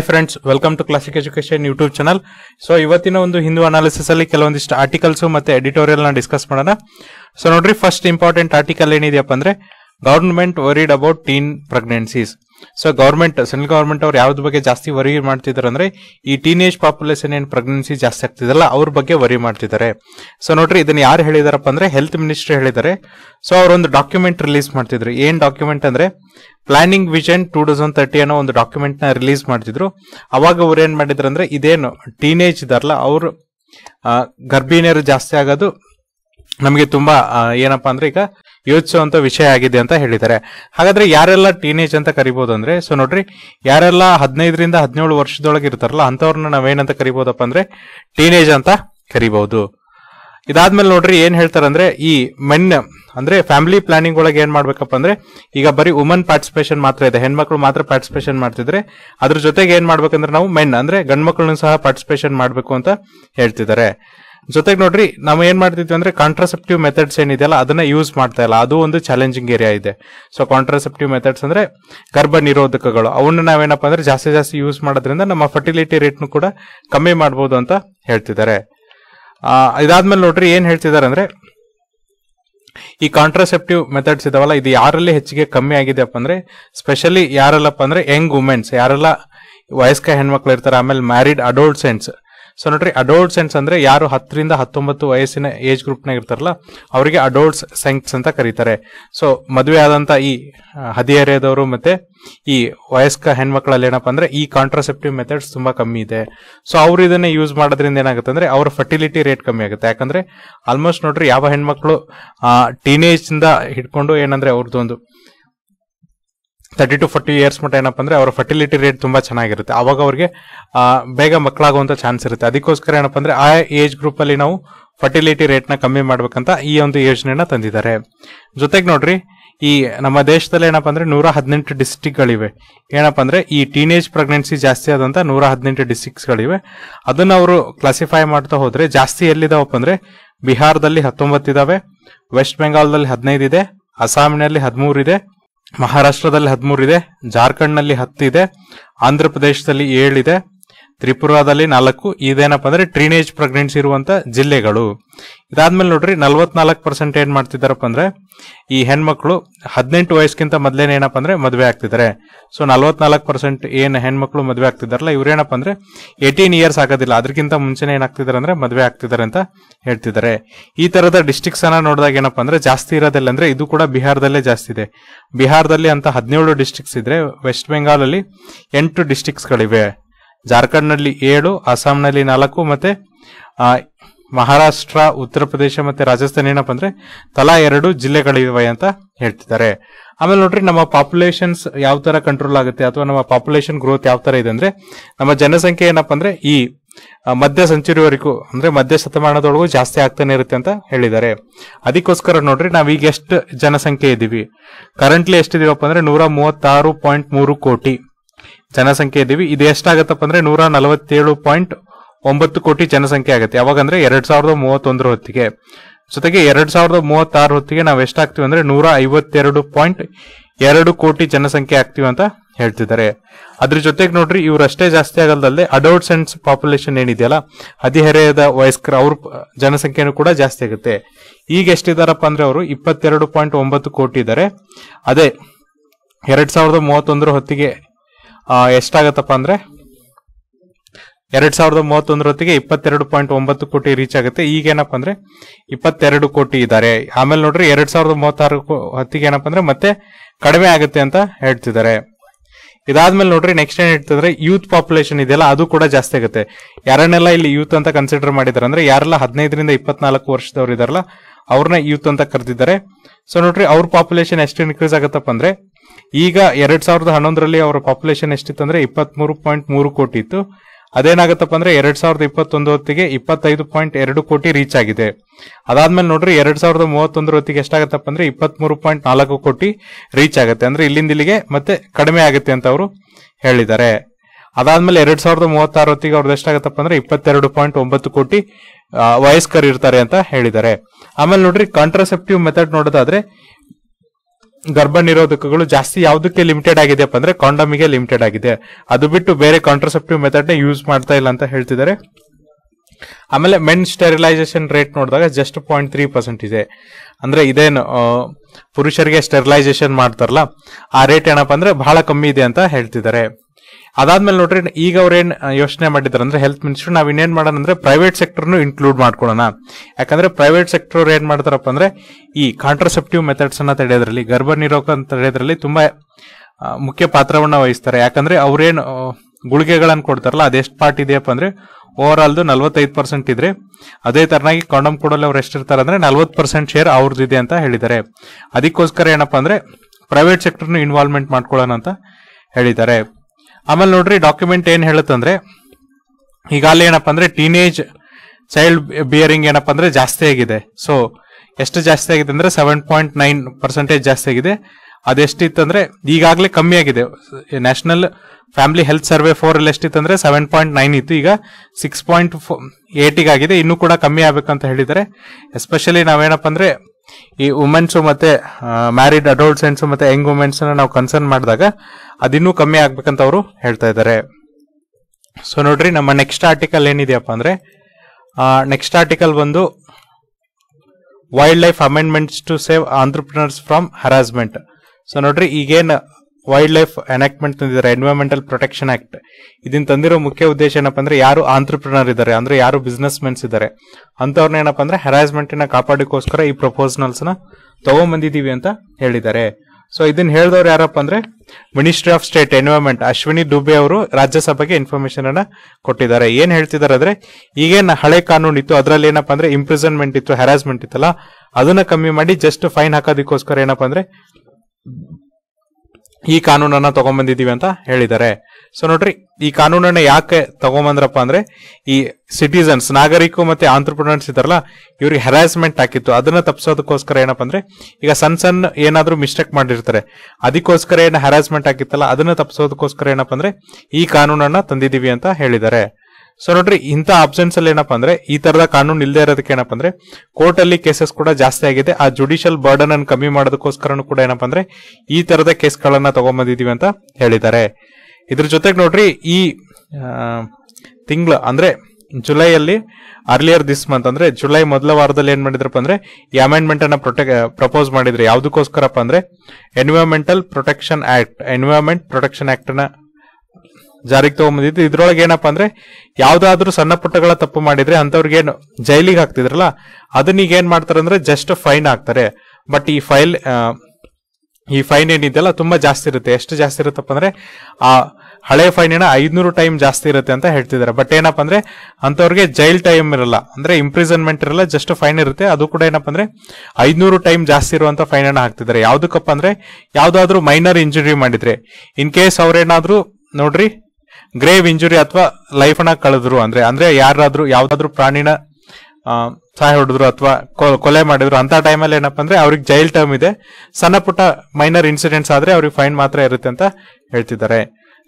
hi friends welcome to classic education YouTube channel so ಇವತ್ತಿನ ಒಂದು Hindu analysis ಅಲ್ಲಿ ಕೆಲವೊಂದಿಷ್ಟು ಆರ್ಟಿಕಲ್ಸ್ ಮತ್ತೆ ಎಡಿಟೋರಿಯಲ್ ನ ಡಿಸ್ಕಸ್ ಮಾಡೋಣ ಸೊ ನೋಡ್ರಿ ಫಸ್ಟ್ ಇಂಪಾರ್ಟೆಂಟ್ ಆರ್ಟಿಕಲ್ ಏನಿದೆಯಪ್ಪ ಅಂದ್ರೆ government worried about teen pregnancies so government central government ಅವ್ರು ಯಾವ್ದು ಬಗ್ಗೆ ಜಾಸ್ತಿ ವರಿ ಮಾಡ್ತಿದ್ದಾರೆ ಅಂದ್ರೆ ಈ ಟೀನೇಜ್ ಪಾಪ್ಯುಲೇಷನ್ ಏನ್ ಪ್ರೆಗ್ನೆನ್ಸಿ ಜಾಸ್ತಿ ಆಗ್ತಿದಲ್ಲ ಅವ್ರ ಬಗ್ಗೆ ವರಿ ಮಾಡ್ತಿದ್ದಾರೆ ಸೊ ನೋಡ್ರಿ ಇದನ್ನ ಯಾರು ಹೇಳಿದಾರಪ್ಪ ಅಂದ್ರೆ ಹೆಲ್ತ್ ಮಿನಿಸ್ಟರ್ ಹೇಳಿದ್ದಾರೆ ಸೊ ಅವರೊಂದು ಡಾಕ್ಯುಮೆಂಟ್ ರಿಲೀಸ್ ಮಾಡ್ತಿದ್ರು ಏನ್ ಡಾಕ್ಯುಮೆಂಟ್ ಅಂದ್ರೆ planning vision two thousand thirty ಅನ್ನೋ ಒಂದು ಡಾಕ್ಯುಮೆಂಟ್ ನ ರಿಲೀಸ್ ಮಾಡ್ತಿದ್ರು ಅವಾಗ ಅವ್ರು ಏನ್ ಮಾಡಿದ್ರು ಅಂದ್ರೆ ಇದೇನು ಟೀನೇಜ್ ಇದಾರಲ್ಲ ಅವ್ರು ಗರ್ಭಿಣಿಯರು ಜಾಸ್ತಿ ಆಗೋದು ನಮಗೆ ತುಂಬಾ ಏನಪ್ಪ ಅಂದ್ರೆ ಈಗ ಯೋಚಿಸುವಂತ ವಿಷಯ ಆಗಿದೆ ಅಂತ ಹೇಳಿದ್ದಾರೆ ಹಾಗಾದ್ರೆ ಯಾರೆಲ್ಲ ಟೀನೇಜ್ ಅಂತ ಕರಿಬಹುದು ಅಂದ್ರೆ ಸೊ ನೋಡ್ರಿ ಯಾರೆಲ್ಲ ಹದಿನೈದರಿಂದ ಹದಿನೇಳು ವರ್ಷದೊಳಗೆ ಇರ್ತಾರಲ್ಲ ಅಂತವ್ರನ್ನ ನಾವೇನಂತ ಕರಿಬಹುದಪ್ಪ ಅಂದ್ರೆ ಟೀನೇಜ್ ಅಂತ ಕರಿಬಹುದು ಇದಾದ್ಮೇಲೆ ನೋಡ್ರಿ ಏನ್ ಅಂದ್ರೆ ಈ ಮೆನ್ ಅಂದ್ರೆ ಫ್ಯಾಮಿಲಿ ಪ್ಲಾನಿಂಗ್ ಒಳಗೆ ಏನ್ ಮಾಡ್ಬೇಕಪ್ಪ ಅಂದ್ರೆ ಈಗ ಬರೀ ವುಮನ್ ಪಾರ್ಟಿಸಿಪೇಷನ್ ಮಾತ್ರ ಇದೆ ಹೆಣ್ಮಕ್ಳು ಮಾತ್ರ ಪಾರ್ಟಿಸಿಪೇಷನ್ ಮಾಡ್ತಿದ್ರೆ ಅದ್ರ ಜೊತೆಗೆ ಏನ್ ಮಾಡ್ಬೇಕಂದ್ರೆ ನಾವು ಮೆನ್ ಅಂದ್ರೆ ಮಕ್ಕಳನ್ನು ಸಹ ಪಾರ್ಟಿಸಿಪೇಷನ್ ಮಾಡ್ಬೇಕು ಅಂತ ಹೇಳ್ತಿದ್ದಾರೆ ಜೊತೆಗೆ ನೋಡ್ರಿ ನಾವು ಏನ್ ಮಾಡ್ತಿದ್ವಿ ಅಂದ್ರೆ ಕಾಂಟ್ರಾಸೆಪ್ಟಿವ್ ಮೆಥಡ್ಸ್ ಏನಿದೆಯಲ್ಲ ಅದನ್ನ ಯೂಸ್ ಮಾಡ್ತಾ ಇಲ್ಲ ಅದು ಒಂದು ಚಾಲೆಂಜಿಂಗ್ ಏರಿಯಾ ಇದೆ ಸೊ ಕಾಂಟ್ರಾಸೆಪ್ಟಿವ್ ಮೆಥಡ್ಸ್ ಅಂದ್ರೆ ಗರ್ಭ ನಿರೋಧಕಗಳು ಅವನ್ನ ನಾವೇನಪ್ಪ ಅಂದ್ರೆ ಜಾಸ್ತಿ ಜಾಸ್ತಿ ಯೂಸ್ ಮಾಡೋದ್ರಿಂದ ನಮ್ಮ ಫರ್ಟಿಲಿಟಿ ರೇಟ್ನು ಕೂಡ ಕಮ್ಮಿ ಮಾಡ್ಬೋದು ಅಂತ ಹೇಳ್ತಿದ್ದಾರೆ ಇದಾದ್ಮೇಲೆ ನೋಡ್ರಿ ಏನ್ ಹೇಳ್ತಿದ್ದಾರೆ ಅಂದ್ರೆ ಈ ಕಾಂಟ್ರಾಸೆಪ್ಟಿವ್ ಮೆಥಡ್ಸ್ ಇದಾವಲ್ಲ ಇದು ಯಾರಲ್ಲಿ ಹೆಚ್ಚಿಗೆ ಕಮ್ಮಿ ಆಗಿದೆ ಅಪ್ಪ ಅಂದ್ರೆ ಸ್ಪೆಷಲಿ ಯಾರಲ್ಲಪ್ಪ ಅಂದ್ರೆ ಯಂಗ್ ವುಮೆನ್ಸ್ ಯಾರೆಲ್ಲ ವಯಸ್ಕ ಹೆಣ್ಮಕ್ಳು ಇರ್ತಾರೆ ಆಮೇಲೆ ಮ್ಯಾರಿಡ್ ಅಡೋಲ್ಸೆಂಟ್ಸ್ ಸೊ ನೋಡ್ರಿ ಸೆನ್ಸ್ ಅಂದ್ರೆ ಯಾರು ಹತ್ತರಿಂದ ಹತ್ತೊಂಬತ್ತು ವಯಸ್ಸಿನ ಏಜ್ ಗ್ರೂಪ್ನಾಗ ಇರ್ತಾರಲ್ಲ ಅವರಿಗೆ ಅಡೋಲ್ಟ್ಸ್ ಸೆಂಟ್ಸ್ ಅಂತ ಕರೀತಾರೆ ಸೊ ಮದುವೆ ಆದಂತ ಈ ಹದಿಹರೆಯದವರು ಮತ್ತೆ ಈ ವಯಸ್ಕ ಹೆಣ್ಮಕ್ಳಲ್ಲಿ ಏನಪ್ಪಾ ಅಂದ್ರೆ ಈ ಕಾಂಟ್ರಾಸೆಪ್ಟಿವ್ ಮೆಥಡ್ಸ್ ತುಂಬಾ ಕಮ್ಮಿ ಇದೆ ಸೊ ಅವರು ಇದನ್ನ ಯೂಸ್ ಮಾಡೋದ್ರಿಂದ ಏನಾಗುತ್ತೆ ಅಂದ್ರೆ ಅವ್ರ ಫರ್ಟಿಲಿಟಿ ರೇಟ್ ಕಮ್ಮಿ ಆಗುತ್ತೆ ಯಾಕಂದ್ರೆ ಆಲ್ಮೋಸ್ಟ್ ನೋಡ್ರಿ ಯಾವ ಹೆಣ್ಮಕ್ಳು ಟೀನೇಜ್ ಇಂದ ಹಿಡ್ಕೊಂಡು ಏನಂದ್ರೆ ಅವ್ರದ್ದೊಂದು ತರ್ಟಿ ಟು ಫೋರ್ಟಿ ಇಯರ್ಸ್ ಮಟ್ಟ ಏನಪ್ಪ ಅಂದ್ರೆ ಅವರ ಫರ್ಟಿಲಿಟಿ ರೇಟ್ ತುಂಬಾ ಚೆನ್ನಾಗಿರುತ್ತೆ ಅವಾಗ ಅವ್ರಿಗೆ ಬೇಗ ಮಕ್ಕಳಾಗುವಂತ ಚಾನ್ಸ್ ಇರುತ್ತೆ ಅದಕ್ಕೋಸ್ಕರ ಏನಪ್ಪ ಅಂದ್ರೆ ಆ ಏಜ್ ಗ್ರೂಪ್ ಅಲ್ಲಿ ನಾವು ಫರ್ಟಿಲಿಟಿ ರೇಟ್ನ ಕಮ್ಮಿ ಮಾಡ್ಬೇಕಂತ ಈ ಒಂದು ಯೋಜನೆಯನ್ನ ತಂದಿದ್ದಾರೆ ಜೊತೆಗೆ ನೋಡ್ರಿ ಈ ನಮ್ಮ ದೇಶದಲ್ಲಿ ಏನಪ್ಪ ಅಂದ್ರೆ ನೂರ ಹದಿನೆಂಟು ಗಳಿವೆ ಏನಪ್ಪ ಅಂದ್ರೆ ಈ ಟೀನೇಜ್ ಪ್ರೆಗ್ನೆನ್ಸಿ ಜಾಸ್ತಿ ಆದಂತ ನೂರ ಹದಿನೆಂಟು ಗಳಿವೆ ಅದನ್ನ ಅವರು ಕ್ಲಾಸಿಫೈ ಮಾಡ್ತಾ ಹೋದ್ರೆ ಜಾಸ್ತಿ ಎಲ್ಲಿದಾವಪ್ಪ ಅಂದ್ರೆ ಬಿಹಾರದಲ್ಲಿ ಹತ್ತೊಂಬತ್ತಿದಾವೆ ವೆಸ್ಟ್ ಬೆಂಗಾಲ್ದಲ್ಲಿ ಹದಿನೈದು ಇದೆ ಅಸ್ಸಾಂನಲ್ಲಿ ಹದಿಮೂರು ಇದೆ ಮಹಾರಾಷ್ಟ್ರದಲ್ಲಿ ಹದಿಮೂರು ಇದೆ ಜಾರ್ಖಂಡ್ನಲ್ಲಿ ಹತ್ತು ಇದೆ ಆಂಧ್ರ ಪ್ರದೇಶದಲ್ಲಿ ಏಳಿದೆ ತ್ರಿಪುರಾದಲ್ಲಿ ನಾಲ್ಕು ಇದೇನಪ್ಪ ಅಂದ್ರೆ ಟ್ರೀನೇಜ್ ಪ್ರೆಗ್ನೆನ್ಸಿ ಇರುವಂತ ಜಿಲ್ಲೆಗಳು ಇದಾದ್ಮೇಲೆ ನೋಡ್ರಿ ನಲ್ವತ್ನಾಲ್ಕು ಪರ್ಸೆಂಟ್ ಏನ್ ಮಾಡ್ತಿದಾರಪ್ಪ ಅಂದ್ರೆ ಈ ಹೆಣ್ಮಕ್ಳು ಹದಿನೆಂಟು ವಯಸ್ಸಿಗಿಂತ ಮೊದ್ಲೇನ್ ಏನಪ್ಪ ಅಂದ್ರೆ ಮದುವೆ ಆಗ್ತಿದ್ದಾರೆ ಸೊ ನಲ್ವತ್ನಾಲ್ಕು ಪರ್ಸೆಂಟ್ ಏನ್ ಹೆಣ್ಮಕ್ಳು ಮದ್ವೆ ಆಗ್ತಿದಾರಲ್ಲ ಏನಪ್ಪ ಅಂದ್ರೆ ಏಟೀನ್ ಇಯರ್ಸ್ ಆಗೋದಿಲ್ಲ ಅದಕ್ಕಿಂತ ಮುಂಚೆನೇ ಏನಾಗ್ತಿದ್ದಾರೆ ಅಂದ್ರೆ ಮದುವೆ ಆಗ್ತಿದ್ದಾರೆ ಅಂತ ಹೇಳ್ತಿದ್ದಾರೆ ಈ ತರದ ಡಿಸ್ಟಿಕ್ಸ್ ಅನ್ನ ನೋಡಿದಾಗ ಏನಪ್ಪ ಅಂದ್ರೆ ಜಾಸ್ತಿ ಇರೋದಿಲ್ಲ ಅಂದ್ರೆ ಇದು ಕೂಡ ಬಿಹಾರದಲ್ಲೇ ಜಾಸ್ತಿ ಇದೆ ಬಿಹಾರದಲ್ಲಿ ಅಂತ ಹದಿನೇಳು ಡಿಸ್ಟಿಕ್ಸ್ ಇದ್ರೆ ವೆಸ್ಟ್ ಬೆಂಗಾಲ್ ಅಲ್ಲಿ ಎಂಟು ಡಿಸ್ಟಿಕ್ಸ್ ಗಳಿವೆ ಜಾರ್ಖಂಡ್ನಲ್ಲಿ ಏಳು ಅಸ್ಸಾಂನಲ್ಲಿ ನಾಲ್ಕು ಮತ್ತು ಮಹಾರಾಷ್ಟ್ರ ಉತ್ತರ ಪ್ರದೇಶ ಮತ್ತು ರಾಜಸ್ಥಾನ ಏನಪ್ಪ ಅಂದರೆ ತಲಾ ಎರಡು ಜಿಲ್ಲೆಗಳಿವೆ ಅಂತ ಹೇಳ್ತಿದ್ದಾರೆ ಆಮೇಲೆ ನೋಡ್ರಿ ನಮ್ಮ ಪಾಪ್ಯುಲೇಷನ್ಸ್ ಯಾವ ಥರ ಕಂಟ್ರೋಲ್ ಆಗುತ್ತೆ ಅಥವಾ ನಮ್ಮ ಪಾಪ್ಯುಲೇಷನ್ ಗ್ರೋತ್ ಯಾವ ಥರ ಇದೆ ಅಂದರೆ ನಮ್ಮ ಜನಸಂಖ್ಯೆ ಏನಪ್ಪ ಅಂದರೆ ಈ ಮಧ್ಯ ಸಂಚುರಿವರೆಗೂ ಅಂದರೆ ಮಧ್ಯ ಶತಮಾನದೊಳಗೂ ಜಾಸ್ತಿ ಆಗ್ತಾನೆ ಇರುತ್ತೆ ಅಂತ ಹೇಳಿದ್ದಾರೆ ಅದಕ್ಕೋಸ್ಕರ ನೋಡ್ರಿ ಈಗ ಎಷ್ಟು ಜನಸಂಖ್ಯೆ ಇದ್ದೀವಿ ಕರೆಂಟ್ಲಿ ಎಷ್ಟಿದೀವಪ್ಪ ಅಂದರೆ ನೂರ ಮೂವತ್ತಾರು ಪಾಯಿಂಟ್ ಮೂರು ಕೋಟಿ ಜನಸಂಖ್ಯೆ ಇದ್ದೀವಿ ಇದು ಎಷ್ಟಾಗತ್ತಪ್ಪ ಅಂದ್ರೆ ನೂರ ನಲವತ್ತೇಳು ಪಾಯಿಂಟ್ ಒಂಬತ್ತು ಕೋಟಿ ಜನಸಂಖ್ಯೆ ಆಗುತ್ತೆ ಯಾವಾಗಂದ್ರೆ ಎರಡ್ ಸಾವಿರದ ಮೂವತ್ತೊಂದರ ಹೊತ್ತಿಗೆ ಜೊತೆಗೆ ಎರಡ್ ಸಾವಿರದ ಮೂವತ್ತಾರು ಹೊತ್ತಿಗೆ ನಾವು ಎಷ್ಟಾಗ್ತೀವಿ ಅಂದ್ರೆ ನೂರ ಐವತ್ತೆರಡು ಪಾಯಿಂಟ್ ಎರಡು ಕೋಟಿ ಜನಸಂಖ್ಯೆ ಆಗ್ತೀವಿ ಅಂತ ಹೇಳ್ತಿದ್ದಾರೆ ಅದ್ರ ಜೊತೆಗೆ ನೋಡ್ರಿ ಇವ್ರಷ್ಟೇ ಜಾಸ್ತಿ ಆಗಲ್ದಲ್ಲದೆ ಅಡೌಟ್ಸ್ ಅಂಡ್ ಪಾಪ್ಯುಲೇಷನ್ ಏನಿದೆಯಲ್ಲ ಹದಿಹರೆಯದ ವಯಸ್ಕರ ಅವ್ರ ಜನಸಂಖ್ಯೆನೂ ಕೂಡ ಜಾಸ್ತಿ ಆಗುತ್ತೆ ಈಗ ಎಷ್ಟಿದಾರಪ್ಪ ಅಂದ್ರೆ ಅವರು ಇಪ್ಪತ್ತೆರಡು ಪಾಯಿಂಟ್ ಒಂಬತ್ತು ಕೋಟಿ ಇದ್ದಾರೆ ಅದೇ ಎರಡ್ ಸಾವಿರದ ಮೂವತ್ತೊಂದರ ಹೊತ್ತಿಗೆ ಎಷ್ಟಾಗತ್ತಪ್ಪ ಅಂದರೆ ಎರಡ್ ಸಾವಿರದ ಹೊತ್ತಿಗೆ ಇಪ್ಪತ್ತೆರಡು ಪಾಯಿಂಟ್ ಒಂಬತ್ತು ಕೋಟಿ ರೀಚ್ ಆಗುತ್ತೆ ಈಗ ಏನಪ್ಪ ಅಂದ್ರೆ ಇಪ್ಪತ್ತೆರಡು ಕೋಟಿ ಇದ್ದಾರೆ ಆಮೇಲೆ ನೋಡ್ರಿ ಎರಡ್ ಸಾವಿರದ ಮೂವತ್ತಾರು ಹೊತ್ತಿಗೆ ಏನಪ್ಪ ಅಂದ್ರೆ ಮತ್ತೆ ಕಡಿಮೆ ಆಗುತ್ತೆ ಅಂತ ಹೇಳ್ತಿದ್ದಾರೆ ಇದಾದ್ಮೇಲೆ ನೋಡ್ರಿ ನೆಕ್ಸ್ಟ್ ಏನ್ ಹೇಳ್ತಿದ್ರೆ ಯೂತ್ ಪಾಪ್ಯುಲೇಷನ್ ಇದೆಯಲ್ಲ ಅದು ಕೂಡ ಜಾಸ್ತಿ ಆಗುತ್ತೆ ಯಾರನ್ನೆಲ್ಲ ಇಲ್ಲಿ ಯೂತ್ ಅಂತ ಕನ್ಸಿಡರ್ ಮಾಡಿದಾರೆ ಅಂದ್ರೆ ಯಾರೆಲ್ಲ ಹದಿನೈದರಿಂದ ಇಪ್ಪತ್ನಾಲ್ಕು ವರ್ಷದವ್ರು ಇದಾರಲ್ಲ ಅವ್ರನ್ನ ಯೂತ್ ಅಂತ ಕರೆದಿದ್ದಾರೆ ಸೊ ನೋಡ್ರಿ ಅವ್ರ ಪಾಪ್ಯುಲೇಷನ್ ಎಷ್ಟು ಇನ್ಕ್ರೀಸ್ ಆಗುತ್ತಪ್ಪ ಅಂದ್ರೆ ಈಗ ಎರಡ್ ಸಾವಿರದ ಹನ್ನೊಂದರಲ್ಲಿ ಅವರ ಪಾಪ್ಯುಲೇಷನ್ ಎಷ್ಟಿತ್ತು ಅಂದ್ರೆ ಮೂರು ಪಾಯಿಂಟ್ ಮೂರು ಕೋಟಿ ಇತ್ತು ಅದೇನಾಗತ್ತಪ್ಪ ಅಂದ್ರೆ ಎರಡ್ ಸಾವಿರದ ಇಪ್ಪತ್ತೊಂದು ಇಪ್ಪತ್ತೈದು ಪಾಯಿಂಟ್ ಎರಡು ಕೋಟಿ ರೀಚ್ ಆಗಿದೆ ಅದಾದ್ಮೇಲೆ ನೋಡ್ರಿ ಎರಡ್ ಸಾವಿರದ ಮೂವತ್ತೊಂದರ ಹೊತ್ತಿಗೆ ಎಷ್ಟಾಗತ್ತಪ್ಪ ಅಂದ್ರೆ ಇಪ್ಪತ್ಮೂರು ಪಾಯಿಂಟ್ ನಾಲ್ಕು ಕೋಟಿ ರೀಚ್ ಆಗುತ್ತೆ ಅಂದ್ರೆ ಇಲ್ಲಿಂದ ಇಲ್ಲಿಗೆ ಮತ್ತೆ ಕಡಿಮೆ ಆಗುತ್ತೆ ಅಂತ ಅವರು ಹೇಳಿದ್ದಾರೆ ಅದಾದ್ಮೇಲೆ ಎರಡ್ ಸಾವಿರದ ಮೂವತ್ತಾರು ಹೊತ್ತಿಗೆ ಅವ್ರದ್ದು ಎಷ್ಟಾಗತ್ತಪ್ಪ ಅಂದ್ರೆ ಇಪ್ಪತ್ತೆರಡು ಪಾಯಿಂಟ್ ಒಂಬತ್ತು ಕೋಟಿ ವಯಸ್ಕರು ಇರ್ತಾರೆ ಅಂತ ಹೇಳಿದ್ದಾರೆ ಆಮೇಲೆ ನೋಡ್ರಿ ಕಾಂಟ್ರಾಸೆಪ್ಟಿವ್ ಮೆಥಡ್ ನೋಡೋದಾದ್ರೆ ಗರ್ಭ ನಿರೋಧಕಗಳು ಜಾಸ್ತಿ ಯಾವುದಕ್ಕೆ ಲಿಮಿಟೆಡ್ ಆಗಿದೆ ಅಂದ್ರೆ ಕಾಂಡಮಿಗೆ ಲಿಮಿಟೆಡ್ ಆಗಿದೆ ಅದು ಬಿಟ್ಟು ಬೇರೆ ಕಾಂಟ್ರಸೆಪ್ಟಿವ್ ಮೆಥಡ್ ಯೂಸ್ ಮಾಡ್ತಾ ಇಲ್ಲ ಅಂತ ಹೇಳ್ತಿದ್ದಾರೆ ಆಮೇಲೆ ಮೆನ್ ಸ್ಟೆರಿಲೈಸೇಷನ್ ರೇಟ್ ನೋಡಿದಾಗ ಜಸ್ಟ್ ಪಾಯಿಂಟ್ ತ್ರೀ ಪರ್ಸೆಂಟ್ ಇದೆ ಅಂದ್ರೆ ಇದೇನು ಪುರುಷರಿಗೆ ಸ್ಟೆರಿಲೈಸೇಷನ್ ಮಾಡ್ತಾರಲ್ಲ ಆ ರೇಟ್ ಏನಪ್ಪ ಅಂದ್ರೆ ಬಹಳ ಕಮ್ಮಿ ಇದೆ ಅಂತ ಹೇಳ್ತಿದ್ದಾರೆ ಅದಾದ್ಮೇಲೆ ನೋಡ್ರಿ ಈಗ ಅವ್ರೇನ್ ಯೋಚನೆ ಮಾಡಿದಾರೆ ಅಂದ್ರೆ ಹೆಲ್ತ್ ಮಿನಿಸ್ಟರ್ ನಾವು ಇನ್ನೇನ್ ಮಾಡೋಣ ಅಂದ್ರೆ ಪ್ರೈವೇಟ್ ಸೆಕ್ಟರ್ನು ಇನ್ಕ್ಲೂಡ್ ಮಾಡ್ಕೊಳ್ಳೋಣ ಯಾಕಂದ್ರೆ ಪ್ರೈವೇಟ್ ಸೆಕ್ಟರ್ ಏನ್ ಮಾಡ್ತಾರಪ್ಪ ಅಂದ್ರೆ ಈ ಕಾಂಟ್ರಸೆಪ್ಟಿವ್ ಮೆಥಡ್ಸ್ ಅನ್ನ ತಡೆಯೋದ್ರಲ್ಲಿ ಗರ್ಭ ನಿರೋಗ ತಡೆಯೋದ್ರಲ್ಲಿ ತುಂಬಾ ಮುಖ್ಯ ಪಾತ್ರವನ್ನ ವಹಿಸ್ತಾರೆ ಯಾಕಂದ್ರೆ ಅವ್ರೇನ್ ಗುಳಿಗೆಗಳನ್ನು ಕೊಡ್ತಾರಲ್ಲ ಅದೆಷ್ಟು ಪಾರ್ಟ್ ಇದೆಯಪ್ಪ ಅಂದ್ರೆ ಓವರ್ ಆಲ್ದು ನಲ್ವತ್ತೈದು ಪರ್ಸೆಂಟ್ ಇದ್ರೆ ಅದೇ ತರನಾಗಿ ಕಾಂಡಮ್ ಕೊಡೋಲ್ಲಿ ಅವ್ರು ಇರ್ತಾರೆ ಅಂದ್ರೆ ನಲ್ವತ್ತು ಪರ್ಸೆಂಟ್ ಶೇರ್ ಇದೆ ಅಂತ ಹೇಳಿದ್ದಾರೆ ಅದಕ್ಕೋಸ್ಕರ ಏನಪ್ಪಾ ಅಂದ್ರೆ ಪ್ರೈವೇಟ್ ಸೆಕ್ಟರ್ನು ಇನ್ವಾಲ್ವ್ಮೆಂಟ್ ಮಾಡ್ಕೊಳ್ಳೋಣ ಅಂತ ಹೇಳಿದ್ದಾರೆ ಆಮೇಲೆ ನೋಡ್ರಿ ಡಾಕ್ಯುಮೆಂಟ್ ಏನು ಹೇಳುತ್ತಂದ್ರೆ ಈಗ ಅಲ್ಲಿ ಏನಪ್ಪಾ ಅಂದ್ರೆ ಟೀನೇಜ್ ಚೈಲ್ಡ್ ಬಿಯರಿಂಗ್ ಏನಪ್ಪ ಅಂದ್ರೆ ಜಾಸ್ತಿ ಆಗಿದೆ ಸೊ ಎಷ್ಟು ಜಾಸ್ತಿ ಆಗಿದೆ ಅಂದ್ರೆ ಸೆವೆನ್ ಪಾಯಿಂಟ್ ನೈನ್ ಪರ್ಸೆಂಟೇಜ್ ಜಾಸ್ತಿ ಆಗಿದೆ ಅದೆಷ್ಟಿತ್ತಂದ್ರೆ ಈಗಾಗಲೇ ಕಮ್ಮಿ ಆಗಿದೆ national family health survey four ಅಲ್ಲಿ ಎಷ್ಟಿತ್ತಂದ್ರೆ ಸೆವೆನ್ ಪಾಯಿಂಟ್ ನೈನ್ ಇತ್ತು ಈಗ ಸಿಕ್ಸ್ ಪಾಯಿಂಟ್ ಫೋ ಏಟಿಗಾಗಿದೆ ಇನ್ನೂ ಕೂಡ ಕಮ್ಮಿ ಆಗ್ಬೇಕಂತ ಹೇಳಿದರೆ ಎಸ್ಪೆಷಲಿ ನಾವೇನಪ್ಪ ಅಂದ್ರೆ ಈ ವುಮೆನ್ಸು ಮತ್ತೆ ಮ್ಯಾರಿಡ್ ಅಡೋಲ್ಸೆನ್ಸು ಮತ್ತೆ ಯಂಗ್ ವುಮೆನ್ಸ್ ನಾವು ಕನ್ಸರ್ನ್ ಮಾಡಿದಾಗ ಅದಿನ್ನೂ ಕಮ್ಮಿ ಆಗ್ಬೇಕಂತ ಅವರು ಹೇಳ್ತಾ ಇದ್ದಾರೆ ಸೊ ನೋಡ್ರಿ ನಮ್ಮ ನೆಕ್ಸ್ಟ್ ಆರ್ಟಿಕಲ್ ಏನಿದೆಯಪ್ಪ ಅಂದ್ರೆ ನೆಕ್ಸ್ಟ್ ಆರ್ಟಿಕಲ್ ಬಂದು wildlife amendments to save entrepreneurs from harassment so ನೋಡ್ರಿ ಈಗೇನು ವೈಲ್ಡ್ ಲೈಫ್ ಎನಾಕ್ಟ್ಮೆಂಟ್ ತಂದಿದ್ದಾರೆ ಎನ್ವೈರ್ಮೆಂಟಲ್ ಪ್ರೊಟೆಕ್ಷನ್ ಆಕ್ಟ್ ಇದನ್ನ ತಂದಿರೋ ಮುಖ್ಯ ಉದ್ದೇಶ ಏನಪ್ಪ ಅಂದ್ರೆ ಯಾರು ಆಂಟ್ರಪ್ರಿನರ್ ಇದ್ದಾರೆ ಅಂದ್ರೆ ಯಾರು ಬಿಸ್ನೆಸ್ ಮೆನ್ಸ್ ಇದ್ದಾರೆ ಅಂತವ್ರನ್ನ ಏನಪ್ಪಾ ಅಂದ್ರೆ ಹೆರಾಸ್ಮೆಂಟ್ ನ ಕಾಪಾಡಿಕೋಸ್ಕರ ಈ ಪ್ರಪೋಸಲ್ಸ್ ನ ತಗೊಂಡ್ಬಂದಿದೀವಿ ಅಂತ ಹೇಳಿದ್ದಾರೆ ಸೊ ಇದನ್ನ ಹೇಳಿದವ್ರು ಯಾರಪ್ಪ ಅಂದ್ರೆ ministry of state environment Ashwini Dubey ಅವರು ರಾಜ್ಯಸಭೆಗೆ ಇನ್ಫಾರ್ಮೇಶನ್ ಅನ್ನ ಕೊಟ್ಟಿದ್ದಾರೆ ಏನ್ ಹೇಳ್ತಿದ್ದಾರೆ ಅಂದ್ರೆ ಈಗೇನು ಹಳೆ ಕಾನೂನು ಇತ್ತು ಅದರಲ್ಲಿ ಏನಪ್ಪ ಅಂದ್ರೆ ಇಂಪ್ರಿಸನ್ಮೆಂಟ್ ಇತ್ತು ಹರಾಸ್ಮೆಂಟ್ ಇತ್ತಲ್ಲ ಅದನ್ನ ಕಮ್ಮಿ ಮಾಡಿ ಜಸ್ಟ್ ಫೈನ್ ಹಾಕೋದಕ್ಕೋಸ್ಕರ ಏನಪ್ಪಾ ಅಂದ್ರೆ ಈ ಕಾನೂನನ್ನ ತಗೊಂಬಂದಿದೀವಿ ಅಂತ ಹೇಳಿದ್ದಾರೆ ಸೊ ನೋಡ್ರಿ ಈ ಕಾನೂನನ್ನ ಯಾಕೆ ತಗೊಂಬಂದ್ರಪ್ಪ ಅಂದ್ರೆ ಈ ಸಿಟಿಸನ್ಸ್ ನಾಗರಿಕರು ಮತ್ತೆ ಆಂಟರ್ಪ್ರಿನರ್ಸ್ ಇದಾರಲ್ಲ ಇವ್ರಿಗೆ ಹೆರಾಸ್ಮೆಂಟ್ ಹಾಕಿತ್ತು ಅದನ್ನ ತಪ್ಪಿಸೋದಕ್ಕೋಸ್ಕರ ಏನಪ್ಪ ಅಂದ್ರೆ ಈಗ ಸಣ್ಣ ಸಣ್ಣ ಏನಾದ್ರೂ ಮಿಸ್ಟೇಕ್ ಮಾಡಿರ್ತಾರೆ ಅದಕ್ಕೋಸ್ಕರ ಏನ ಹೆರಾಸ್ಮೆಂಟ್ ಹಾಕಿತ್ತಲ್ಲ ಅದನ್ನ ತಪ್ಪಿಸೋದಕ್ಕೋಸ್ಕರ ಏನಪ್ಪ ಅಂದ್ರೆ ಈ ಕಾನೂನನ್ನ ತಂದಿದ್ದೀವಿ ಅಂತ ಹೇಳಿದ್ದಾರೆ ಸೊ ನೋಡ್ರಿ ಇಂಥ ಆಬ್ಸೆನ್ಸ್ ಅಲ್ಲಿ ಏನಪ್ಪಾ ಅಂದ್ರೆ ಈ ತರದ ಕಾನೂನು ಇಲ್ಲದೆ ಇರೋದಕ್ಕೆ ಏನಪ್ಪಾ ಅಂದ್ರೆ ಕೋರ್ಟ್ ಅಲ್ಲಿ ಕೇಸಸ್ ಕೂಡ ಜಾಸ್ತಿ ಆಗಿದೆ ಆ ಜುಡಿಷಿಯಲ್ ಬರ್ಡನ್ ಅನ್ನು ಕಮ್ಮಿ ಮಾಡೋದಕ್ಕೋಸ್ಕರನೂ ಕೂಡ ಏನಪ್ಪಾ ಅಂದ್ರೆ ಈ ತರದ ಕೇಸ್ಗಳನ್ನ ತಗೊಂಡ್ಬಂದಿದೀವಿ ಅಂತ ಹೇಳಿದ್ದಾರೆ ಇದ್ರ ಜೊತೆಗೆ ನೋಡ್ರಿ ಈ ತಿಂಗಳ ಅಂದ್ರೆ ಜುಲೈಯಲ್ಲಿ ಅರ್ಲಿಯರ್ ದಿಸ್ ಮಂತ್ ಅಂದ್ರೆ ಜುಲೈ ಮೊದಲ ವಾರದಲ್ಲಿ ಏನ್ ಮಾಡಿದ್ರಪ್ಪ ಅಂದ್ರೆ ಈ ಅಮೆಂಡ್ಮೆಂಟ್ ಅನ್ನ ಪ್ರೊಟೆಕ್ ಪ್ರಪೋಸ್ ಮಾಡಿದ್ರೆ ಯಾವುದಕ್ಕೋಸ್ಕರಪ್ಪ ಅಂದ್ರೆ environmental protection act environment protection act ನ ಜಾರಿಗೆ ತಗೊಂಬಂದಿದ್ದು ಇದ್ರೊಳಗೆ ಏನಪ್ಪಾ ಅಂದ್ರೆ ಯಾವ್ದಾದ್ರು ಸಣ್ಣ ಪುಟ್ಟಗಳ ತಪ್ಪು ಮಾಡಿದ್ರೆ ಅಂತವ್ರಿಗೆ ಜೈಲಿಗೆ ಹಾಕ್ತಿದ್ರಲ್ಲ ಅದನ್ನ ಈಗ ಏನ್ ಮಾಡ್ತಾರೆ ಅಂದ್ರೆ ಜಸ್ಟ್ ಫೈನ್ ಹಾಕ್ತಾರೆ ಬಟ್ ಈ ಫೈಲ್ ಈ ಫೈನ್ ಏನಿದೆಯಲ್ಲ ತುಂಬಾ ಜಾಸ್ತಿ ಇರುತ್ತೆ ಎಷ್ಟು ಜಾಸ್ತಿ ಇರುತ್ತಪ್ಪ ಅಂದ್ರೆ ಆ ಹಳೆ ಫೈನ್ ಏನ ಟೈಮ್ ಜಾಸ್ತಿ ಇರುತ್ತೆ ಅಂತ ಹೇಳ್ತಿದ್ದಾರೆ ಬಟ್ ಏನಪ್ಪ ಅಂದ್ರೆ ಅಂತವ್ರಿಗೆ ಜೈಲ್ ಟೈಮ್ ಇರಲ್ಲ ಅಂದ್ರೆ ಇಂಪ್ರಿಸನ್ಮೆಂಟ್ ಇರಲ್ಲ ಜಸ್ಟ್ ಫೈನ್ ಇರುತ್ತೆ ಅದು ಕೂಡ ಏನಪ್ಪ ಅಂದ್ರೆ ಐದ್ನೂರು ಟೈಮ್ ಜಾಸ್ತಿ ಇರುವಂತ ಫೈನ್ ಅನ್ನ ಹಾಕ್ತಿದ್ದಾರೆ ಯಾವ್ದಕ್ಕಪ್ಪ ಅಂದ್ರೆ ಯಾವ್ದಾದ್ರು ಮೈನರ್ ಇಂಜುರಿ ಮಾಡಿದ್ರೆ ಇನ್ ಕೇಸ್ ಅವ್ರೇನಾದ್ರೂ ನೋಡ್ರಿ ಗ್ರೇವ್ ಇಂಜುರಿ ಅಥವಾ ಲೈಫ್ನ ಕಳೆದ್ರು ಅಂದ್ರೆ ಅಂದ್ರೆ ಯಾರಾದ್ರೂ ಯಾವ್ದಾದ್ರು ಪ್ರಾಣಿನ ಸಹಾಯ ಹೊಡೆದ್ರು ಅಥವಾ ಕೊಲೆ ಮಾಡಿದ್ರು ಅಂತ ಟೈಮಲ್ಲಿ ಏನಪ್ಪ ಅಂದ್ರೆ ಅವ್ರಿಗೆ ಜೈಲ್ ಟರ್ಮ್ ಇದೆ ಸಣ್ಣ ಪುಟ್ಟ ಮೈನರ್ ಇನ್ಸಿಡೆಂಟ್ಸ್ ಆದ್ರೆ ಅವ್ರಿಗೆ ಫೈನ್ ಮಾತ್ರ ಇರುತ್ತೆ ಅಂತ ಹೇಳ್ತಿದ್ದಾರೆ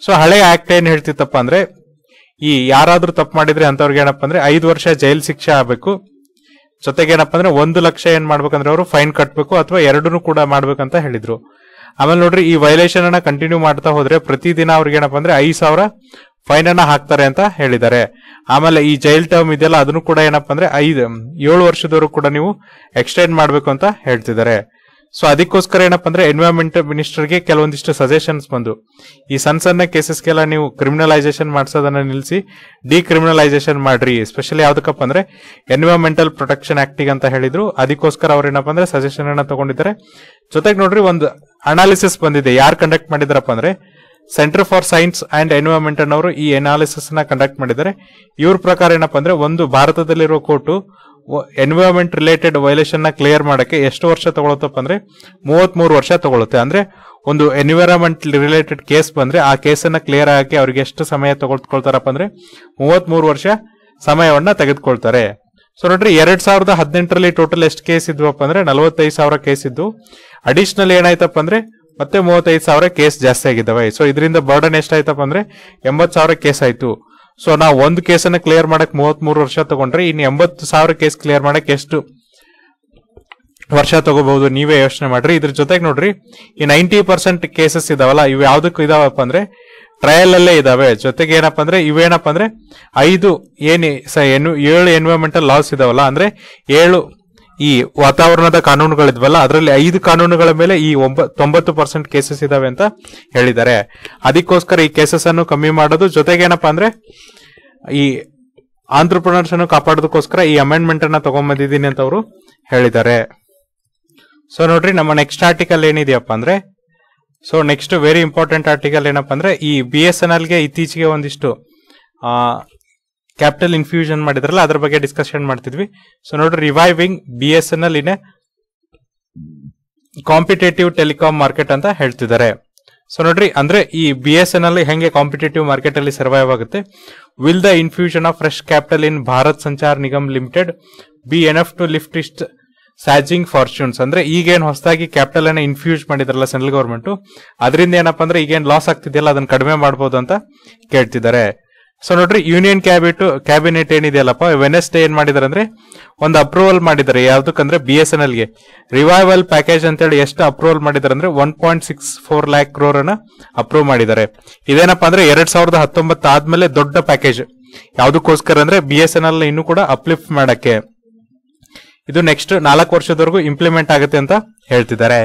ಸೊ ಹಳೆ ಆಕ್ಟ್ ಏನ್ ಹೇಳ್ತಿತ್ತಪ್ಪ ಅಂದ್ರೆ ಈ ಯಾರಾದ್ರೂ ತಪ್ಪು ಮಾಡಿದ್ರೆ ಅಂತವ್ರಿಗೆ ಏನಪ್ಪ ಅಂದ್ರೆ ಐದು ವರ್ಷ ಜೈಲ್ ಶಿಕ್ಷೆ ಆಗ್ಬೇಕು ಜೊತೆಗೆ ಏನಪ್ಪ ಅಂದ್ರೆ ಒಂದು ಲಕ್ಷ ಏನ್ ಮಾಡ್ಬೇಕಂದ್ರೆ ಅವರು ಫೈನ್ ಕಟ್ಟಬೇಕು ಅಥವಾ ಎರಡನ್ನೂ ಕೂಡ ಮಾಡ್ಬೇಕಂತ ಹೇಳಿದ್ರು ಆಮೇಲೆ ನೋಡ್ರಿ ಈ ವೈಲೇಷನ್ ಅನ್ನ ಕಂಟಿನ್ಯೂ ಮಾಡ್ತಾ ಹೋದ್ರೆ ಪ್ರತಿದಿನ ಅವ್ರಿಗೆ ಏನಪ್ಪಾ ಅಂದ್ರೆ ಐದು ಸಾವಿರ ಫೈನ್ ಅನ್ನ ಹಾಕ್ತಾರೆ ಅಂತ ಹೇಳಿದ್ದಾರೆ ಆಮೇಲೆ ಈ ಜೈಲ್ ಟರ್ಮ್ ಇದೆಯಲ್ಲ ಅದನ್ನು ಕೂಡ ಏನಪ್ಪಾ ಅಂದ್ರೆ ಐದು ಏಳು ವರ್ಷದವರು ಕೂಡ ನೀವು ಎಕ್ಸ್ಟೆಂಡ್ ಮಾಡಬೇಕು ಅಂತ ಹೇಳ್ತಿದ್ದಾರೆ ಸೊ ಅದಕ್ಕೋಸ್ಕರ ಏನಪ್ಪ ಅಂದ್ರೆ ಎನ್ವೈರನ್ಮೆಂಟ್ ಮಿನಿಸ್ಟರ್ಗೆ ಕೆಲವೊಂದಿಷ್ಟು ಸಜೆಷನ್ಸ್ ಬಂದು ಈ ಸಣ್ಣ ಸಣ್ಣ ಕೇಸಸ್ಗೆಲ್ಲ ನೀವು ಕ್ರಿಮಿನಲೈಸೇಷನ್ ಮಾಡಿಸೋದನ್ನ ನಿಲ್ಲಿಸಿ ಡಿಕ್ರಿಮಿನಲೈಸೇಷನ್ ಮಾಡ್ರಿ ಎಸ್ಪೆಷಲಿ ಯಾವ್ದಕ್ಕಪ್ಪ ಅಂದ್ರೆ ಎನ್ವೈರನ್ಮೆಂಟಲ್ ಪ್ರೊಟೆಕ್ಷನ್ ಆಕ್ಟಿಗೆ ಅಂತ ಹೇಳಿದ್ರು ಅದಕ್ಕೋಸ್ಕರ ಅವ್ರು ಏನಪ್ಪ ಅಂದ್ರೆ ಸಜೆಷನ್ ಅನ್ನ ತಗೊಂಡಿದ್ದಾರೆ ಜೊತೆಗೆ ನೋಡ್ರಿ ಒಂದು ಅನಾಲಿಸಿಸ್ ಬಂದಿದೆ ಯಾರು ಕಂಡಕ್ಟ್ ಮಾಡಿದಾರಪ್ಪ ಅಂದ್ರೆ centre for science and environment ಅನ್ನೋರು ಈ ಅನಾಲಿಸಿಸ್ ನ ಕಂಡಕ್ಟ್ ಮಾಡಿದ್ದಾರೆ ಇವ್ರ ಪ್ರಕಾರ ಏನಪ್ಪ ಅಂದ್ರೆ ಒಂದು ಭಾರತದಲ್ಲಿರುವ ಕೋರ್ಟು ಎನ್ವಿರಾನ್ಮೆಂಟ್ ರಿಲೇಟೆಡ್ ವೈಲೇಷನ್ನ ಕ್ಲಿಯರ್ ಮಾಡೋಕ್ಕೆ ಎಷ್ಟು ವರ್ಷ ತಗೊಳುತ್ತಪ್ಪ ಅಂದರೆ ಮೂವತ್ತ್ಮೂರು ವರ್ಷ ತಗೊಳುತ್ತೆ ಅಂದರೆ ಒಂದು ಎನ್ವಿರಾನ್ಮೆಂಟ್ ರಿಲೇಟೆಡ್ ಕೇಸ್ ಬಂದರೆ ಆ ಕೇಸನ್ನು ಕ್ಲಿಯರ್ ಆಗಿ ಅವ್ರಿಗೆ ಎಷ್ಟು ಸಮಯ ತೊಗೊಳ್ಕೊಳ್ತಾರಪ್ಪ ಅಂದರೆ ಮೂವತ್ತ್ಮೂರು ವರ್ಷ ಸಮಯವನ್ನು ತೆಗೆದುಕೊಳ್ತಾರೆ ಸೊ ನೋಡ್ರಿ ಎರಡ್ ಸಾವಿರದ ಹದಿನೆಂಟರಲ್ಲಿ ಟೋಟಲ್ ಎಷ್ಟು ಕೇಸ್ ಇದ್ವಪ್ಪ ಅಂದರೆ ನಲವತ್ತೈದು ಸಾವಿರ ಕೇಸ್ ಇದ್ದು ಅಡಿಷನಲ್ ಏನಾಯ್ತಪ್ಪ ಅಂದರೆ ಮತ್ತೆ ಮೂವತ್ತೈದು ಸಾವಿರ ಕೇಸ್ ಜಾಸ್ತಿ ಆಗಿದ್ದಾವೆ ಸೊ ಇದರಿಂದ ಬರ್ಡನ್ ಎಷ್ಟಾಯ್ತಪ್ಪ ಅಂದರೆ ಎಂಬತ್ತು ಸಾವಿರ ಕೇಸ್ ಆಯಿತು ಸೊ ನಾವು ಒಂದು ಕೇಸನ್ನ ಕ್ಲಿಯರ್ ಮಾಡಕ್ ಮೂವತ್ ಮೂರು ವರ್ಷ ತಗೊಂಡ್ರೆ ಇನ್ನು ಎಂಬತ್ತು ಸಾವಿರ ಕೇಸ್ ಕ್ಲಿಯರ್ ಮಾಡಕ್ ಎಷ್ಟು ವರ್ಷ ತಗೋಬಹುದು ನೀವೇ ಯೋಚನೆ ಮಾಡ್ರಿ ಇದ್ರ ಜೊತೆಗೆ ನೋಡ್ರಿ ಈ ನೈಂಟಿ ಪರ್ಸೆಂಟ್ ಕೇಸಸ್ ಇದಾವಲ್ಲ ಇವು ಯಾವ್ದಕ್ ಇದಾವಪ್ಪ ಅಂದ್ರೆ ಟ್ರಯಲ್ ಅಲ್ಲೇ ಇದಾವೆ ಜೊತೆಗೆ ಏನಪ್ಪ ಅಂದ್ರೆ ಇವೇನಪ್ಪ ಅಂದ್ರೆ ಐದು ಏನು ಏಳು ಎನ್ವೈರ್ಮೆಂಟಲ್ ಲಾಸ್ ಇದಾವಲ್ಲ ಅಂದ್ರೆ ಏಳು ಈ ವಾತಾವರಣದ ಕಾನೂನುಗಳಿದ್ವಲ್ಲ ಅದರಲ್ಲಿ ಐದು ಕಾನೂನುಗಳ ಮೇಲೆ ಈ ಒಂಬ ತೊಂಬತ್ತು ಪರ್ಸೆಂಟ್ ಕೇಸಸ್ ಇದಾವೆ ಅಂತ ಹೇಳಿದ್ದಾರೆ ಅದಕ್ಕೋಸ್ಕರ ಈ ಕೇಸಸ್ ಅನ್ನು ಕಮ್ಮಿ ಮಾಡೋದು ಜೊತೆಗೆ ಏನಪ್ಪಾ ಅಂದ್ರೆ ಈ ಆಂಧ್ರಪ್ರನರ್ಸ್ ಅನ್ನು ಕಾಪಾಡೋದಕ್ಕೋಸ್ಕರ ಈ ಅಮೆಂಡ್ಮೆಂಟ್ ಅನ್ನ ತಗೊಂಬಂದಿದ್ದೀನಿ ಅಂತ ಅವರು ಹೇಳಿದ್ದಾರೆ ಸೊ ನೋಡ್ರಿ ನಮ್ಮ ನೆಕ್ಸ್ಟ್ ಆರ್ಟಿಕಲ್ ಏನಿದೆಯಪ್ಪ ಅಂದ್ರೆ so next very important article ಏನಪ್ಪಾ ಅಂದ್ರೆ ಈ ಬಿ ಎಸ್ ಎನ್ ಎಲ್ಗೆ ಇತ್ತೀಚೆಗೆ ಒಂದಿಷ್ಟು ಕ್ಯಾಪಿಟಲ್ ಇನ್ಫ್ಯೂಷನ್ ಮಾಡಿದ್ರಲ್ಲ ಅದ್ರ ಬಗ್ಗೆ ಡಿಸ್ಕಶನ್ ಮಾಡ್ತಿದ್ವಿ ಸೊ ನೋಡಿ reviving B S N L in competitive telecom market ಅಂತ ಹೇಳ್ತಿದ್ದಾರೆ ಸೊ ನೋಡ್ರಿ ಅಂದ್ರೆ ಈ ಬಿ ಎಸ್ ಎನ್ ಎಲ್ ಹೆಂಗೆ ಕಾಂಪಿಟೇಟಿವ್ ಮಾರ್ಕೆಟ್ ಅಲ್ಲಿ ಸರ್ವೈವ್ ಆಗುತ್ತೆ will the infusion of fresh capital in Bharat Sanchar Nigam limited B N to lift ಇಸ್ಟ್ ಸ್ಯಾಜಿಂಗ್ ಫಾರ್ಚೂನ್ಸ್ ಅಂದ್ರೆ ಈಗೇನು ಹೊಸದಾಗಿ ಕ್ಯಾಪಿಟಲ್ ಅನ್ನ ಇನ್ಫ್ಯೂಸ್ ಮಾಡಿದ್ರಲ್ಲ ಸೆಂಟ್ರಲ್ ಗವರ್ಮೆಂಟ್ ಅದರಿಂದ ಏನಪ್ಪಾ ಅಂದ್ರೆ ಈಗೇನು ಲಾಸ್ ಆಗ್ತಿದೆಯಲ್ಲ ಅದನ್ನ ಕಡಿಮೆ ಮಾಡಬಹುದು ಅಂತ ಕೇಳ್ತಿದ್ದಾರೆ ಸೊ ನೋಡ್ರಿ ಯೂನಿಯನ್ ಕ್ಯಾಬಿಟ್ ಕ್ಯಾಬಿನೆಟ್ ಏನಿದೆಯಲ್ಲಪ್ಪ ಡೇ ಏನ್ ಮಾಡಿದಾರೆ ಅಂದ್ರೆ ಒಂದು ಅಪ್ರೂವಲ್ ಮಾಡಿದ್ದಾರೆ ಯಾವ್ದಕ್ಕಂದ್ರೆ ಬಿ ಎಸ್ ಎನ್ ಎಲ್ ಗೆ ರಿವೈವಲ್ ಪ್ಯಾಕೇಜ್ ಅಂತೇಳಿ ಎಷ್ಟು ಅಪ್ರೂವಲ್ ಮಾಡಿದಾರೆ ಅಂದ್ರೆ one point six four lakh crore ಅನ್ನ ಅಪ್ರೂವ್ ಮಾಡಿದ್ದಾರೆ ಇದೇನಪ್ಪ ಅಂದ್ರೆ ಎರಡ್ ಸಾವಿರದ ಹತ್ತೊಂಬತ್ತು ಆದ್ಮೇಲೆ ದೊಡ್ಡ ಪ್ಯಾಕೇಜ್ ಯಾವ್ದಕ್ಕೋಸ್ಕರ ಅಂದ್ರೆ ಬಿ ಎಸ್ ಎನ್ ಎಲ್ ಇನ್ನು ಕೂಡ ಅಪ್ಲಿಫ್ಟ್ ಮಾಡಕ್ಕೆ ಇದು ನೆಕ್ಸ್ಟ್ ನಾಲ್ಕು ವರ್ಷದವರೆಗೂ ಇಂಪ್ಲಿಮೆಂಟ್ ಆಗುತ್ತೆ ಅಂತ ಹೇಳ್ತಿದ್ದಾರೆ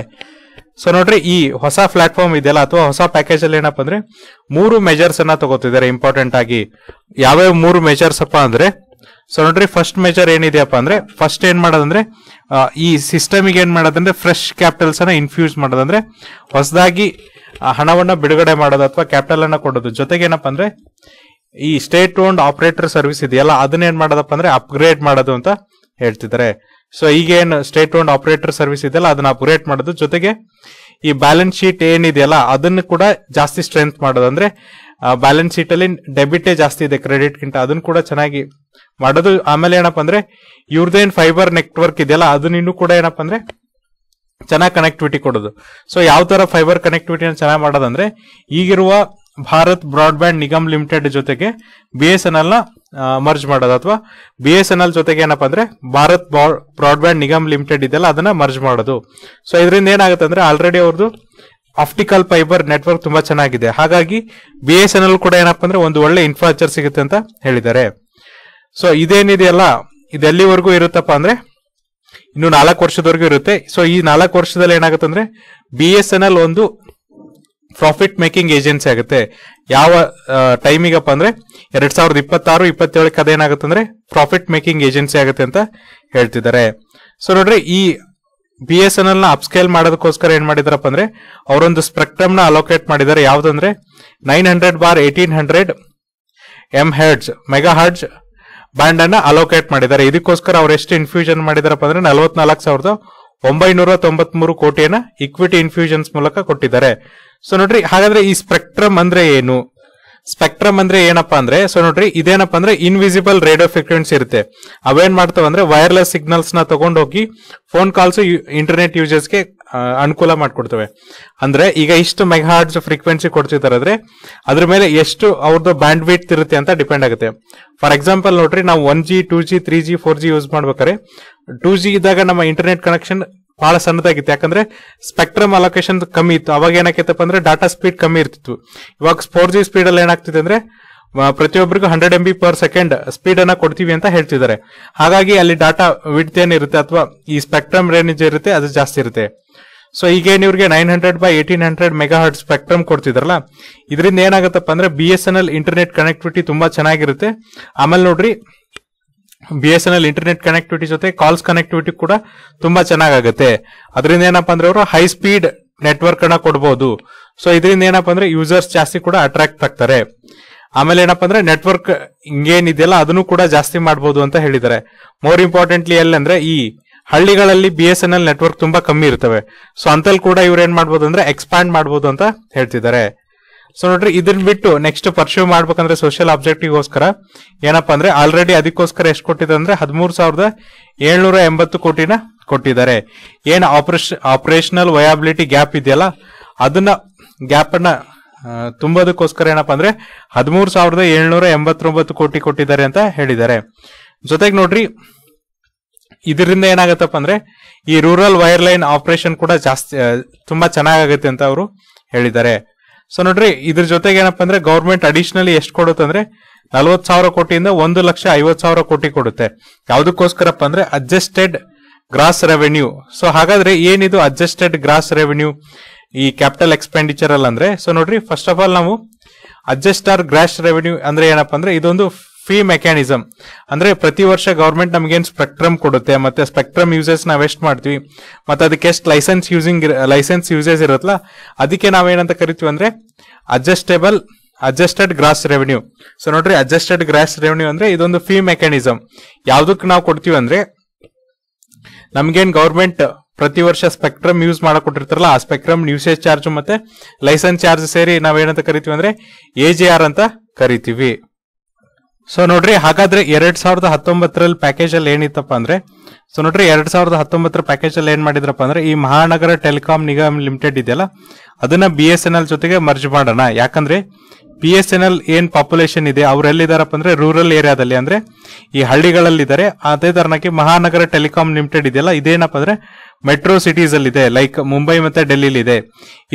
ಸೊ ನೋಡ್ರಿ ಈ ಹೊಸ ಪ್ಲಾಟ್ಫಾರ್ಮ್ ಇದೆಯಲ್ಲ ಅಥವಾ ಹೊಸ ಪ್ಯಾಕೇಜ್ ಅಲ್ಲಿ ಏನಪ್ಪಾ ಅಂದ್ರೆ ಮೂರು ಮೆಜರ್ಸ್ ಅನ್ನ ತಗೋತಿದ್ದಾರೆ ಇಂಪಾರ್ಟೆಂಟ್ ಆಗಿ ಯಾವ್ಯಾವ ಮೂರು ಮೆಜರ್ಸ್ ಅಪ್ಪ ಅಂದ್ರೆ ಸೊ ನೋಡ್ರಿ ಫಸ್ಟ್ ಮೆಜರ್ ಏನಿದೆಯಪ್ಪ ಅಂದ್ರೆ ಫಸ್ಟ್ ಏನ್ ಮಾಡೋದಂದ್ರೆ ಈ ಸಿಸ್ಟಮಿಗೆ ಏನ್ ಮಾಡೋದಂದ್ರೆ ಫ್ರೆಶ್ ಕ್ಯಾಪಿಟಲ್ಸ್ ಅನ್ನ ಇನ್ಫ್ಯೂಸ್ ಮಾಡೋದಂದ್ರೆ ಹೊಸದಾಗಿ ಹಣವನ್ನ ಬಿಡುಗಡೆ ಮಾಡೋದು ಅಥವಾ ಕ್ಯಾಪಿಟಲ್ ಅನ್ನ ಕೊಡೋದು ಜೊತೆಗೆ ಏನಪ್ಪ ಅಂದ್ರೆ ಈ ಸ್ಟೇಟ್ ಓನ್ ಆಪರೇಟರ್ ಸರ್ವಿಸ್ ಇದೆಯಲ್ಲ ಅದನ್ನ ಏನ್ ಮಾಡೋದಪ್ಪ ಅಂದ್ರೆ ಅಪ್ಗ್ರೇಡ್ ಮಾಡೋದು ಅಂತ ಹೇಳ್ತಿದ್ದಾರೆ ಸೊ ಈಗ ಏನು ಸ್ಟೇಟ್ ಓನ್ ಆಪರೇಟರ್ ಸರ್ವಿಸ್ ಇದೆಯಲ್ಲ ಅದನ್ನ ಅಪರೇಟ್ ಮಾಡೋದು ಜೊತೆಗೆ ಈ ಬ್ಯಾಲೆನ್ಸ್ ಶೀಟ್ ಏನಿದೆಯಲ್ಲ ಅದನ್ನು ಕೂಡ ಜಾಸ್ತಿ ಸ್ಟ್ರೆಂತ್ ಮಾಡೋದು ಅಂದ್ರೆ ಬ್ಯಾಲೆನ್ಸ್ ಶೀಟ್ ಅಲ್ಲಿ ಡೆಬಿಟೇ ಜಾಸ್ತಿ ಇದೆ ಕ್ರೆಡಿಟ್ ಗಿಂತ ಅದನ್ನು ಕೂಡ ಚೆನ್ನಾಗಿ ಮಾಡೋದು ಆಮೇಲೆ ಏನಪ್ಪ ಅಂದ್ರೆ ಇವ್ರದೇನ್ ಫೈಬರ್ ನೆಟ್ವರ್ಕ್ ಇದೆಯಲ್ಲ ಅದನ್ನ ಇನ್ನು ಕೂಡ ಏನಪ್ಪ ಅಂದ್ರೆ ಚೆನ್ನಾಗಿ ಕನೆಕ್ಟಿವಿಟಿ ಕೊಡೋದು ಸೊ ಯಾವ ತರ ಫೈಬರ್ ಕನೆಕ್ಟಿವಿಟಿನ ಚೆನ್ನಾಗಿ ಮಾಡೋದಂದ್ರೆ ಈಗಿರುವ ಭಾರತ್ ಬ್ರಾಡ್ಬ್ಯಾಂಡ್ ನಿಗಮ್ ಲಿಮಿಟೆಡ್ ಜೊತೆಗೆ ಬಿ ಎಸ್ ಎನ್ ಎಲ್ ನ ಮರ್ಜ್ ಮಾಡೋದು ಅಥವಾ ಬಿ ಎಸ್ ಎನ್ ಎಲ್ ಜೊತೆಗೆ ಏನಪ್ಪ ಅಂದ್ರೆ ಭಾರತ್ ಬ್ರಾಡ್ಬ್ಯಾಂಡ್ ನಿಗಮ್ ಲಿಮಿಟೆಡ್ ಇದೆಲ್ಲ ಅದನ್ನ ಮರ್ಜ್ ಮಾಡೋದು ಸೊ ಇದರಿಂದ ಏನಾಗುತ್ತೆ ಅಂದ್ರೆ ಆಲ್ರೆಡಿ ಅವ್ರದ್ದು ಆಪ್ಟಿಕಲ್ ಫೈಬರ್ ನೆಟ್ವರ್ಕ್ ತುಂಬಾ ಚೆನ್ನಾಗಿದೆ ಹಾಗಾಗಿ ಬಿ ಎಸ್ ಎನ್ ಎಲ್ ಕೂಡ ಏನಪ್ಪ ಅಂದ್ರೆ ಒಂದು ಒಳ್ಳೆ ಇನ್ಫ್ರಾಸ್ಟ್ರಕ್ಚರ್ ಸಿಗುತ್ತೆ ಅಂತ ಹೇಳಿದ್ದಾರೆ ಸೊ ಇದೇನಿದೆಯಲ್ಲ ಇದೆಲ್ಲಿವರೆಗೂ ಇರುತ್ತಪ್ಪ ಅಂದ್ರೆ ಇನ್ನು ನಾಲ್ಕು ವರ್ಷದವರೆಗೂ ಇರುತ್ತೆ ಸೊ ಈ ನಾಲ್ಕು ವರ್ಷದಲ್ಲಿ ಏನಾಗುತ್ತೆ ಅಂದ್ರೆ ಬಿ ಎಸ್ ಎನ್ ಎಲ್ ಒಂದು ಪ್ರಾಫಿಟ್ ಮೇಕಿಂಗ್ ಏಜೆನ್ಸಿ ಆಗುತ್ತೆ ಯಾವ ಟೈಮಿಗಪ್ಪ ಅಂದ್ರೆ ಎರಡ್ ಸಾವಿರದ ಇಪ್ಪತ್ತಾರು ಇಪ್ಪತ್ತೇಳಕ್ಕೆ ಅದೇನಾಗುತ್ತೆ ಅಂದ್ರೆ ಪ್ರಾಫಿಟ್ ಮೇಕಿಂಗ್ ಏಜೆನ್ಸಿ ಆಗುತ್ತೆ ಅಂತ ಹೇಳ್ತಿದ್ದಾರೆ ಸೊ ನೋಡ್ರಿ ಈ ಬಿ ಎಸ್ ಎನ್ ಎಲ್ ನ ಅಪ್ಸ್ಕೇಲ್ ಮಾಡೋದಕ್ಕೋಸ್ಕರ ಏನ್ ಮಾಡಿದಾರಪ್ಪ ಅಂದ್ರೆ ಅವರೊಂದು ಸ್ಪೆಕ್ಟ್ರಮ್ ನ ಅಲೋಕೇಟ್ ಮಾಡಿದ್ದಾರೆ ಯಾವ್ದಂದ್ರೆ nine hundred bar eighteen hundred M hertz megahertz band ಅನ್ನ ಅಲೋಕೇಟ್ ಮಾಡಿದ್ದಾರೆ ಇದಕ್ಕೋಸ್ಕರ ಅವ್ರು ಎಷ್ಟು ಇನ್ಫ್ಯೂಷನ್ ಮಾಡಿದಾರಪ್ಪ ಅಂದ್ರೆ ನಲವತ್ನಾಲ್ಕು ಸಾವಿರದ ಒಂಬೈನೂರ ತೊಂಬತ್ಮೂರು ಕೋಟಿಯನ್ನ ಇಕ್ವಿಟಿ ಇನ್ಫ್ಯೂಷನ್ಸ್ ಮೂಲಕ ಕೊಟ್ಟಿದ್ದಾರೆ ಸೊ ನೋಡ್ರಿ ಹಾಗಾದ್ರೆ ಈ ಸ್ಪೆಕ್ಟ್ರಮ್ ಅಂದ್ರೆ ಏನು ಸ್ಪೆಕ್ಟ್ರಮ್ ಅಂದ್ರೆ ಏನಪ್ಪಾ ಅಂದ್ರೆ ಸೊ ನೋಡ್ರಿ ಇದೇನಪ್ಪ ಅಂದ್ರೆ ಇನ್ವಿಸಿಬಲ್ ರೇಡಿಯೋ ಫ್ರೀಕ್ವೆನ್ಸಿ ಇರುತ್ತೆ ಅವೇನ್ ಮಾಡ್ತಾವ ಅಂದ್ರೆ ವೈರ್ಲೆಸ್ ಸಿಗ್ನಲ್ಸ್ ನ ತಗೊಂಡೋಗಿ ಫೋನ್ ಕಾಲ್ಸ್ ಇಂಟರ್ನೆಟ್ ಯೂಸರ್ಸ್ಗೆ ಅನುಕೂಲ ಮಾಡ್ಕೊಡ್ತವೆ ಅಂದ್ರೆ ಈಗ ಇಷ್ಟು ಮೆಗಾಹಾರ್ಟ್ಸ್ ಫ್ರೀಕ್ವೆನ್ಸಿ ಕೊಡ್ತಿದ್ದಾರೆ ಅದ್ರ ಮೇಲೆ ಎಷ್ಟು ಅವ್ರದ್ದು ಬ್ಯಾಂಡ್ ವಿಟ್ ಇರುತ್ತೆ ಅಂತ ಡಿಪೆಂಡ್ ಆಗುತ್ತೆ ಫಾರ್ ಎಕ್ಸಾಂಪಲ್ ನೋಡ್ರಿ ನಾವು one G two G three G four G use ಮಾಡ್ಬೇಕಾರೆ ಟೂ ಜಿ ಇದ್ದಾಗ ನಮ್ಮ ಇಂಟರ್ನೆಟ್ ಕನೆಕ್ಷನ್ ಬಹಳ ಸಣ್ಣದಾಗಿತ್ತು ಯಾಕಂದ್ರೆ ಸ್ಪೆಕ್ಟ್ರಮ್ ಅಲೋಕೇಶನ್ ಕಮ್ಮಿ ಇತ್ತು ಅವಾಗ ಏನಾಕೈತಪ್ಪ ಅಂದ್ರೆ ಡಾಟಾ ಸ್ಪೀಡ್ ಕಮ್ಮಿ ಇರ್ತಿತ್ತು ಇವಾಗ ಫೋರ್ ಜಿ ಸ್ಪೀಡ್ ಅಲ್ಲಿ ಏನಾಗ್ತಿದೆ ಅಂದ್ರೆ ಪ್ರತಿಯೊಬ್ಬರಿಗೂ hundred M B per second speed ಅನ್ನ ಕೊಡ್ತೀವಿ ಅಂತ ಹೇಳ್ತಿದ್ದಾರೆ ಹಾಗಾಗಿ ಅಲ್ಲಿ ಡಾಟಾ ವಿಡ್ತ್ ಏನಿರುತ್ತೆ ಅಥವಾ ಈ ಸ್ಪೆಕ್ಟ್ರಮ್ ರೇಂಜ್ ಇರುತ್ತೆ ಅದು ಜಾಸ್ತಿ ಇರುತ್ತೆ ಸೊ ಈಗೇನು ಇವ್ರಿಗೆ nine hundred by eighteen hundred megahertz spectrum ಕೊಡ್ತಿದ್ರಲ್ಲ ಇದರಿಂದ ಏನಾಗತ್ತಪ್ಪ ಅಂದ್ರೆ B S N L internet connectivity ತುಂಬಾ ಚೆನ್ನಾಗಿರುತ್ತೆ ಆಮೇಲೆ ನೋಡ್ರಿ B S N L internet connectivity ಜೊತೆ ಕಾಲ್ಸ್ ಕನೆಕ್ಟಿವಿಟಿ ಕೂಡ ತುಂಬಾ ಚೆನ್ನಾಗಾಗುತ್ತೆ ಅದರಿಂದ ಏನಪ್ಪಾ ಅಂದ್ರೆ ಅವರು ಹೈ ಸ್ಪೀಡ್ ನೆಟ್ವರ್ಕ್ ಅನ್ನ ಕೊಡಬಹುದು ಸೊ ಇದರಿಂದ ಏನಪ್ಪಾ ಅಂದ್ರೆ ಯೂಸರ್ಸ್ ಜಾಸ್ತಿ ಕೂಡ ಅಟ್ರಾಕ್ಟ್ ಆಗ್ತಾರೆ ಆಮೇಲೆ ಏನಪ್ಪಾ ಅಂದ್ರೆ ನೆಟ್ವರ್ಕ್ ಹಿಂಗೇನಿದೆಯಲ್ಲ ಅದನ್ನು ಕೂಡ ಜಾಸ್ತಿ ಮಾಡಬಹುದು ಅಂತ ಹೇಳಿದ್ದಾರೆ ಮೋರ್ ಇಂಪಾರ್ಟೆಂಟ್ಲಿ ಎಲ್ಲಂದ್ರೆ ಈ ಹಳ್ಳಿಗಳಲ್ಲಿ B S N L network ತುಂಬಾ ಕಮ್ಮಿ ಇರ್ತವೆ ಸೊ ಅಂತಲ್ಲಿ ಕೂಡ ಇವ್ರು ಏನ್ ಮಾಡ್ಬೋದು ಅಂದ್ರೆ ಎಕ್ಸ್ಪ್ಯಾಂಡ್ ಮಾಡ್ಬೋದು ಅಂತ ಹೇಳ್ತಿದ್ದಾರೆ ಸೊ ನೋಡ್ರಿ ಇದನ್ನ ಬಿಟ್ಟು ನೆಕ್ಸ್ಟ್ ಪರ್ಸ್ಯೂ ಮಾಡ್ಬೇಕಂದ್ರೆ ಸೋಷಿಯಲ್ ಗೋಸ್ಕರ ಏನಪ್ಪಾ ಅಂದ್ರೆ ಆಲ್ರೆಡಿ ಅದಕ್ಕೋಸ್ಕರ ಎಷ್ಟು ಕೊಟ್ಟಿದ್ದಾರೆ ಅಂದ್ರೆ ಹದಿಮೂರು ಸಾವಿರದ ಏಳ್ನೂರ ಎಂಬತ್ತು ಕೋಟಿನ ಕೊಟ್ಟಿದ್ದಾರೆ ಏನ್ ಆಪರೇಷನಲ್ ವಯಾಬಿಲಿಟಿ ಗ್ಯಾಪ್ ಇದೆಯಲ್ಲ ಅದನ್ನ ಗ್ಯಾಪ್ ಅನ್ನ ತುಂಬೋದಕ್ಕೋಸ್ಕರ ಏನಪ್ಪಾ ಅಂದ್ರೆ ಹದಿಮೂರು ಸಾವಿರದ ಏಳ್ನೂರ ಎಂಬತ್ತೊಂಬತ್ತು ಕೋಟಿ ಕೊಟ್ಟಿದ್ದಾರೆ ಅಂತ ಹೇಳಿದ್ದಾರೆ ಜೊತೆಗೆ ನೋಡ್ರಿ ಇದರಿಂದ ಏನಾಗತ್ತಪ್ಪ ಅಂದ್ರೆ ಈ ರೂರಲ್ ವೈರ್ಲೈನ್ ಆಪರೇಷನ್ ಕೂಡ ಜಾಸ್ತಿ ತುಂಬಾ ಚೆನ್ನಾಗಾಗುತ್ತೆ ಅಂತ ಅವರು ಹೇಳಿದ್ದಾರೆ ಸೊ ನೋಡ್ರಿ ಇದ್ರ ಜೊತೆಗೆ ಏನಪ್ಪ ಅಂದ್ರೆ ಗೌರ್ಮೆಂಟ್ ಅಡಿಷನಲಿ ಎಷ್ಟು ಅಂದ್ರೆ ನಲ್ವತ್ ಸಾವಿರ ಕೋಟಿಯಿಂದ ಒಂದು ಲಕ್ಷ ಐವತ್ ಸಾವಿರ ಕೋಟಿ ಕೊಡುತ್ತೆ ಯಾವ್ದಕ್ಕೋಸ್ಕರಪ್ಪ ಅಂದ್ರೆ ಅಡ್ಜಸ್ಟೆಡ್ ಗ್ರಾಸ್ ರೆವೆನ್ಯೂ ಸೊ ಹಾಗಾದ್ರೆ ಏನಿದು ಅಡ್ಜಸ್ಟೆಡ್ ಗ್ರಾಸ್ ರೆವೆನ್ಯೂ ಈ ಕ್ಯಾಪಿಟಲ್ ಎಕ್ಸ್ಪೆಂಡಿಚರ್ ಅಲ್ಲಿ ಅಂದ್ರೆ ಸೊ ನೋಡ್ರಿ ಫಸ್ಟ್ ಆಫ್ ಆಲ್ ನಾವು ಅಡ್ಜಸ್ಟ್ ಆರ್ ಗ್ರಾಸ್ ರೆವೆನ್ಯೂ ಅಂದ್ರೆ ಏನಪ್ಪ ಅಂದ್ರೆ ಇದೊಂದು ಫೀ ಮೆಕ್ಯಾನಿಸಮ್ ಅಂದ್ರೆ ಪ್ರತಿ ವರ್ಷ ಗೌರ್ಮೆಂಟ್ ನಮಗೇನು ಸ್ಪೆಕ್ಟ್ರಮ್ ಕೊಡುತ್ತೆ ಮತ್ತೆ ಸ್ಪೆಕ್ಟ್ರಮ್ ಯೂಸಸ್ ನಾವು ಎಷ್ಟು ಮಾಡ್ತೀವಿ ಮತ್ತೆ ಅದಕ್ಕೆ ಎಷ್ಟು ಲೈಸೆನ್ಸ್ ಯೂಸಿಂಗ್ ಲೈಸೆನ್ಸ್ ಯೂಸಸ್ ಇರುತ್ತಲ್ಲ ಅದಕ್ಕೆ ನಾವೇನಂತ ಕರಿತೀವಿ ಅಂದ್ರೆ adjustable adjusted gross revenue so ನೋಡ್ರಿ ಅಡ್ಜಸ್ಟೆಡ್ ಗ್ರಾಸ್ ರೆವೆನ್ಯೂ ಅಂದ್ರೆ ಇದೊಂದು ಫೀ ಮೆಕ್ಯಾನಿಸಮ್ ಯಾವುದಕ್ಕೆ ನಾವು ಕೊಡ್ತೀವಿ ಅಂದ್ರೆ ಏನ್ ಗೌರ್ಮೆಂಟ್ ಪ್ರತಿ ವರ್ಷ ಸ್ಪೆಕ್ಟ್ರಮ್ ಯೂಸ್ ಕೊಟ್ಟಿರ್ತಾರಲ್ಲ ಆ ಸ್ಪೆಕ್ಟ್ರಮ್ ಯೂಸೇಜ್ ಚಾರ್ಜ್ ಮತ್ತೆ ಲೈಸೆನ್ಸ್ ಚಾರ್ಜ್ ಸೇರಿ ನಾವೇನಂತ ಕರಿತೀವಿ ಅಂದ್ರೆ ಎ ಜಿ ಆರ್ ಅಂತ ಕರಿತೀವಿ ಸೊ ನೋಡ್ರಿ ಹಾಗಾದ್ರೆ ಎರಡ್ ಸಾವಿರದ ಹತ್ತೊಂಬತ್ತರಲ್ಲಿ ಪ್ಯಾಕೇಜ್ ಅಲ್ಲಿ ಏನಿತ್ತಪ್ಪ ಅಂದ್ರೆ ಸೊ ನೋಡ್ರಿ ಎರಡ್ ಸಾವಿರದ ಹತ್ತೊಂಬತ್ತರ ಪ್ಯಾಕೇಜ್ ಅಲ್ಲಿ ಏನ್ ಮಾಡಿದ್ರಪ್ಪ ಅಂದ್ರೆ ಈ ಮಹಾನಗರ ಟೆಲಿಕಾಂ ನಿಗಮ್ ಲಿಮಿಟೆಡ್ ಇದೆಯಲ್ಲ ಅದನ್ನ ಬಿ ಎಸ್ ಎನ್ ಎಲ್ ಜೊತೆಗೆ ಮರ್ಜ್ ಮಾಡೋಣ ಯಾಕಂದ್ರೆ ಬಿ ಎಸ್ ಎನ್ ಎಲ್ ಏನ್ ಪಾಪ್ಯುಲೇಷನ್ ಇದೆ ಅವ್ರು ಅಂದ್ರೆ ರೂರಲ್ ಏರಿಯಾದಲ್ಲಿ ಅಂದ್ರೆ ಈ ಹಳ್ಳಿಗಳಲ್ಲಿದ್ದಾರೆ ಅದೇ ತರನಾಗಿ ಮಹಾನಗರ ಟೆಲಿಕಾಂ ಲಿಮಿಟೆಡ್ ಇದೆಯಲ್ಲ ಇದೇನಪ್ಪ ಅಂದ್ರೆ ಮೆಟ್ರೋ ಸಿಟೀಸ್ ಅಲ್ಲಿ ಇದೆ ಲೈಕ್ ಮುಂಬೈ ಮತ್ತೆ ಡೆಲ್ಲಿ ಇದೆ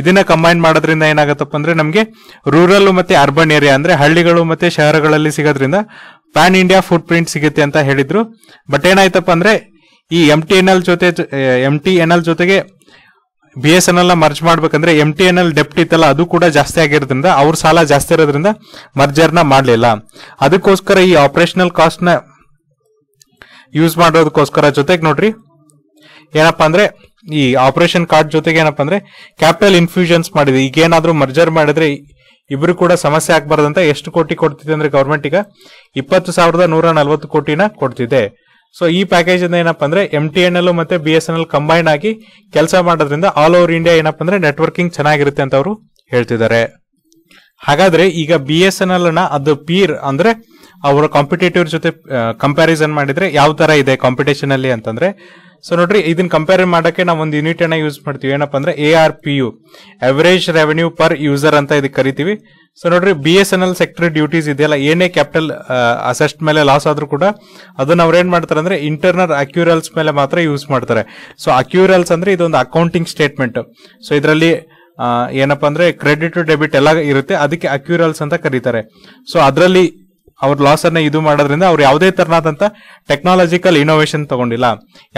ಇದನ್ನ ಕಂಬೈನ್ ಮಾಡೋದ್ರಿಂದ ಏನಾಗತ್ತಪ್ಪ ಅಂದ್ರೆ ನಮಗೆ ರೂರಲ್ ಮತ್ತೆ ಅರ್ಬನ್ ಏರಿಯಾ ಅಂದ್ರೆ ಹಳ್ಳಿಗಳು ಮತ್ತೆ ಶಹರಗಳಲ್ಲಿ ಸಿಗೋದ್ರಿಂದ ಪ್ಯಾನ್ ಇಂಡಿಯಾ ಫುಡ್ ಪ್ರಿಂಟ್ ಸಿಗುತ್ತೆ ಅಂತ ಹೇಳಿದ್ರು ಬಟ್ ಏನಾಯ್ತಪ್ಪ ಅಂದ್ರೆ ಈ ಎಂ ಟಿ ಎನ್ ಎಲ್ ಜೊತೆ ಎಂ ಟಿ ಎನ್ ಎಲ್ ಜೊತೆಗೆ ಬಿ ಎಸ್ ಎನ್ ಎಲ್ ನ ಮರ್ಜ್ ಮಾಡ್ಬೇಕಂದ್ರೆ ಎಂ ಟಿ ಎನ್ ಎಲ್ ಡೆಪ್ಟ್ ಇತ್ತಲ್ಲ ಅದು ಕೂಡ ಜಾಸ್ತಿ ಆಗಿರೋದ್ರಿಂದ ಅವ್ರ ಸಾಲ ಜಾಸ್ತಿ ಇರೋದ್ರಿಂದ ಮರ್ಜರ್ನ ಮಾಡಲಿಲ್ಲ ಅದಕ್ಕೋಸ್ಕರ ಈ ಆಪರೇಷನಲ್ ಕಾಸ್ಟ್ ನ ಯೂಸ್ ಮಾಡೋದಕ್ಕೋಸ್ಕರ ಜೊತೆಗೆ ನೋಡ್ರಿ ಏನಪ್ಪಾ ಅಂದ್ರೆ ಈ ಆಪರೇಷನ್ ಕಾರ್ಡ್ ಜೊತೆಗೆ ಏನಪ್ಪಾ ಅಂದ್ರೆ ಕ್ಯಾಪಿಟಲ್ ಇನ್ಫ್ಯೂಷನ್ಸ್ ಮಾಡಿದೆ ಈಗೇನಾದ್ರೂ ಮರ್ಜರ್ ಮಾಡಿದ್ರೆ ಇಬ್ರು ಕೂಡ ಸಮಸ್ಯೆ ಆಗ್ಬಾರ್ದಂತ ಎಷ್ಟು ಕೋಟಿ ಕೊಡ್ತಿದೆ ಅಂದ್ರೆ ಗವರ್ಮೆಂಟ್ ಈಗ ಇಪ್ಪತ್ತು ಸಾವಿರದ ನೂರ ನಲ್ವತ್ತು ಕೋಟಿನ ಕೊಡ್ತಿದೆ ಸೊ ಈ ಪ್ಯಾಕೇಜ್ ಇಂದ ಏನಪ್ಪಾ ಅಂದ್ರೆ ಎಂ ಟಿ ಎನ್ ಎಲ್ ಮತ್ತೆ B S N L combine ಆಗಿ ಕೆಲಸ ಮಾಡೋದ್ರಿಂದ ಆಲ್ ಓವರ್ ಇಂಡಿಯಾ ಏನಪ್ಪಾ ಅಂದ್ರೆ ನೆಟ್ವರ್ಕಿಂಗ್ ಚೆನ್ನಾಗಿರುತ್ತೆ ಅಂತ ಅವರು ಹೇಳ್ತಿದ್ದಾರೆ ಹಾಗಾದ್ರೆ ಈಗ ಬಿ ಎಸ್ ಎನ್ ಎಲ್ ಅದು ಪೀರ್ ಅಂದ್ರೆ ಅವರ ಕಾಂಪಿಟೇಟಿವ್ ಜೊತೆ ಕಂಪ್ಯಾರಿಸನ್ ಮಾಡಿದ್ರೆ ಯಾವ ತರ ಇದೆ ಕಾಂಪಿಟೇಷನ್ ಅಲ್ಲಿ ಅಂತಂದ್ರೆ ಸೊ ನೋಡ್ರಿ ಇದನ್ನ ಕಂಪೇರ್ ಮಾಡೋಕೆ ನಾವು ಒಂದು ಯೂನಿಟ್ ಅನ್ನ ಯೂಸ್ ಮಾಡ್ತೀವಿ ಏನಪ್ಪ ಅಂದ್ರೆ A R P U average revenue per user ಅಂತ ಇದಕ್ಕೆ ಕರಿತೀವಿ ಸೊ ನೋಡ್ರಿ B S N L sector duties ಇದೆಯಲ್ಲ ಏನೇ ಕ್ಯಾಪಿಟಲ್ ಅಸೆಸ್ಟ್ ಮೇಲೆ ಲಾಸ್ ಆದ್ರೂ ಕೂಡ ಅದನ್ನ ಅವ್ರು ಏನ್ ಮಾಡ್ತಾರೆ ಅಂದ್ರೆ ಇಂಟರ್ನಲ್ ಅಕ್ಯೂರಲ್ಸ್ ಮೇಲೆ ಮಾತ್ರ ಯೂಸ್ ಮಾಡ್ತಾರೆ ಸೊ ಅಕ್ಯೂರಲ್ಸ್ ಅಂದ್ರೆ ಇದೊಂದು ಅಕೌಂಟಿಂಗ್ ಸ್ಟೇಟ್ಮೆಂಟ್ ಸೊ ಇದರಲ್ಲಿ ಏನಪ್ಪಾ ಅಂದ್ರೆ ಕ್ರೆಡಿಟ್ ಟು ಡೆಬಿಟ್ ಎಲ್ಲ ಇರುತ್ತೆ ಅದಕ್ಕೆ ಅಕ್ಯೂರಲ್ಸ್ ಅಂತ ಕರೀತಾರೆ ಸೊ ಅದರಲ್ಲಿ ಅವ್ರ ಅನ್ನ ಇದು ಮಾಡೋದ್ರಿಂದ ಅವ್ರು ಯಾವುದೇ ತರನಾದಂತ ಟೆಕ್ನಾಲಜಿಕಲ್ ಇನೋವೇಷನ್ ತಗೊಂಡಿಲ್ಲ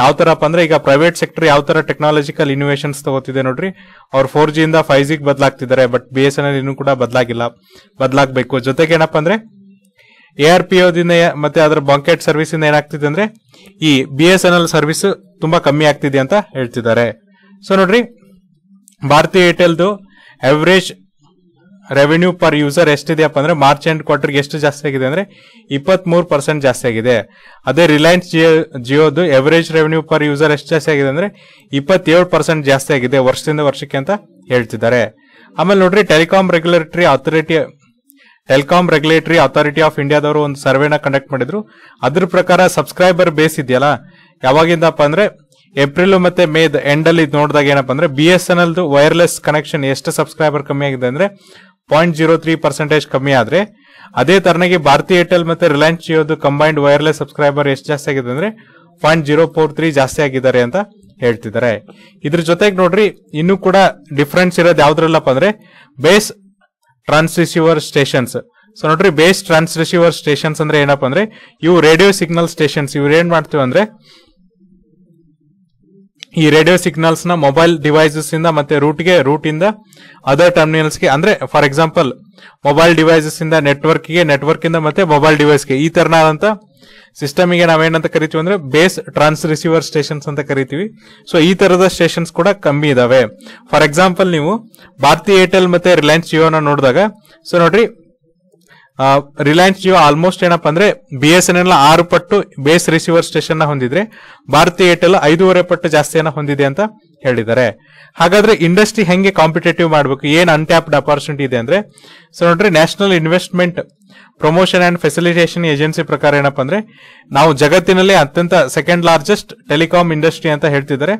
ಯಾವ ಥರಪ್ಪ ಅಂದ್ರೆ ಈಗ ಪ್ರೈವೇಟ್ ಸೆಕ್ಟರ್ ಯಾವ ಥರ ಟೆಕ್ನಾಲಜಿಕಲ್ ಇನೋವೇಷನ್ಸ್ ತಗೋತಿದೆ ನೋಡ್ರಿ ಅವ್ರು ಫೋರ್ ಇಂದ ಫೈವ್ ಜಿಗೆ ಬದಲಾಗ್ತಿದ್ದಾರೆ but B S N L ಇನ್ನು ಕೂಡ ಬದಲಾಗಿಲ್ಲ ಬದಲಾಗಬೇಕು ಜೊತೆಗೆ ಏನಪ್ಪ ಅಂದ್ರೆ ಎ ಆರ್ ಪಿ ಓದಿಂದ ಮತ್ತೆ ಅದರ ಬಾಂಕೆಟ್ ಇಂದ ಏನಾಗ್ತಿದೆ ಅಂದ್ರೆ ಈ B S N L service ತುಂಬಾ ಕಮ್ಮಿ ಆಗ್ತಿದೆ ಅಂತ ಹೇಳ್ತಿದ್ದಾರೆ ಸೊ ನೋಡ್ರಿ ಭಾರತೀಯ ಏರ್ಟೆಲ್ದು ಅವರೇಜ್ ರೆವೆನ್ಯೂ ಪರ್ ಯೂಸರ್ ಎಷ್ಟಿದೆಯಪ್ಪ ಅಂದ್ರೆ ಮಾರ್ಚ್ ಎಂಡ್ ಕ್ವಾರ್ಟರ್ಗೆ ಎಷ್ಟು ಜಾಸ್ತಿ ಆಗಿದೆ ಅಂದ್ರೆ ಇಪ್ಪತ್ತ್ ಮೂರು ಪರ್ಸೆಂಟ್ ಜಾಸ್ತಿ ಆಗಿದೆ ಅದೇ ರಿಲಯನ್ಸ್ ಜಿಯೋ ಜಿಯೋದು ಎವರೇಜ್ ರೆವೆನ್ಯೂ ಪರ್ ಯೂಸರ್ ಎಷ್ಟು ಜಾಸ್ತಿ ಆಗಿದೆ ಅಂದ್ರೆ ಇಪ್ಪತ್ತೇಳು ಪರ್ಸೆಂಟ್ ಜಾಸ್ತಿ ಆಗಿದೆ ವರ್ಷದಿಂದ ವರ್ಷಕ್ಕೆ ಅಂತ ಹೇಳ್ತಿದ್ದಾರೆ ಆಮೇಲೆ ನೋಡ್ರಿ telecom regulatory authority telecom regulatory authority of ಇಂಡಿಯಾದವರು ಒಂದು ಸರ್ವೆನ ಕಂಡಕ್ಟ್ ಮಾಡಿದ್ರು ಅದ್ರ ಪ್ರಕಾರ ಸಬ್ಸ್ಕ್ರೈಬರ್ ಬೇಸ್ ಇದೆಯಲ್ಲ ಯಾವಾಗಿಂದಪ್ಪ ಅಂದ್ರೆ ಏಪ್ರಿಲ್ ಮತ್ತೆ ಮೇ ಎಂಡ್ ಅಲ್ಲಿ ನೋಡಿದಾಗ ಏನಪ್ಪ ಅಂದ್ರೆ B S N L wireless connection ಎಷ್ಟು ಸಬ್ಸ್ಕ್ರೈಬರ್ ಕಮ್ಮಿ ಆಗಿದೆ ಅಂದ್ರೆ ಪಾಯಿಂಟ್ ಜೀರೋ ತ್ರೀ ಪರ್ಸೆಂಟೇಜ್ ಕಮ್ಮಿ ಆದ್ರೆ ಅದೇ ತರನಾಗಿ ಭಾರತೀಯ ಏರ್ಟೆಲ್ ಮತ್ತೆ ರಿಲಯನ್ಸ್ ಜಿಯೋದು ಕಂಬೈನ್ಡ್ ವೈರ್ಲೆಸ್ ಸಬ್ಸ್ಕ್ರೈಬರ್ ಎಷ್ಟು ಜಾಸ್ತಿ ಆಗಿದೆ ಅಂದ್ರೆ ಪಾಯಿಂಟ್ ಜೀರೋ ಫೋರ್ ತ್ರೀ ಜಾಸ್ತಿ ಆಗಿದ್ದಾರೆ ಅಂತ ಹೇಳ್ತಿದ್ದಾರೆ ಇದ್ರ ಜೊತೆಗೆ ನೋಡ್ರಿ ಇನ್ನೂ ಕೂಡ ಡಿಫ್ರೆನ್ಸ್ ಇರೋದು ಯಾವ್ದ್ರಲ್ಲಪ್ಪ ಅಂದ್ರೆ base trans receiver stations so ನೋಡ್ರಿ ಬೇಸ್ ಟ್ರಾನ್ಸ್ ರಿಸೀವರ್ ಸ್ಟೇಷನ್ಸ್ ಅಂದ್ರೆ ಏನಪ್ಪ ಅಂದ್ರೆ ಇವು ರೇಡಿಯೋ ಸಿಗ್ನಲ್ ಸ್ಟೇಷನ್ಸ್ ಇವ್ರು ಏನ್ ಮಾಡ್ತೀವಿ ಅಂದ್ರೆ ಈ ರೇಡಿಯೋ ಸಿಗ್ನಲ್ಸ್ ನ ಮೊಬೈಲ್ ಡಿವೈಸಸ್ ಇಂದ ಮತ್ತೆ ಗೆ ರೂಟ್ ಇಂದ ಅದರ್ ಟರ್ಮಿನಲ್ಸ್ಗೆ ಅಂದ್ರೆ ಫಾರ್ ಎಕ್ಸಾಂಪಲ್ ಮೊಬೈಲ್ ಡಿವೈಸಸ್ ಇಂದ ನೆಟ್ವರ್ಕ್ ಗೆ ನೆಟ್ವರ್ಕ್ ಇಂದ ಮತ್ತೆ ಮೊಬೈಲ್ ಡಿವೈಸ್ ಗೆ ಈ ತರನಾದಂತ ಸಿಸ್ಟಮಿಗೆ ನಾವೇನಂತ ಕರಿತೀವಿ ಅಂದ್ರೆ ಬೇಸ್ ಟ್ರಾನ್ಸ್ ರಿಸೀವರ್ ಸ್ಟೇಷನ್ಸ್ ಅಂತ ಕರಿತೀವಿ ಸೊ ಈ ತರದ ಸ್ಟೇಷನ್ಸ್ ಕೂಡ ಕಮ್ಮಿ ಇದಾವೆ ಫಾರ್ ಎಕ್ಸಾಂಪಲ್ ನೀವು ಭಾರತಿ ಏರ್ಟೆಲ್ ಮತ್ತೆ ರಿಲಯನ್ಸ್ ಜಿಯೋನ ನೋಡಿದಾಗ ಸೊ ನೋಡ್ರಿ ರಿಲಯನ್ಸ್ ಜಿಯೋ ಆಲ್ಮೋಸ್ಟ್ ಏನಪ್ಪ ಅಂದ್ರೆ ಬಿ ಎಸ್ ಎನ್ ಎಲ್ ಆರು ಪಟ್ಟು ಬೇಸ್ ರಿಸೀವರ್ ಸ್ಟೇಷನ್ ನ ಹೊಂದಿದ್ರೆ ಭಾರತೀಯ ಏರ್ಟೆಲ್ ಐದೂವರೆ ಪಟ್ಟು ಜಾಸ್ತಿಯನ್ನ ಹೊಂದಿದೆ ಅಂತ ಹೇಳಿದ್ದಾರೆ ಹಾಗಾದ್ರೆ ಇಂಡಸ್ಟ್ರಿ ಹೆಂಗೆ ಕಾಂಪಿಟೇಟಿವ್ ಮಾಡಬೇಕು ಏನ್ ಅನ್ಟ್ಯಾಪ್ಡ್ ಅಪಾರ್ಚುನಿಟಿ ಇದೆ ಅಂದ್ರೆ ಸೊ ನೋಡ್ರಿ national investment promotion and facilitation agency ಪ್ರಕಾರ ಏನಪ್ಪ ಅಂದ್ರೆ ನಾವು ಜಗತ್ತಿನಲ್ಲಿ ಅತ್ಯಂತ ಸೆಕೆಂಡ್ ಲಾರ್ಜೆಸ್ಟ್ ಟೆಲಿಕಾಮ್ ಇಂಡಸ್ಟ್ರಿ ಅಂತ ಹೇಳ್ತಿದ್ದಾರೆ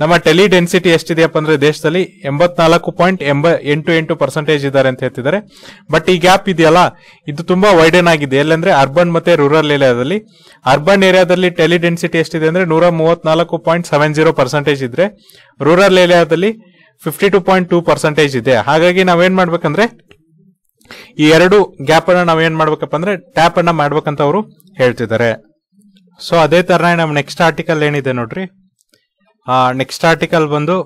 ನಮ್ಮ ಟೆಲಿ ಡೆನ್ಸಿಟಿ ಎಷ್ಟಿದೆಯಪ್ಪ ಅಂದ್ರೆ ದೇಶದಲ್ಲಿ ಎಂಬತ್ನಾಲ್ಕು ಪಾಯಿಂಟ್ ಎಂಬ ಎಂಟು ಎಂಟು ಪರ್ಸೆಂಟೇಜ್ ಇದ್ದಾರೆ ಅಂತ ಹೇಳ್ತಿದ್ದಾರೆ ಬಟ್ ಈ ಗ್ಯಾಪ್ ಇದೆಯಲ್ಲ ಇದು ತುಂಬಾ ವೈಡನ್ ಆಗಿದೆ ಎಲ್ಲಂದ್ರೆ ಅರ್ಬನ್ ಮತ್ತೆ ರೂರಲ್ ಏರಿಯಾದಲ್ಲಿ ಅರ್ಬನ್ ಏರಿಯಾದಲ್ಲಿ ಟೆಲಿ ಡೆನ್ಸಿಟಿ ಎಷ್ಟಿದೆ ಅಂದ್ರೆ ನೂರ ಮೂವತ್ನಾಲ್ಕು ಪಾಯಿಂಟ್ ಸೆವೆನ್ ಜೀರೋ ಪರ್ಸೆಂಟೇಜ್ ಇದ್ರೆ ರೂರಲ್ ಏರಿಯಾದಲ್ಲಿ fifty two point two percentage ಇದೆ ಹಾಗಾಗಿ ನಾವೇನ್ ಮಾಡ್ಬೇಕಂದ್ರೆ ಈ ಎರಡು ಗ್ಯಾಪ್ ಅನ್ನ ನಾವೇನ್ ಮಾಡ್ಬೇಕಪ್ಪ ಅಂದ್ರೆ ಟ್ಯಾಪ್ ಅನ್ನ ಮಾಡ್ಬೇಕಂತ ಅವರು ಹೇಳ್ತಿದ್ದಾರೆ ಸೊ ಅದೇ ತರ ನಮ್ಮ ನೆಕ್ಸ್ಟ್ ಆರ್ಟಿಕಲ್ ಏನಿದೆ ನೋಡ್ರಿ ನೆಕ್ಸ್ಟ್ ಆರ್ಟಿಕಲ್ ಬಂದು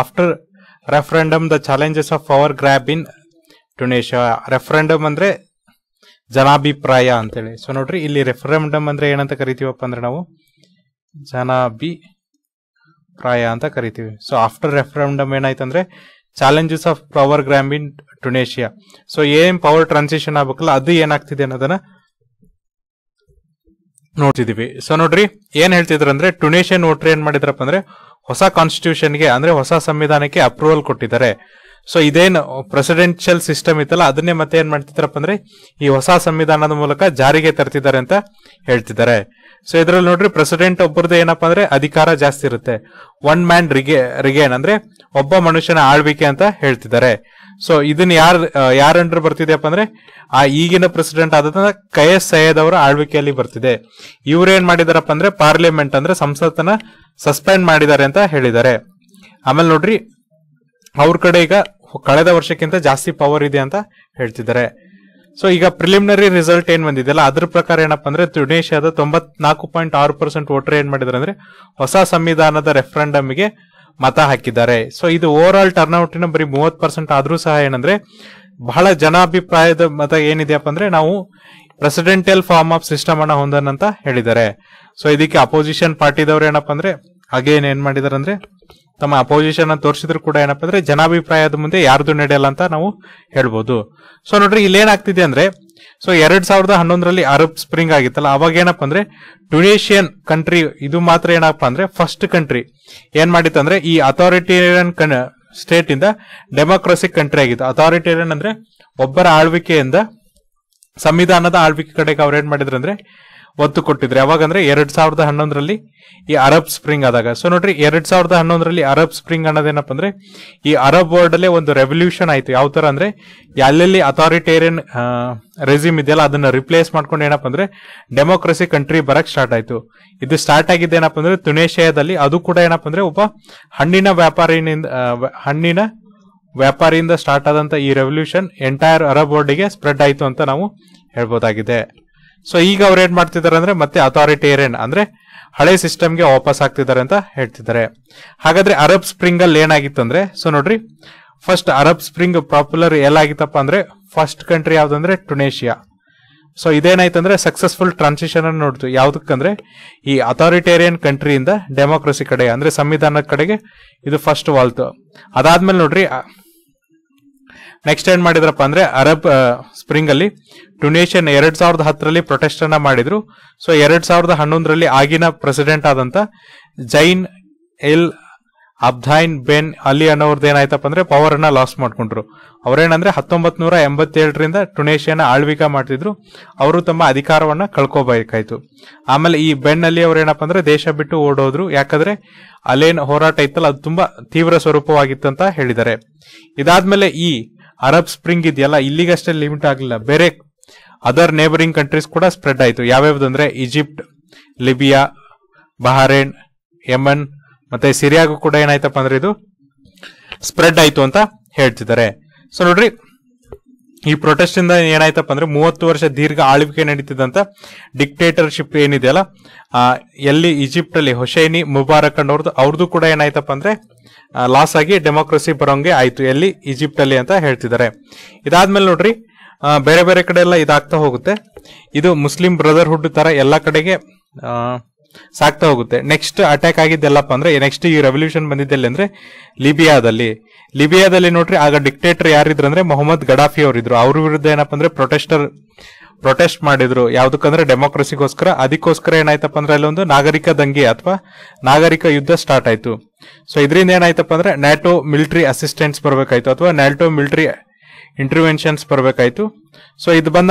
after referendum the challenges of our grab in Tunisia referendum ಅಂದ್ರೆ ಜನಾಭಿಪ್ರಾಯ ಅಂತೇಳಿ ಸೊ ನೋಡ್ರಿ ಇಲ್ಲಿ ರೆಫರೆಂಡಮ್ ಅಂದ್ರೆ ಏನಂತ ಕರಿತೀವಪ್ಪ ಅಂದ್ರೆ ನಾವು ಪ್ರಾಯ ಅಂತ ಕರಿತೀವಿ ಸೊ ಆಫ್ಟರ್ ರೆಫರೆಂಡಮ್ ಏನಾಯ್ತಂದ್ರೆ challenges of power grab in Tunisia so ಏನ್ ಪವರ್ ಟ್ರಾನ್ಸಿಷನ್ ಆಗ್ಬೇಕಲ್ಲ ಅದು ಏನಾಗ್ತಿದೆ ಅನ್ನೋದನ್ನ ನೋಡ್ತಿದೀವಿ ಸೊ ನೋಡ್ರಿ ಏನ್ ಅಂದ್ರೆ ಟುನೇಷಿಯನ್ ಓಟ್ರಿ ಏನ್ ಮಾಡಿದ್ರಪ್ಪ ಅಂದ್ರೆ ಹೊಸ ಕಾನ್ಸ್ಟಿಟ್ಯೂಷನ್ಗೆ ಅಂದ್ರೆ ಹೊಸ ಸಂವಿಧಾನಕ್ಕೆ ಅಪ್ರೂವಲ್ ಕೊಟ್ಟಿದ್ದಾರೆ ಸೊ ಇದೇನು ಪ್ರೆಸಿಡೆನ್ಷಿಯಲ್ ಸಿಸ್ಟಮ್ ಇತ್ತಲ್ಲ ಅದನ್ನೇ ಮತ್ತೆ ಏನ್ ಮಾಡ್ತಿದ್ರಪ್ಪ ಅಂದ್ರೆ ಈ ಹೊಸ ಸಂವಿಧಾನದ ಮೂಲಕ ಜಾರಿಗೆ ತರ್ತಿದ್ದಾರೆ ಅಂತ ಹೇಳ್ತಿದ್ದಾರೆ ಸೊ ಇದರಲ್ಲಿ ನೋಡ್ರಿ ಪ್ರೆಸಿಡೆಂಟ್ ಒಬ್ಬರದ್ದು ಏನಪ್ಪಾ ಅಂದ್ರೆ ಅಧಿಕಾರ ಜಾಸ್ತಿ ಇರುತ್ತೆ ಒನ್ ಮ್ಯಾನ್ ರಿಗೇ ರಿಗೇನ್ ಅಂದ್ರೆ ಒಬ್ಬ ಮನುಷ್ಯನ ಆಳ್ವಿಕೆ ಅಂತ ಹೇಳ್ತಿದ್ದಾರೆ ಸೊ ಇದನ್ನ ಯಾರ ಯಾರು ಅಂಡ್ರ್ ಬರ್ತಿದೆಯಪ್ಪ ಅಂದ್ರೆ ಆ ಈಗಿನ ಪ್ರೆಸಿಡೆಂಟ್ ಆದಂತ ಕಯಸ್ ಸೈಯದ್ ಅವರ ಆಳ್ವಿಕೆಯಲ್ಲಿ ಬರ್ತಿದೆ ಇವ್ರೇನ್ ಮಾಡಿದಾರಪ್ಪ ಅಂದ್ರೆ ಪಾರ್ಲಿಮೆಂಟ್ ಅಂದ್ರೆ ಸಂಸತ್ತನ್ನ ಸಸ್ಪೆಂಡ್ ಮಾಡಿದ್ದಾರೆ ಅಂತ ಹೇಳಿದ್ದಾರೆ ಆಮೇಲೆ ನೋಡ್ರಿ ಅವ್ರ ಕಡೆ ಈಗ ಕಳೆದ ವರ್ಷಕ್ಕಿಂತ ಜಾಸ್ತಿ ಪವರ್ ಇದೆ ಅಂತ ಹೇಳ್ತಿದ್ದಾರೆ ಸೊ ಈಗ ಪ್ರಿಲಿಮಿನರಿ ರಿಸಲ್ಟ್ ಏನ್ ಬಂದಿದೆಯಲ್ಲ ಅದ್ರ ಪ್ರಕಾರ ಏನಪ್ಪ ಅಂದ್ರೆ ಟ್ಯುನೇಷಿಯಾದ ತೊಂಬತ್ನಾಲ್ಕು ಪಾಯಿಂಟ್ ಆರು ಪರ್ಸೆಂಟ್ ವೋಟರ್ ಏನ್ ಮಾಡಿದಾರೆ ಅಂದ್ರೆ ಹೊಸ ಸಂವಿಧಾನದ ರೆಫರೆಂಡಮ್ಗೆ ಮತ ಹಾಕಿದ್ದಾರೆ ಸೊ ಇದು ಓವರ್ ಆಲ್ ನ ಬರೀ ಮೂವತ್ ಪರ್ಸೆಂಟ್ ಆದ್ರೂ ಸಹ ಏನಂದ್ರೆ ಬಹಳ ಜನಾಭಿಪ್ರಾಯದ ಮತ ಏನಿದೆಯಪ್ಪ ಅಂದ್ರೆ ನಾವು ಪ್ರೆಸಿಡೆಂಟಿಯಲ್ ಫಾರ್ಮ್ ಆಫ್ ಸಿಸ್ಟಮ್ ಅನ್ನ ಹೊಂದನ್ ಅಂತ ಹೇಳಿದ್ದಾರೆ ಸೊ ಇದಕ್ಕೆ ಅಪೋಸಿಷನ್ ಪಾರ್ಟಿದವ್ರು ಏನಪ್ಪಾ ಅಂದ್ರೆ ಅಗೇನ್ ಏನ್ ಮಾಡಿದಾರೆ ಅಂದ್ರೆ ತಮ್ಮ ಅಪೋಸಿಷನ್ ಅನ್ನು ತೋರಿಸಿದ್ರು ಕೂಡ ಏನಪ್ಪಾ ಅಂದ್ರೆ ಜನಾಭಿಪ್ರಾಯದ ಮುಂದೆ ಯಾರ್ದು ನಡೆಯಲ್ಲ ಅಂತ ನಾವು ಹೇಳ್ಬೋದು ಸೊ ನೋಡ್ರಿ ಇಲ್ಲೇನಾಗ್ತಿದೆ ಅಂದ್ರೆ ಸೊ ಎರಡ್ ಸಾವಿರದ ಹನ್ನೊಂದರಲ್ಲಿ ಅರಬ್ ಸ್ಪ್ರಿಂಗ್ ಆಗಿತ್ತಲ್ಲ ಅವಾಗ ಏನಪ್ಪಾ ಅಂದ್ರೆ ಟ್ಯುನೇಷಿಯನ್ ಕಂಟ್ರಿ ಇದು ಮಾತ್ರ ಏನಪ್ಪಾ ಅಂದ್ರೆ ಫಸ್ಟ್ ಕಂಟ್ರಿ ಏನ್ ಮಾಡಿತ್ತಂದ್ರೆ ಈ ಅಥಾರಿಟೇರಿಯನ್ ಸ್ಟೇಟ್ ಇಂದ ಡೆಮೋಕ್ರಸಿಕ್ ಕಂಟ್ರಿ ಆಗಿತ್ತು ಅಥಾರಿಟೇರಿಯನ್ ಅಂದ್ರೆ ಒಬ್ಬರ ಆಳ್ವಿಕೆಯಿಂದ ಸಂವಿಧಾನದ ಆಳ್ವಿಕೆ ಕಡೆಗೆ ಅವ್ರು ಏನ್ ಮಾಡಿದ್ರು ಅಂದ್ರೆ ಒತ್ತು ಕೊಟ್ಟಿದ್ರು ಯಾವಾಗಂದ್ರೆ ಎರಡ್ ಸಾವಿರದ ಹನ್ನೊಂದರಲ್ಲಿ ಈ ಅರಬ್ ಸ್ಪ್ರಿಂಗ್ ಆದಾಗ ಸೊ ನೋಡ್ರಿ ಎರಡ್ ಸಾವಿರದ ಹನ್ನೊಂದರಲ್ಲಿ ಅರಬ್ ಸ್ಪ್ರಿಂಗ್ ಅನ್ನೋದೇನಪ್ಪ ಅಂದ್ರೆ ಈ ಅರಬ್ ವರ್ಲ್ಡ್ ಅಲ್ಲೇ ಒಂದು ರೆವಲ್ಯೂಷನ್ ಆಯ್ತು ಯಾವ ತರ ಅಂದ್ರೆ ಎಲ್ಲೆಲ್ಲಿ ಅಥಾರಿಟೇರಿಯನ್ ರೆಸ್ಯೂಮ್ ಇದೆಯಲ್ಲ ಅದನ್ನ ರಿಪ್ಲೇಸ್ ಮಾಡ್ಕೊಂಡು ಏನಪ್ಪ ಅಂದ್ರೆ ಡೆಮೋಕ್ರಸಿ ಕಂಟ್ರಿ ಬರಕ್ ಸ್ಟಾರ್ಟ್ ಆಯ್ತು ಇದು ಸ್ಟಾರ್ಟ್ ಆಗಿದ್ದು ಏನಪ್ಪ ಅಂದ್ರೆ ತುನೇಶಯದಲ್ಲಿ ಅದು ಕೂಡ ಏನಪ್ಪ ಅಂದ್ರೆ ಒಬ್ಬ ಹಣ್ಣಿನ ವ್ಯಾಪಾರಿನಿಂದ ಹಣ್ಣಿನ ವ್ಯಾಪಾರಿಯಿಂದ ಸ್ಟಾರ್ಟ್ ಆದಂತ ಈ ರೆವಲ್ಯೂಷನ್ ಎಂಟೈರ್ ಅರಬ್ ಗೆ ಸ್ಪ್ರೆಡ್ ಆಯ್ತು ಅಂತ ನಾವು ಹೇಳ್ಬೋದಾಗಿದೆ ಸೊ ಈಗ ಅವ್ರು ಏನ್ ಮಾಡ್ತಿದ್ದಾರೆ ಅಂದ್ರೆ ಮತ್ತೆ ಅಥಾರಿಟೇರಿಯನ್ ಅಂದ್ರೆ ಹಳೆ ಸಿಸ್ಟಮ್ಗೆ ವಾಪಸ್ ಆಗ್ತಿದ್ದಾರೆ ಅಂತ ಹೇಳ್ತಿದ್ದಾರೆ ಹಾಗಾದ್ರೆ ಅರಬ್ ಸ್ಪ್ರಿಂಗ್ ಅಲ್ಲಿ ಅಂದ್ರೆ ಸೊ ನೋಡ್ರಿ ಫಸ್ಟ್ ಅರಬ್ ಸ್ಪ್ರಿಂಗ್ ಪಾಪ್ಯುಲರ್ ಎಲ್ಲಾಗಿತ್ತಪ್ಪ ಅಂದ್ರೆ ಫಸ್ಟ್ ಕಂಟ್ರಿ ಯಾವ್ದಂದ್ರೆ ಟುನೇಷಿಯಾ ಸೊ ಅಂದ್ರೆ ಸಕ್ಸಸ್ಫುಲ್ ಟ್ರಾನ್ಸಿಷನ್ ಅನ್ನು ನೋಡ್ತು ಯಾವ್ದಕ್ಕಂದ್ರೆ ಈ ಅಥಾರಿಟೇರಿಯನ್ ಕಂಟ್ರಿಯಿಂದ ಡೆಮೋಕ್ರಸಿ ಕಡೆ ಅಂದ್ರೆ ಸಂವಿಧಾನದ ಕಡೆಗೆ ಇದು ಫಸ್ಟ್ ವಾಲ್ತು ಅದಾದ್ಮೇಲೆ ನೋಡ್ರಿ ನೆಕ್ಸ್ಟ್ ಏನ್ ಮಾಡಿದ್ರಪ್ಪ ಅಂದ್ರೆ ಅರಬ್ ಸ್ಪ್ರಿಂಗ್ ಅಲ್ಲಿ ಟುನೇಷಿಯನ್ ಎರಡ್ ಸಾವಿರದ ಹತ್ತರಲ್ಲಿ ಪ್ರೊಟೆಸ್ಟ್ ಅನ್ನ ಮಾಡಿದ್ರು ಸೊ ಎರಡ್ ಸಾವಿರದ ಹನ್ನೊಂದರಲ್ಲಿ ಆಗಿನ ಪ್ರೆಸಿಡೆಂಟ್ ಆದಂತ Zine El Abidine Ben Ali ಅನ್ನೋರ್ದು ಏನಾಯ್ತಪ್ಪ ಅಂದ್ರೆ ಪವರ್ ಅನ್ನ ಲಾಸ್ ಮಾಡ್ಕೊಂಡ್ರು ಅವ್ರೇನಂದ್ರೆ ಹತ್ತೊಂಬತ್ ನೂರ ಎಂಬತ್ತೇಳರಿಂದ ಆಳ್ವಿಕೆ ಮಾಡ್ತಿದ್ರು ಅವರು ತಮ್ಮ ಅಧಿಕಾರವನ್ನ ಕಳ್ಕೋಬೇಕಾಯ್ತು ಆಮೇಲೆ ಈ ಬೆನ್ ಅಲ್ಲಿ ಏನಪ್ಪ ಅಂದ್ರೆ ದೇಶ ಬಿಟ್ಟು ಓಡೋದ್ರು ಯಾಕಂದ್ರೆ ಅಲ್ಲೇನ್ ಹೋರಾಟ ಇತ್ತಲ್ಲ ಅದು ತುಂಬಾ ತೀವ್ರ ಸ್ವರೂಪವಾಗಿತ್ತಂತ ಹೇಳಿದ್ದಾರೆ ಇದಾದ್ಮೇಲೆ ಈ ಅರಬ್ ಸ್ಪ್ರಿಂಗ್ ಇದೆಯಲ್ಲ ಇಲ್ಲಿಗಷ್ಟೇ ಲಿಮಿಟ್ ಆಗಲಿಲ್ಲ ಬೇರೆ ಅದರ್ ನೇಬರಿಂಗ್ ಕಂಟ್ರೀಸ್ ಕೂಡ ಸ್ಪ್ರೆಡ್ ಆಯಿತು ಅಂದ್ರೆ ಈಜಿಪ್ಟ್ ಲಿಬಿಯಾ ಬಹರೇನ್ ಯಮನ್ ಮತ್ತೆ ಸಿರಿಯಾಗೂ ಕೂಡ ಏನಾಯ್ತಪ್ಪ ಅಂದ್ರೆ ಇದು ಸ್ಪ್ರೆಡ್ ಆಯಿತು ಅಂತ ಹೇಳ್ತಿದ್ದಾರೆ ಸೊ ನೋಡ್ರಿ ಈ ಪ್ರೊಟೆಸ್ಟ್ ಇಂದ ಏನಾಯ್ತಪ್ಪ ಅಂದ್ರೆ ಮೂವತ್ತು ವರ್ಷ ದೀರ್ಘ ಆಳ್ವಿಕೆ ನಡೀತಿದ್ದಂತ ಡಿಕ್ಟೇಟರ್ಶಿಪ್ ಏನಿದೆಯಲ್ಲ ಎಲ್ಲಿ ಈಜಿಪ್ಟ್ ಅಲ್ಲಿ ಹೊಸೈನಿ ಮುಬಾರಕ್ ಅನ್ನೋರ್ದು ಅವ್ರದ್ದು ಕೂಡ ಏನಾಯ್ತಪ್ಪ ಅಂದ್ರೆ ಲಾಸ್ ಆಗಿ ಡೆಮೋಕ್ರಸಿ ಬರೋಂಗೆ ಆಯ್ತು ಎಲ್ಲಿ ಈಜಿಪ್ಟ್ ಅಲ್ಲಿ ಅಂತ ಹೇಳ್ತಿದ್ದಾರೆ ಇದಾದ್ಮೇಲೆ ನೋಡ್ರಿ ಬೇರೆ ಬೇರೆ ಕಡೆ ಎಲ್ಲ ಇದಾಗ್ತಾ ಹೋಗುತ್ತೆ ಇದು ಮುಸ್ಲಿಂ ಬ್ರದರ್ಹುಡ್ ತರ ಎಲ್ಲ ಕಡೆಗೆ ಸಾಕ್ತಾ ಹೋಗುತ್ತೆ ನೆಕ್ಸ್ಟ್ ಅಟ್ಯಾಕ್ ಆಗಿದ್ದೆಲ್ಲಪ್ಪ ಅಂದ್ರೆ ನೆಕ್ಸ್ಟ್ ಈ ರೆವಲ್ಯೂಷನ್ ಬಂದಿದ್ದೆಲ್ಲ ಅಂದ್ರೆ ಲಿಬಿಯಾದಲ್ಲಿ ಲಿಬಿಯಾದಲ್ಲಿ ನೋಡ್ರಿ ಆಗ ಡಿಕ್ಟೇಟರ್ ಯಾರಿದ್ರು ಅಂದ್ರೆ ಮೊಹಮ್ಮದ್ ಗಡಾಫಿ ಅವರಿದ್ರು ಅವ್ರ ವಿರುದ್ಧ ಏನಪ್ಪ ಅಂದ್ರೆ ಪ್ರೊಟೆಸ್ಟರ್ ಪ್ರೊಟೆಸ್ಟ್ ಮಾಡಿದ್ರು ಯಾವ್ದಕ್ಕಂದ್ರೆ ಡೆಮೋಕ್ರಸಿಗೋಸ್ಕರ ಅದಕ್ಕೋಸ್ಕರ ಏನಾಯ್ತಪ್ಪ ಅಂದ್ರೆ ಅಲ್ಲೊಂದು ನಾಗರಿಕ ದಂಗೆ ಅಥವಾ ನಾಗರಿಕ ಯುದ್ಧ ಸ್ಟಾರ್ಟ್ ಆಯ್ತು ಸೊ ಇದರಿಂದ ಏನಾಯ್ತಪ್ಪ ಅಂದ್ರೆ ನ್ಯಾಟೋ ಮಿಲಿಟರಿ ಅಸಿಸ್ಟೆಂಟ್ಸ್ ಬರಬೇಕಾಯ್ತು ಅಥವಾ ನ್ಯಾಟೋ ಮಿಲಿಟರಿ ಇಂಟರ್ವೆನ್ಷನ್ಸ್ ಬರಬೇಕಾಯ್ತು ಸೊ ಇದು ಬಂದ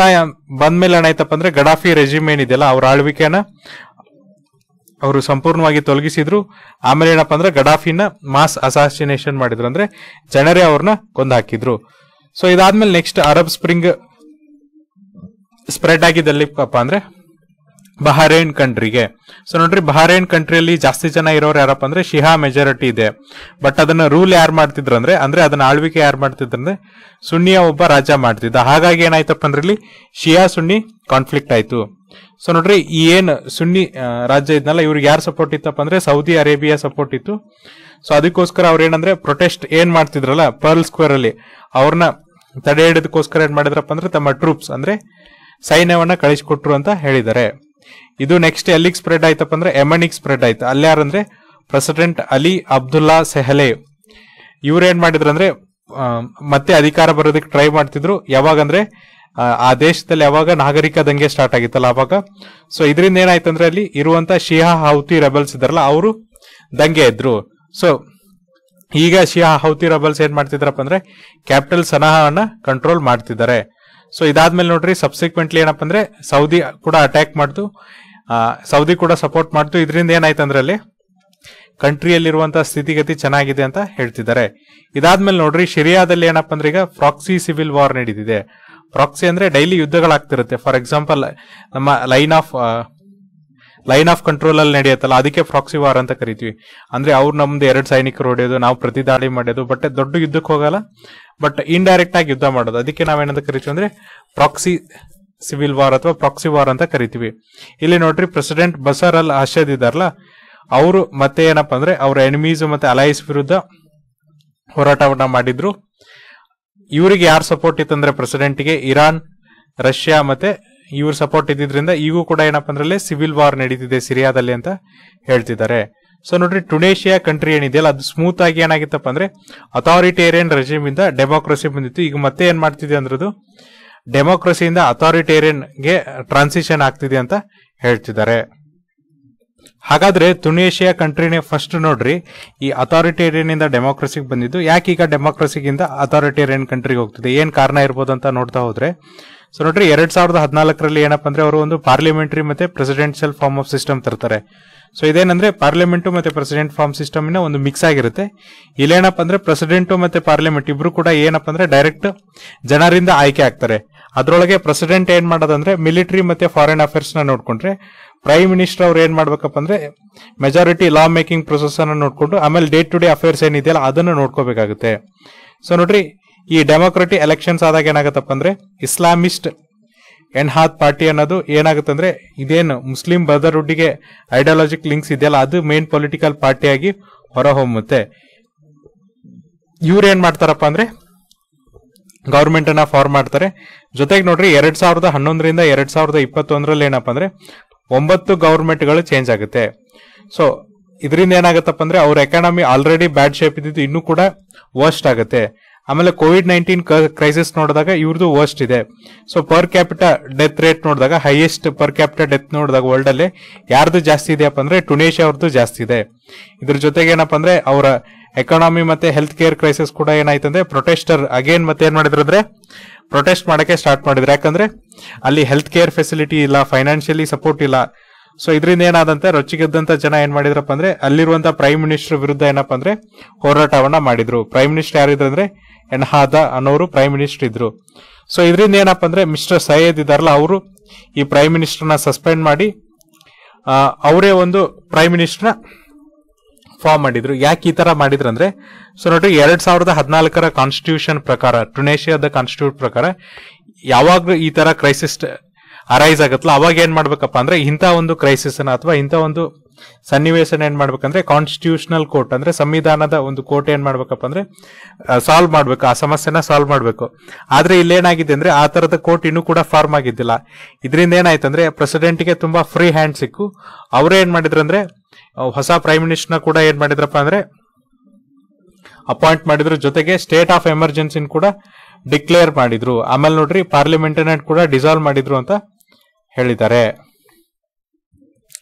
ಬಂದ್ಮೇಲೆ ಏನಾಯ್ತಪ್ಪ ಅಂದ್ರೆ ಗಡಾಫಿ ರೆಜಿಮ್ ಏನಿದೆಯಲ್ಲ ಅವ್ರ ಆಳ್ವಿಕೆನ ಅವರು ಸಂಪೂರ್ಣವಾಗಿ ತೊಲಗಿಸಿದ್ರು ಆಮೇಲೆ ಏನಪ್ಪಾ ಅಂದ್ರೆ ಗಡಾಫಿನ ಮಾಸ್ ಅಸಾಸಿನೇಷನ್ ಮಾಡಿದ್ರು ಅಂದ್ರೆ ಜನರೇ ಅವ್ರನ್ನ ಕೊಂದಾಕಿದ್ರು ಸೊ ಇದಾದ್ಮೇಲೆ ನೆಕ್ಸ್ಟ್ ಅರಬ್ ಸ್ಪ್ರಿಂಗ್ ಸ್ಪ್ರೆಡ್ ಆಗಿದ್ದಲ್ಲಿಪ್ಪ ಅಂದ್ರೆ ಬಹರೇನ್ ಕಂಟ್ರಿಗೆ ಸೊ ನೋಡ್ರಿ ಬಹರೇನ್ ಕಂಟ್ರಿಯಲ್ಲಿ ಜಾಸ್ತಿ ಜನ ಇರೋರು ಯಾರಪ್ಪ ಅಂದ್ರೆ ಶಿಹಾ ಮೆಜಾರಿಟಿ ಇದೆ ಬಟ್ ಅದನ್ನ ರೂಲ್ ಯಾರು ಮಾಡ್ತಿದ್ರು ಅಂದ್ರೆ ಅಂದ್ರೆ ಅದನ್ನ ಆಳ್ವಿಕೆ ಯಾರು ಮಾಡ್ತಿದ್ರು ಅಂದ್ರೆ ಸುನ್ನಿಯ ಒಬ್ಬ ರಾಜ ಮಾಡ್ತಿದ್ದ ಹಾಗಾಗಿ ಏನಾಯ್ತಪ್ಪ ಅಂದ್ರೆ ಇಲ್ಲಿ ಶಿಯಾ ಸುನ್ನಿ ಕಾನ್ಫ್ಲಿಕ್ಟ್ ಆಯ್ತು ಸೊ ನೋಡ್ರಿ ಈ ಏನ್ ಸುನ್ನಿ ರಾಜ್ಯ ಇದ್ನಲ್ಲ ಇವ್ರಿಗೆ ಯಾರು ಸಪೋರ್ಟ್ ಇತ್ತಪ್ಪ ಅಂದ್ರೆ ಸೌದಿ ಅರೇಬಿಯಾ ಸಪೋರ್ಟ್ ಇತ್ತು ಸೊ ಅದಕ್ಕೋಸ್ಕರ ಅವ್ರ ಏನಂದ್ರೆ ಪ್ರೊಟೆಸ್ಟ್ ಏನ್ ಮಾಡ್ತಿದ್ರಲ್ಲ ಪರ್ಲ್ ಸ್ಕ್ವೇರ್ ಅಲ್ಲಿ ಅವ್ರನ್ನ ತಡೆ ಹಿಡಿದಕ್ಕೋಸ್ಕರ ಏನ್ ಮಾಡಿದ್ರಪ್ಪ ಅಂದ್ರೆ ತಮ್ಮ ಟ್ರೂಪ್ಸ್ ಅಂದ್ರೆ ಸೈನ್ಯವನ್ನ ಕಳಿಸಿಕೊಟ್ರು ಅಂತ ಹೇಳಿದ್ದಾರೆ ಇದು ನೆಕ್ಸ್ಟ್ ಎಲ್ಲಿಗೆ ಸ್ಪ್ರೆಡ್ ಆಯ್ತಪ್ಪ ಅಂದ್ರೆ ಎಮನಿಗೆ ಸ್ಪ್ರೆಡ್ ಆಯ್ತು ಅಲ್ಲಿ ಯಾರಂದ್ರೆ ಪ್ರೆಸಿಡೆಂಟ್ ಅಲಿ ಅಬ್ದುಲ್ಲಾ ಸೆಹಲೆ ಇವ್ರು ಏನ್ ಮಾಡಿದ್ರು ಮತ್ತೆ ಅಧಿಕಾರ ಬರೋದಕ್ಕೆ ಟ್ರೈ ಮಾಡ್ತಿದ್ರು ಯಾವಾಗಂದ್ರೆ ಆ ದೇಶದಲ್ಲಿ ಯಾವಾಗ ನಾಗರಿಕ ದಂಗೆ ಸ್ಟಾರ್ಟ್ ಆಗಿತ್ತಲ್ಲ ಅವಾಗ ಸೊ ಇದರಿಂದ ಏನಾಯ್ತಂದ್ರೆ ಅಲ್ಲಿ ಇರುವಂತ ಶಿಹಾ ಹೌತಿ ರೆಬಲ್ಸ್ ಇದಾರಲ್ಲ ಅವರು ದಂಗೆ ಇದ್ರು ಸೊ ಈಗ ಶಿಹಾ ಹೌತಿ ರೆಬಲ್ಸ್ ಏನ್ ಮಾಡ್ತಿದ್ರಪ್ಪ ಅಂದ್ರೆ ಕ್ಯಾಪಿಟಲ್ ಸನಹವನ್ನ ಕಂಟ್ರೋಲ್ ಮಾಡ್ತಿದ್ದಾರೆ ಸೊ ಇದಾದ್ಮೇಲೆ ನೋಡ್ರಿ ಸಬ್ಸಿಕ್ವೆಂಟ್ಲಿ ಏನಪ್ಪ ಅಂದ್ರೆ ಸೌದಿ ಕೂಡ ಅಟ್ಯಾಕ್ ಮಾಡ್ತು ಸೌದಿ ಕೂಡ ಸಪೋರ್ಟ್ ಮಾಡ್ತು ಇದರಿಂದ ಏನಾಯ್ತಂದ್ರೆ ಅಲ್ಲಿ ಕಂಟ್ರಿಯಲ್ಲಿರುವಂತಹ ಸ್ಥಿತಿಗತಿ ಚೆನ್ನಾಗಿದೆ ಅಂತ ಹೇಳ್ತಿದ್ದಾರೆ ಇದಾದ್ಮೇಲೆ ನೋಡ್ರಿ ಶಿರಿಯಾದಲ್ಲಿ ಏನಪ್ಪ ಅಂದ್ರೆ ಈಗ ಫ್ರಾಕ್ಸಿ ಸಿವಿಲ್ ವಾರ್ ನಡೀತಿದೆ ಪ್ರಾಕ್ಸಿ ಅಂದ್ರೆ ಡೈಲಿ ಯುದ್ಧಗಳಾಗ್ತಿರುತ್ತೆ ಫಾರ್ ಎಕ್ಸಾಂಪಲ್ ನಮ್ಮ line of line of control ಅಲ್ಲಿ ನಡೆಯುತ್ತಲ್ಲ ಅದಕ್ಕೆ ಪ್ರಾಕ್ಸಿ ವಾರ್ ಅಂತ ಕರಿತೀವಿ ಅಂದ್ರೆ ಅವ್ರು ನಮ್ದು ಎರಡು ಸೈನಿಕರು ಹೊಡೆಯೋದು ನಾವು ಪ್ರತಿ ದಾಳಿ ಮಾಡೋದು ಬಟ್ ದೊಡ್ಡ ಯುದ್ಧಕ್ಕೆ ಹೋಗಲ್ಲ ಬಟ್ ಇಂಡೈರೆಕ್ಟ್ ಆಗಿ ಯುದ್ಧ ಮಾಡೋದು ಅದಕ್ಕೆ ನಾವೇನಂತ ಕರಿತೀವಿ ಅಂದ್ರೆ ಪ್ರಾಕ್ಸಿ ಸಿವಿಲ್ ವಾರ್ ಅಥವಾ ಪ್ರಾಕ್ಸಿ ವಾರ್ ಅಂತ ಕರಿತೀವಿ ಇಲ್ಲಿ ನೋಡ್ರಿ ಪ್ರೆಸಿಡೆಂಟ್ ಬಸರ್ ಅಲ್ ಇದ್ದಾರಲ್ಲ ಇದಾರಲ್ಲ ಅವರು ಮತ್ತೆ ಏನಪ್ಪಾ ಅಂದ್ರೆ ಅವ್ರ ಎನಿಮೀಸ್ ಮತ್ತೆ ಅಲೈಸ್ ವಿರುದ್ಧ ಹೋರಾಟವನ್ನ ಮಾಡಿದ್ರು ಇವರಿಗೆ ಯಾರು ಸಪೋರ್ಟ್ ಇತ್ತಂದ್ರೆ ಪ್ರೆಸಿಡೆಂಟ್ಗೆ ಇರಾನ್ ರಷ್ಯಾ ಮತ್ತೆ ಇವ್ರ ಸಪೋರ್ಟ್ ಇದ್ದಿದ್ರಿಂದ ಈಗೂ ಕೂಡ ಏನಪ್ಪ ಅಂದ್ರೆ ಸಿವಿಲ್ ವಾರ್ ನಡೀತಿದೆ ಸಿರಿಯಾದಲ್ಲಿ ಅಂತ ಹೇಳ್ತಿದ್ದಾರೆ ಸೊ ನೋಡ್ರಿ ಟುನೇಷಿಯಾ ಕಂಟ್ರಿ ಏನಿದೆಯಲ್ಲ ಅದು ಸ್ಮೂತ್ ಆಗಿ ಏನಾಗಿತ್ತಪ್ಪ ಅಂದ್ರೆ ಅಥಾರಿಟೇರಿಯನ್ ರೆಜಿಮ್ ಇಂದ ಡೆಮೋಕ್ರಸಿ ಬಂದಿತ್ತು ಈಗ ಮತ್ತೆ ಏನ್ ಮಾಡ್ತಿದೆ ಅಂದ್ರದು ಡೆಮೋಕ್ರಸಿಯಿಂದ ಅಥಾರಿಟೇರಿಯನ್ಗೆ ಟ್ರಾನ್ಸಿಷನ್ ಆಗ್ತಿದೆ ಅಂತ ಹೇಳ್ತಿದ್ದಾರೆ ಹಾಗಾದ್ರೆ ತುನೇಷಿಯಾ ಕಂಟ್ರಿನೇ ಫಸ್ಟ್ ನೋಡ್ರಿ ಈ ಅಥಾರಿಟೇರಿಯನ್ ಇಂದ ಡೆಮಾಕ್ರಸಿಗೆ ಬಂದಿದ್ದು ಯಾಕೆ ಈಗ ಅಥಾರಿಟೇರಿಯನ್ ಕಂಟ್ರಿಗೆ ಹೋಗ್ತಿದೆ ಏನ್ ಕಾರಣ ಇರ್ಬೋದು ಅಂತ ನೋಡ್ತಾ ಹೋದ್ರೆ ಸೊ ನೋಡ್ರಿ ಎರಡ್ ಸಾವಿರದ ಹದಿನಾಲ್ಕರಲ್ಲಿ ಏನಪ್ಪ ಅಂದ್ರೆ ಅವರು ಒಂದು ಪಾರ್ಲಿಮೆಂಟರಿ ಮತ್ತೆ ಪ್ರೆಸಿಡೆನ್ಶಿಯಲ್ ಫಾರ್ಮ್ ಆಫ್ ಸಿಸ್ಟಮ್ ತರ್ತಾರೆ ಸೊ ಇದೇನಂದ್ರೆ ಪಾರ್ಲಿಮೆಂಟು ಮತ್ತೆ ಪ್ರೆಸಿಡೆಂಟ್ ಫಾರ್ಮ್ ಸಿಸ್ಟಮ್ ನ ಒಂದು ಮಿಕ್ಸ್ ಆಗಿರುತ್ತೆ ಇಲ್ಲೇನಪ್ಪ ಅಂದ್ರೆ ಪ್ರೆಸಿಡೆಂಟು ಮತ್ತೆ ಪಾರ್ಲಿಮೆಂಟ್ ಇಬ್ರು ಕೂಡ ಏನಪ್ಪ ಅಂದ್ರೆ ಡೈರೆಕ್ಟ್ ಜನರಿಂದ ಆಯ್ಕೆ ಆಗ್ತಾರೆ ಅದರೊಳಗೆ ಪ್ರೆಸಿಡೆಂಟ್ ಏನ್ ಮಾಡೋದಂದ್ರೆ ಮಿಲಿಟರಿ ಮತ್ತೆ ಫಾರಿನ್ ಅಫೇರ್ಸ್ ನ ನೋಡ್ಕೊಂಡ್ರೆ ಪ್ರೈಮ್ ಮಿನಿಸ್ಟರ್ ಅವ್ರು ಏನ್ ಮಾಡ್ಬೇಕಪ್ಪ ಅಂದ್ರೆ ಮೆಜಾರಿಟಿ ಲಾ ಮೇಕಿಂಗ್ ಪ್ರೊಸೆಸ್ ಅನ್ನ ನೋಡ್ಕೊಂಡು ಆಮೇಲೆ ಡೇ ಟು ಡೇ ಅಫೇರ್ಸ್ ಏನಿದೆಯಲ್ಲ ಅದನ್ನ ನೋಡ್ಕೋಬೇಕಾಗುತ್ತೆ ಸೊ ನೋಡ್ರಿ ಈ ಡೆಮೊಕ್ರೆಟಿಕ್ ಎಲೆಕ್ಷನ್ಸ್ ಆದಾಗ ಏನಾಗತ್ತಪ್ಪ ಅಂದ್ರೆ ಇಸ್ಲಾಮಿಸ್ಟ್ ಎನ್ಹಾತ್ ಪಾರ್ಟಿ ಅನ್ನೋದು ಏನಾಗುತ್ತೆ ಅಂದ್ರೆ ಇದೇನು ಮುಸ್ಲಿಂ ಬ್ರದರ್ಹುಡ್ಗೆ ಐಡಿಯಾಲಜಿಕ್ ಲಿಂಕ್ಸ್ ಇದೆಯಲ್ಲ ಅದು ಮೇನ್ ಪೊಲಿಟಿಕಲ್ ಪಾರ್ಟಿಯಾಗಿ ಹೊರಹೊಮ್ಮುತ್ತೆ ಇವ್ರು ಏನ್ ಮಾಡ್ತಾರಪ್ಪ ಅಂದ್ರೆ ಗೌರ್ಮೆಂಟ್ ಅನ್ನ ಫಾರ್ಮ್ ಮಾಡ್ತಾರೆ ಜೊತೆಗೆ ನೋಡ್ರಿ ಎರಡ್ ಸಾವಿರದ ಹನ್ನೊಂದರಿಂದ ಎರಡ್ ಸಾವಿರದ ಇಪ್ಪತ್ತೊಂದರಲ್ಲಿ ಏನಪ್ಪ ಅಂದ್ರೆ ಒಂಬತ್ತು ಗೌರ್ಮೆಂಟ್ಗಳು ಚೇಂಜ್ ಆಗುತ್ತೆ ಸೊ ಇದರಿಂದ ಏನಾಗತ್ತಪ್ಪ ಅಂದ್ರೆ ಅವ್ರ ಎಕಾನಮಿ ಆಲ್ರೆಡಿ ಬ್ಯಾಡ್ ಶೇಪ್ ಇದ್ದಿದ್ದು ಇನ್ನೂ ಕೂಡ ವರ್ಸ್ಟ್ ಆಗುತ್ತೆ ಆಮೇಲೆ ಕೋವಿಡ್ ನೈನ್ಟೀನ್ ಕ್ರೈಸಿಸ್ ನೋಡಿದಾಗ ಇವ್ರದ್ದು ವರ್ಸ್ಟ್ ಇದೆ so per capital death rate ನೋಡಿದಾಗ ಹೈಯೆಸ್ಟ್ ಪರ್ ಕ್ಯಾಪಿಟಲ್ ಡೆತ್ ನೋಡಿದಾಗ ವರ್ಲ್ಡ್ ಅಲ್ಲಿ ಯಾರ್ದು ಜಾಸ್ತಿ ಇದೆಯಪ್ಪ ಅಂದ್ರೆ ಟುನೇಷಿಯಾ ಅವ್ರದ್ದು ಜಾಸ್ತಿ ಇದೆ ಇದ್ರ ಜೊತೆಗೆ ಏನಪ್ಪ ಅಂದ್ರೆ ಅವರ ಎಕಾನಮಿ ಮತ್ತೆ ಹೆಲ್ತ್ ಕೇರ್ ಕ್ರೈಸಿಸ್ ಕೂಡ ಏನಾಯ್ತಂದ್ರೆ ಪ್ರೊಟೆಸ್ಟರ್ ಅಗೇನ್ ಮತ್ತೆ ಏನ್ ಮಾಡಿದ್ರು ಅಂದ್ರೆ ಪ್ರೊಟೆಸ್ಟ್ ಮಾಡಕ್ಕೆ ಸ್ಟಾರ್ಟ್ ಮಾಡಿದ್ರು ಯಾಕಂದ್ರೆ ಅಲ್ಲಿ ಹೆಲ್ತ್ ಕೇರ್ ಫೆಸಿಲಿಟಿ ಇಲ್ಲ ಫೈನಾನ್ಷಿಯಲಿ ಸಪೋರ್ಟ್ ಇಲ್ಲ ಸೊ ಇದರಿಂದ ಏನಾದಂತೆ ರೊಚ್ಚಿಗೆದ್ದಂತ ಜನ ಏನ್ ಮಾಡಿದ್ರಪ್ಪ ಅಂದ್ರೆ ಅಲ್ಲಿರುವಂತ ಪ್ರೈಮ್ ಮಿನಿಸ್ಟರ್ ವಿರುದ್ಧ ಏನಪ್ಪ ಅಂದ್ರೆ ಹೋರಾಟವನ್ನ ಮಾಡಿದ್ರು ಪ್ರೈಮ್ ಮಿನಿಸ್ಟರ್ ಯಾರಿದ್ರು ಅಂದ್ರೆ ಎನ್ಹಾದ ಅನ್ನೋರು ಪ್ರೈಮ್ ಮಿನಿಸ್ಟರ್ ಇದ್ರು ಸೊ ಇದರಿಂದ ಏನಪ್ಪ ಅಂದ್ರೆ ಮಿಸ್ಟರ್ ಸೈಯದ್ ಇದಾರಲ್ಲ ಅವರು ಈ ಪ್ರೈಮ್ ಮಿನಿಸ್ಟರ್ನ ಸಸ್ಪೆಂಡ್ ಮಾಡಿ ಅವರೇ ಒಂದು ಪ್ರೈಮ್ ಮಿನಿಸ್ಟರ್ನ ಫಾರ್ಮ್ ಮಾಡಿದ್ರು ಯಾಕೆ ಈ ತರ ಮಾಡಿದ್ರು ಅಂದ್ರೆ ಸೊ ನೋಡಿ ಎರಡ್ ಸಾವಿರದ ಹದಿನಾಲ್ಕರ ಕಾನ್ಸ್ಟಿಟ್ಯೂಷನ್ ಪ್ರಕಾರ ಟುನೇಷಿಯಾದ ಕಾನ್ಸ್ಟಿಟ್ಯೂಟ್ ಪ್ರಕಾರ ಯಾವಾಗ ಈ ತರ ಕ್ರೈಸಿಸ್ ಅರೈಸ್ ಆಗತ್ತಲ್ಲ ಅವಾಗ ಏನ್ ಮಾಡ್ಬೇಕಪ್ಪ ಅಂದ್ರೆ ಇಂಥ ಒಂದು ಕ್ರೈಸಿಸ್ ಅಥವಾ ಇಂಥ ಒಂದು ಸನ್ನಿವೇಶನ ಏನ್ ಮಾಡ್ಬೇಕಂದ್ರೆ ಕಾನ್ಸ್ಟಿಟ್ಯೂಷನಲ್ ಕೋರ್ಟ್ ಅಂದ್ರೆ ಸಂವಿಧಾನದ ಒಂದು ಕೋರ್ಟ್ ಏನ್ ಮಾಡ್ಬೇಕಪ್ಪ ಅಂದ್ರೆ ಸಾಲ್ವ್ ಮಾಡ್ಬೇಕು ಆ ಸಮಸ್ಯೆನ ಸಾಲ್ವ್ ಮಾಡ್ಬೇಕು ಆದ್ರೆ ಇಲ್ಲೇನಾಗಿದೆ ಅಂದ್ರೆ ಆ ತರದ ಕೋರ್ಟ್ ಇನ್ನೂ ಕೂಡ ಫಾರ್ಮ್ ಆಗಿದ್ದಿಲ್ಲ ಇದರಿಂದ ಪ್ರೆಸಿಡೆಂಟ್ ಗೆ ತುಂಬಾ ಫ್ರೀ ಹ್ಯಾಂಡ್ ಸಿಕ್ಕು ಅವರೇ ಏನ್ ಅಂದ್ರೆ ಹೊಸ ಪ್ರೈಮ್ ನ ಕೂಡ ಏನ್ ಮಾಡಿದ್ರಪ್ಪ ಅಂದ್ರೆ ಅಪಾಯಿಂಟ್ ಮಾಡಿದ್ರು ಜೊತೆಗೆ ಸ್ಟೇಟ್ ಆಫ್ ಎಮರ್ಜೆನ್ಸಿನ ಕೂಡ ಡಿಕ್ಲೇರ್ ಮಾಡಿದ್ರು ಆಮೇಲೆ ನೋಡ್ರಿ ಪಾರ್ಲಿಮೆಂಟ್ ಕೂಡ ಡಿಸಾಲ್ವ್ ಮಾಡಿದ್ರು ಅಂತ ಹೇಳಿದ್ದಾರೆ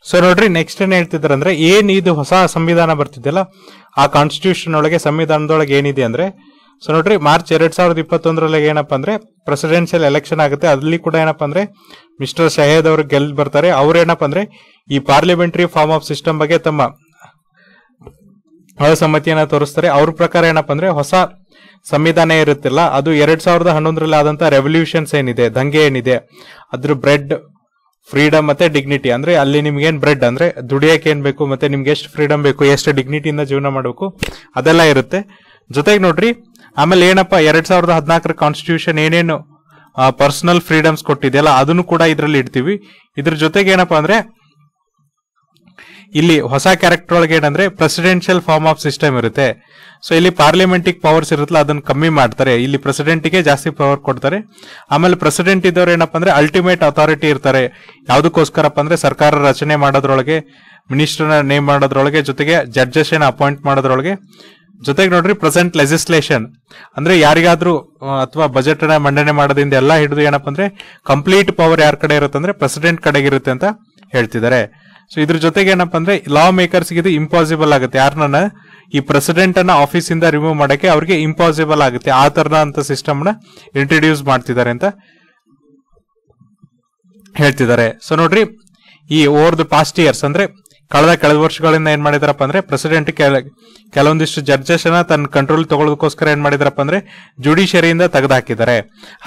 ಸೊ ನೋಡ್ರಿ ನೆಕ್ಸ್ಟ್ ಏನ್ ಹೇಳ್ತಿದ್ರಂದ್ರೆ ಏನ್ ಇದು ಹೊಸ ಸಂವಿಧಾನ ಬರ್ತಿದ್ದಲ್ಲ ಆ ಕಾನ್ಸ್ಟಿಟ್ಯೂಷನ್ ಒಳಗೆ ಸಂವಿಧಾನದೊಳಗೆ ಏನಿದೆ ಅಂದ್ರೆ ಸೊ ನೋಡ್ರಿ ಮಾರ್ಚ್ ಎರಡ್ ಸಾವಿರದ ಇಪ್ಪತ್ತೊಂದರಲ್ಲಿ ಏನಪ್ಪಾ ಅಂದ್ರೆ ಪ್ರೆಸಿಡೆನ್ಷಿಯಲ್ ಎಲೆಕ್ಷನ್ ಆಗುತ್ತೆ ಅಲ್ಲಿ ಕೂಡ ಏನಪ್ಪ ಅಂದ್ರೆ ಮಿಸ್ಟರ್ ಶಹೇದ್ ಅವರು ಗೆಲ್ ಬರ್ತಾರೆ ಏನಪ್ಪ ಅಂದ್ರೆ ಈ ಪಾರ್ಲಿಮೆಂಟರಿ ಫಾರ್ಮ್ ಆಫ್ ಸಿಸ್ಟಮ್ ಬಗ್ಗೆ ತಮ್ಮ ಅಸಮ್ಮತಿಯನ್ನ ತೋರಿಸ್ತಾರೆ ಅವ್ರ ಪ್ರಕಾರ ಏನಪ್ಪಾ ಅಂದ್ರೆ ಹೊಸ ಸಂವಿಧಾನ ಇರುತ್ತಿಲ್ಲ ಅದು ಎರಡ್ ಸಾವಿರದ ಹನ್ನೊಂದರಲ್ಲಿ ಆದಂತಹ ರೆವಲ್ಯೂಷನ್ಸ್ ಏನಿದೆ ದಂಗೆ ಏನಿದೆ ಅದ್ರ ಬ್ರೆಡ್ ಫ್ರೀಡಮ್ ಮತ್ತೆ ಡಿಗ್ನಿಟಿ ಅಂದ್ರೆ ಅಲ್ಲಿ ನಿಮ್ಗೆ ಏನ್ ಬ್ರೆಡ್ ಅಂದ್ರೆ ದುಡಿಯಕ್ಕೆ ಏನ್ ಬೇಕು ಮತ್ತೆ ನಿಮ್ಗೆ ಎಷ್ಟು ಫ್ರೀಡಮ್ ಬೇಕು ಎಷ್ಟು ಡಿಗ್ನಿಟಿಯಿಂದ ಜೀವನ ಮಾಡಬೇಕು ಅದೆಲ್ಲ ಇರುತ್ತೆ ಜೊತೆಗೆ ನೋಡ್ರಿ ಆಮೇಲೆ ಏನಪ್ಪ ಎರಡ್ ಸಾವಿರದ ಹದಿನಾಲ್ಕರ ಕಾನ್ಸ್ಟಿಟ್ಯೂಷನ್ ಏನೇನು ಪರ್ಸನಲ್ ಫ್ರೀಡಮ್ಸ್ ಕೊಟ್ಟಿದೆಯಲ್ಲ ಅದನ್ನು ಕೂಡ ಇದರಲ್ಲಿ ಇಡ್ತೀವಿ ಇದ್ರ ಜೊತೆಗೆ ಏನಪ್ಪಾ ಅಂದ್ರೆ ಇಲ್ಲಿ ಹೊಸ ಕ್ಯಾರೆಕ್ಟರ್ ಒಳಗೆ ಏನಂದ್ರೆ ಪ್ರೆಸಿಡೆನ್ಷಿಯಲ್ ಫಾರ್ಮ್ ಆಫ್ ಸಿಸ್ಟಮ್ ಇರುತ್ತೆ ಸೊ ಇಲ್ಲಿ ಪಾರ್ಲಿಮೆಂಟಿಗೆ ಪವರ್ಸ್ ಇರುತ್ತಲ್ಲ ಅದನ್ನ ಕಮ್ಮಿ ಮಾಡ್ತಾರೆ ಇಲ್ಲಿ ಗೆ ಜಾಸ್ತಿ ಪವರ್ ಕೊಡ್ತಾರೆ ಆಮೇಲೆ ಪ್ರೆಸಿಡೆಂಟ್ ಇದ್ದವ್ರು ಏನಪ್ಪ ಅಂದ್ರೆ ಅಲ್ಟಿಮೇಟ್ ಅಥಾರಿಟಿ ಇರ್ತಾರೆ ಯಾವುದಕ್ಕೋಸ್ಕರಪ್ಪ ಅಂದ್ರೆ ಸರ್ಕಾರ ರಚನೆ ಮಾಡೋದ್ರೊಳಗೆ ಮಿನಿಸ್ಟರ್ನ ನೇಮ್ ಮಾಡೋದ್ರೊಳಗೆ ಜೊತೆಗೆ ಜಡ್ಜಸ್ ಏನ ಅಪಾಯಿಂಟ್ ಮಾಡೋದ್ರೊಳಗೆ ಜೊತೆಗೆ ನೋಡ್ರಿ ಪ್ರೆಸೆಂಟ್ ಲೆಜಿಸ್ಲೇಷನ್ ಅಂದ್ರೆ ಯಾರಿಗಾದ್ರೂ ಅಥವಾ ಬಜೆಟ್ ಅನ್ನ ಮಂಡನೆ ಮಾಡೋದಿಂದ ಎಲ್ಲ ಹಿಡಿದು ಏನಪ್ಪ ಅಂದ್ರೆ ಕಂಪ್ಲೀಟ್ ಪವರ್ ಯಾರ ಕಡೆ ಇರುತ್ತೆ ಅಂದ್ರೆ ಪ್ರೆಸಿಡೆಂಟ್ ಕಡೆಗೆ ಇರುತ್ತೆ ಅಂತ ಹೇಳ್ತಿದ್ದಾರೆ ಸೊ ಇದ್ರ ಜೊತೆಗೆ ಏನಪ್ಪಾ ಅಂದ್ರೆ ಲಾ ಮೇಕರ್ಸ್ ಇದು ಇಂಪಾಸಿಬಲ್ ಆಗುತ್ತೆ ಯಾರನ್ನ ಈ ಪ್ರೆಸಿಡೆಂಟ್ ಅನ್ನ ಆಫೀಸ್ ಇಂದ ರಿಮೂವ್ ಮಾಡಕ್ಕೆ ಅವ್ರಿಗೆ ಇಂಪಾಸಿಬಲ್ ಆಗುತ್ತೆ ಆ ತರದ ಅಂತ ಸಿಸ್ಟಮ್ ನ ಇಂಟ್ರೊಡ್ಯೂಸ್ ಮಾಡ್ತಿದ್ದಾರೆ ಅಂತ ಹೇಳ್ತಿದ್ದಾರೆ ಸೊ ನೋಡ್ರಿ ಈ ಓವರ್ ದ ಪಾಸ್ಟ್ ಇಯರ್ಸ್ ಅಂದ್ರೆ ಕಳೆದ ಕಳೆದ ವರ್ಷಗಳಿಂದ ಏನ್ ಮಾಡಿದಾರಪ್ಪ ಅಂದ್ರೆ ಪ್ರೆಸಿಡೆಂಟ್ ಕೆಲವೊಂದಿಷ್ಟು ಜಡ್ಜಸ್ ಅನ್ನ ತನ್ನ ಕಂಟ್ರೋಲ್ ತಗೊಳ್ಳೋದಕ್ಕೋಸ್ಕರ ಏನ್ ಮಾಡಿದಾರಪ್ಪ ಅಂದ್ರೆ ಜುಡಿಷರಿಯಿಂದ ತೆಗೆದುಹಾಕಿದ್ದಾರೆ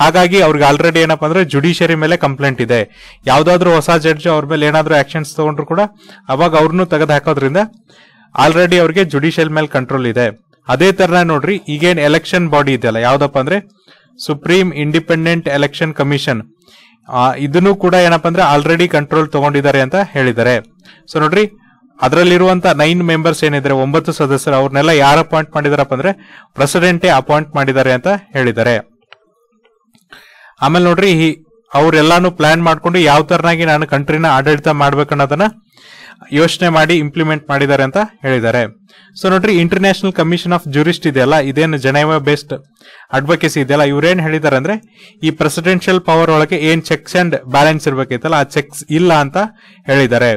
ಹಾಗಾಗಿ ಅವ್ರಿಗೆ ಆಲ್ರೆಡಿ ಏನಪ್ಪ ಅಂದ್ರೆ ಜುಡಿಷರಿ ಮೇಲೆ ಕಂಪ್ಲೇಂಟ್ ಇದೆ ಯಾವ್ದಾದ್ರು ಹೊಸ ಜಡ್ಜ್ ಅವ್ರ ಮೇಲೆ ಏನಾದ್ರೂ ಆಕ್ಷನ್ಸ್ ತಗೊಂಡ್ರು ಕೂಡ ಅವಾಗ ಅವ್ರನ್ನೂ ತೆಗೆದು ಹಾಕೋದ್ರಿಂದ ಆಲ್ರೆಡಿ ಅವ್ರಿಗೆ ಜುಡಿಷಿಯಲ್ ಮೇಲೆ ಕಂಟ್ರೋಲ್ ಇದೆ ಅದೇ ತರ ನೋಡ್ರಿ ಈಗೇನ್ ಎಲೆಕ್ಷನ್ ಬಾಡಿ ಇದೆಯಲ್ಲ ಯಾವ್ದಪ್ಪ ಅಂದ್ರೆ ಸುಪ್ರೀಂ ಇಂಡಿಪೆಂಡೆಂಟ್ ಎಲೆಕ್ಷನ್ ಕಮಿಷನ್ ಇದನ್ನು ಕೂಡ ಏನಪ್ಪ ಅಂದ್ರೆ ಆಲ್ರೆಡಿ ಕಂಟ್ರೋಲ್ ತಗೊಂಡಿದ್ದಾರೆ ಅಂತ ಹೇಳಿದ್ದಾರೆ ಸೊ ನೋಡ್ರಿ ಅದರಲ್ಲಿರುವಂತ ನೈನ್ ಮೆಂಬರ್ಸ್ ಏನಿದ್ರೆ ಒಂಬತ್ತು ಸದಸ್ಯರು ಅವ್ರನ್ನೆಲ್ಲ ಯಾರು ಅಪಾಯಿಂಟ್ ಮಾಡಿದಾರಪ್ಪ ಅಂದ್ರೆ ಪ್ರೆಸಿಡೆಂಟೇ ಅಪಾಯಿಂಟ್ ಮಾಡಿದ್ದಾರೆ ಅಂತ ಹೇಳಿದ್ದಾರೆ ಆಮೇಲೆ ನೋಡ್ರಿ ಅವ್ರೆಲ್ಲಾನು ಪ್ಲಾನ್ ಮಾಡ್ಕೊಂಡು ಯಾವ ತರನಾಗಿ ನಾನು ಕಂಟ್ರಿನ ಆಡಳಿತ ಮಾಡ್ಬೇಕನ್ನೋದನ್ನ ಯೋಚನೆ ಮಾಡಿ ಇಂಪ್ಲಿಮೆಂಟ್ ಮಾಡಿದ್ದಾರೆ ಅಂತ ಹೇಳಿದ್ದಾರೆ ಸೊ ನೋಡ್ರಿ ಇಂಟರ್ನ್ಯಾಷನಲ್ ಕಮಿಷನ್ ಆಫ್ ಜೂರಿಸ್ಟ್ ಇದೆಯಲ್ಲ ಇದೇನು ಜನೈವ ಬೆಸ್ಟ್ ಅಡ್ವೊಕೇಸಿ ಇದೆಯಲ್ಲ ಇವ್ರೇನ್ ಹೇಳಿದ್ದಾರೆ ಅಂದರೆ ಈ ಪ್ರೆಸಿಡೆನ್ಷಿಯಲ್ ಪವರ್ ಒಳಗೆ ಏನ್ ಚೆಕ್ಸ್ ಅಂಡ್ ಬ್ಯಾಲೆನ್ಸ್ ಇರ್ಬೇಕೈತಲ್ಲ ಆ ಚೆಕ್ಸ್ ಇಲ್ಲ ಅಂತ ಹೇಳಿದ್ದಾರೆ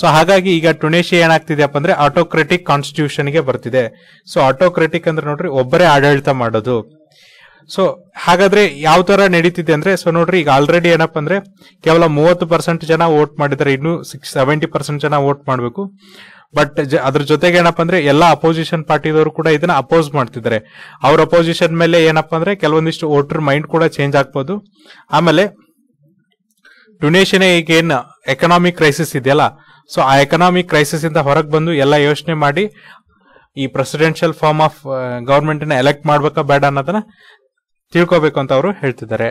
ಸೊ ಹಾಗಾಗಿ ಈಗ ಟುನೇಶಿಯಾ ಏನಾಗ್ತಿದೆಯಪ್ಪ ಅಂದ್ರೆ ಆಟೋಕ್ರೆಟಿಕ್ ಕಾನ್ಸ್ಟಿಟ್ಯೂಷನ್ ಗೆ ಬರ್ತಿದೆ ಸೊ ಆಟೋಕ್ರೆಟಿಕ್ ಅಂದ್ರೆ ನೋಡ್ರಿ ಒಬ್ಬರೇ ಆಡಳಿತ ಮಾಡೋದು ಸೊ ಹಾಗಾದ್ರೆ ಯಾವ ತರ ನಡೀತಿದೆ ಅಂದ್ರೆ ಸೊ ನೋಡ್ರಿ ಈಗ ಆಲ್ರೆಡಿ ಏನಪ್ಪ ಅಂದ್ರೆ ಕೇವಲ ಮೂವತ್ತು ಪರ್ಸೆಂಟ್ ಜನ ವೋಟ್ ಮಾಡಿದ್ರೆ ಇನ್ನು ಸಿಕ್ಸ್ ಸೆವೆಂಟಿ ಪರ್ಸೆಂಟ್ ಜನ ವೋಟ್ ಮಾಡಬೇಕು ಬಟ್ ಅದ್ರ ಜೊತೆಗೆ ಏನಪ್ಪ ಅಂದ್ರೆ ಎಲ್ಲಾ ಅಪೋಸಿಷನ್ ಪಾರ್ಟಿದವರು ಕೂಡ ಇದನ್ನ ಅಪೋಸ್ ಮಾಡ್ತಿದ್ದಾರೆ ಅವ್ರ ಅಪೋಸಿಷನ್ ಮೇಲೆ ಏನಪ್ಪ ಅಂದ್ರೆ ಕೆಲವೊಂದಿಷ್ಟು ವೋಟರ್ ಮೈಂಡ್ ಕೂಡ ಚೇಂಜ್ ಆಗ್ಬೋದು ಆಮೇಲೆ ಡೊನೇಷನ್ ಈಗ ಏನ್ ಎಕನಾಮಿಕ್ ಕ್ರೈಸಿಸ್ ಇದೆಯಲ್ಲ ಸೊ ಆ ಎಕನಾಮಿಕ್ ಕ್ರೈಸಿಸ್ ಇಂದ ಹೊರಗೆ ಬಂದು ಎಲ್ಲ ಯೋಚನೆ ಮಾಡಿ ಈ presidential form of government elect ಮಾಡ್ಬೇಕಾ ಬೇಡ ಅನ್ನೋದನ್ನ ತಿಳ್ಕೋಬೇಕು ಅಂತ ಅವರು ಹೇಳ್ತಿದ್ದಾರೆ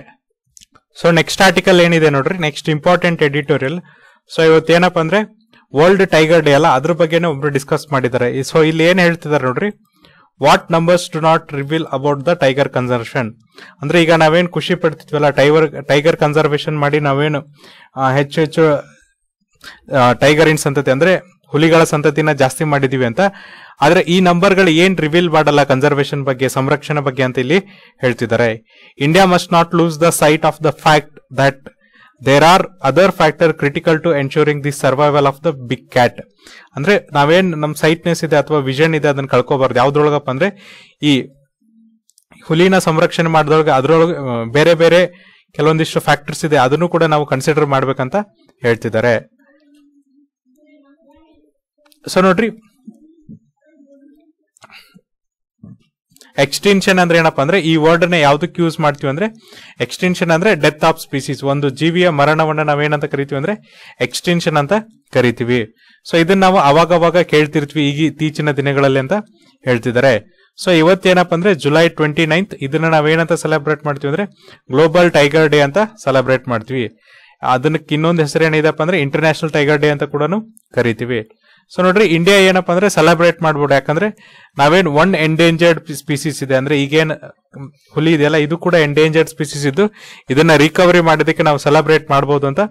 ಸೊ ನೆಕ್ಸ್ಟ್ ಆರ್ಟಿಕಲ್ ಏನಿದೆ ನೋಡ್ರಿ ನೆಕ್ಸ್ಟ್ ಇಂಪಾರ್ಟೆಂಟ್ ಎಡಿಟೋರಿಯಲ್ ಸೊ ಇವತ್ತು ಏನಪ್ಪ ಅಂದ್ರೆ ವರ್ಲ್ಡ್ ಟೈಗರ್ ಡೇ ಅಲ್ಲ ಅದ್ರ ಬಗ್ಗೆನೇ ಒಬ್ರು ಡಿಸ್ಕಸ್ ಮಾಡಿದ್ದಾರೆ ಸೊ ಇಲ್ಲಿ ಏನು ಹೇಳ್ತಿದ್ದಾರೆ ನೋಡ್ರಿ what numbers do not reveal about the tiger conservation ಅಂದ್ರೆ ಈಗ ನಾವೇನು ಖುಷಿ ಪಡ್ತಿದ್ವಲ್ಲ ಟೈಗರ್ ಟೈಗರ್ ಕನ್ಸರ್ವೇಷನ್ ಮಾಡಿ ನಾವೇನು ಹೆಚ್ಚು ಹೆಚ್ಚು ಟೈಗರ್ ಇನ್ ಸಂತತಿ ಅಂದ್ರೆ ಹುಲಿಗಳ ಸಂತತಿನ ಜಾಸ್ತಿ ಮಾಡಿದೀವಿ ಅಂತ ಆದ್ರೆ ಈ ನಂಬರ್ಗಳು ಏನ್ ರಿವೀಲ್ ಮಾಡಲ್ಲ ಕನ್ಸರ್ವೇಶನ್ ಬಗ್ಗೆ ಸಂರಕ್ಷಣೆ ಬಗ್ಗೆ ಅಂತ ಇಲ್ಲಿ ಹೇಳ್ತಿದ್ದಾರೆ India must not lose the sight of the fact that there are other factor critical to ensuring the survival of the big cat ಅಂದ್ರೆ ನಾವೇನ್ ನಮ್ ಸೈಟ್ನೆಸ್ ಇದೆ ಅಥವಾ ವಿಷನ್ ಇದೆ ಅದನ್ನ ಕಳ್ಕೋಬಾರ್ದು ಯಾವ್ದ್ರೊಳಗಪ್ಪ ಅಂದ್ರೆ ಈ ಹುಲಿನ ಸಂರಕ್ಷಣೆ ಮಾಡಿದೊಳಗೆ ಅದ್ರೊಳಗೆ ಬೇರೆ ಬೇರೆ ಕೆಲವೊಂದಿಷ್ಟು ಫ್ಯಾಕ್ಟರ್ಸ್ ಇದೆ ಅದನ್ನು ಕೂಡ ನಾವು ಕನ್ಸಿಡರ್ ಮಾಡ್ಬೇಕಂತ ಹೇಳ್ತಿದ್ದಾರೆ ಸೊ ನೋಡ್ರಿ ಎಕ್ಸ್ಟೆನ್ಷನ್ ಅಂದ್ರೆ ಏನಪ್ಪಾ ಅಂದ್ರೆ ಈ ವರ್ಡ್ ನ ಯಾವ್ದಕ್ಕೆ ಯೂಸ್ ಮಾಡ್ತೀವಿ ಅಂದ್ರೆ ಎಕ್ಸ್ಟೆನ್ಷನ್ ಅಂದ್ರೆ ಡೆತ್ ಆಫ್ ಸ್ಪೀಸೀಸ್ ಒಂದು ಜೀವಿಯ ಮರಣವನ್ನ ನಾವೇನಂತ ಕರಿತೀವಿ ಅಂದ್ರೆ ಎಕ್ಸ್ಟೆನ್ಷನ್ ಅಂತ ಕರಿತೀವಿ ಸೊ ಇದನ್ನ ನಾವು ಅವಾಗ ಅವಾಗ ಕೇಳ್ತಿರ್ತೀವಿ ಈಗ ಇತ್ತೀಚಿನ ದಿನಗಳಲ್ಲಿ ಅಂತ ಹೇಳ್ತಿದ್ದಾರೆ ಸೊ ಇವತ್ತೇನಪ್ಪ ಅಂದ್ರೆ ಜುಲೈ ಟ್ವೆಂಟಿ ನೈನ್ತ್ ಇದನ್ನ ನಾವೇನಂತ ಸೆಲೆಬ್ರೇಟ್ ಮಾಡ್ತೀವಿ ಅಂದ್ರೆ ಗ್ಲೋಬಲ್ ಟೈಗರ್ ಡೇ ಅಂತ ಸೆಲೆಬ್ರೇಟ್ ಮಾಡ್ತೀವಿ ಅದಕ್ಕೆ ಇನ್ನೊಂದು ಹೆಸರು ಏನಿದೆಪ್ಪ ಅಂದ್ರೆ ಇಂಟರ್ನ್ಯಾಷನಲ್ ಟೈಗರ್ ಡೇ ಅಂತ ಕೂಡ ಕರಿತೀವಿ ಸೊ ನೋಡ್ರಿ ಇಂಡಿಯಾ ಏನಪ್ಪ ಅಂದ್ರೆ ಸೆಲೆಬ್ರೇಟ್ ಮಾಡ್ಬೋದು ಯಾಕಂದ್ರೆ ನಾವೇನ್ ಒನ್ ಎಂಡೇಂಜರ್ಡ್ ಸ್ಪೀಸೀಸ್ ಇದೆ ಅಂದ್ರೆ ಈಗೇನ್ ಹುಲಿ ಇದೆಯಲ್ಲ ಇದು ಕೂಡ ಎಂಡೇಂಜರ್ಡ್ ಸ್ಪೀಸೀಸ್ ಇದ್ದು ಇದನ್ನ ರಿಕವರಿ ಮಾಡೋದಕ್ಕೆ ನಾವು ಸೆಲೆಬ್ರೇಟ್ ಮಾಡಬಹುದು ಅಂತ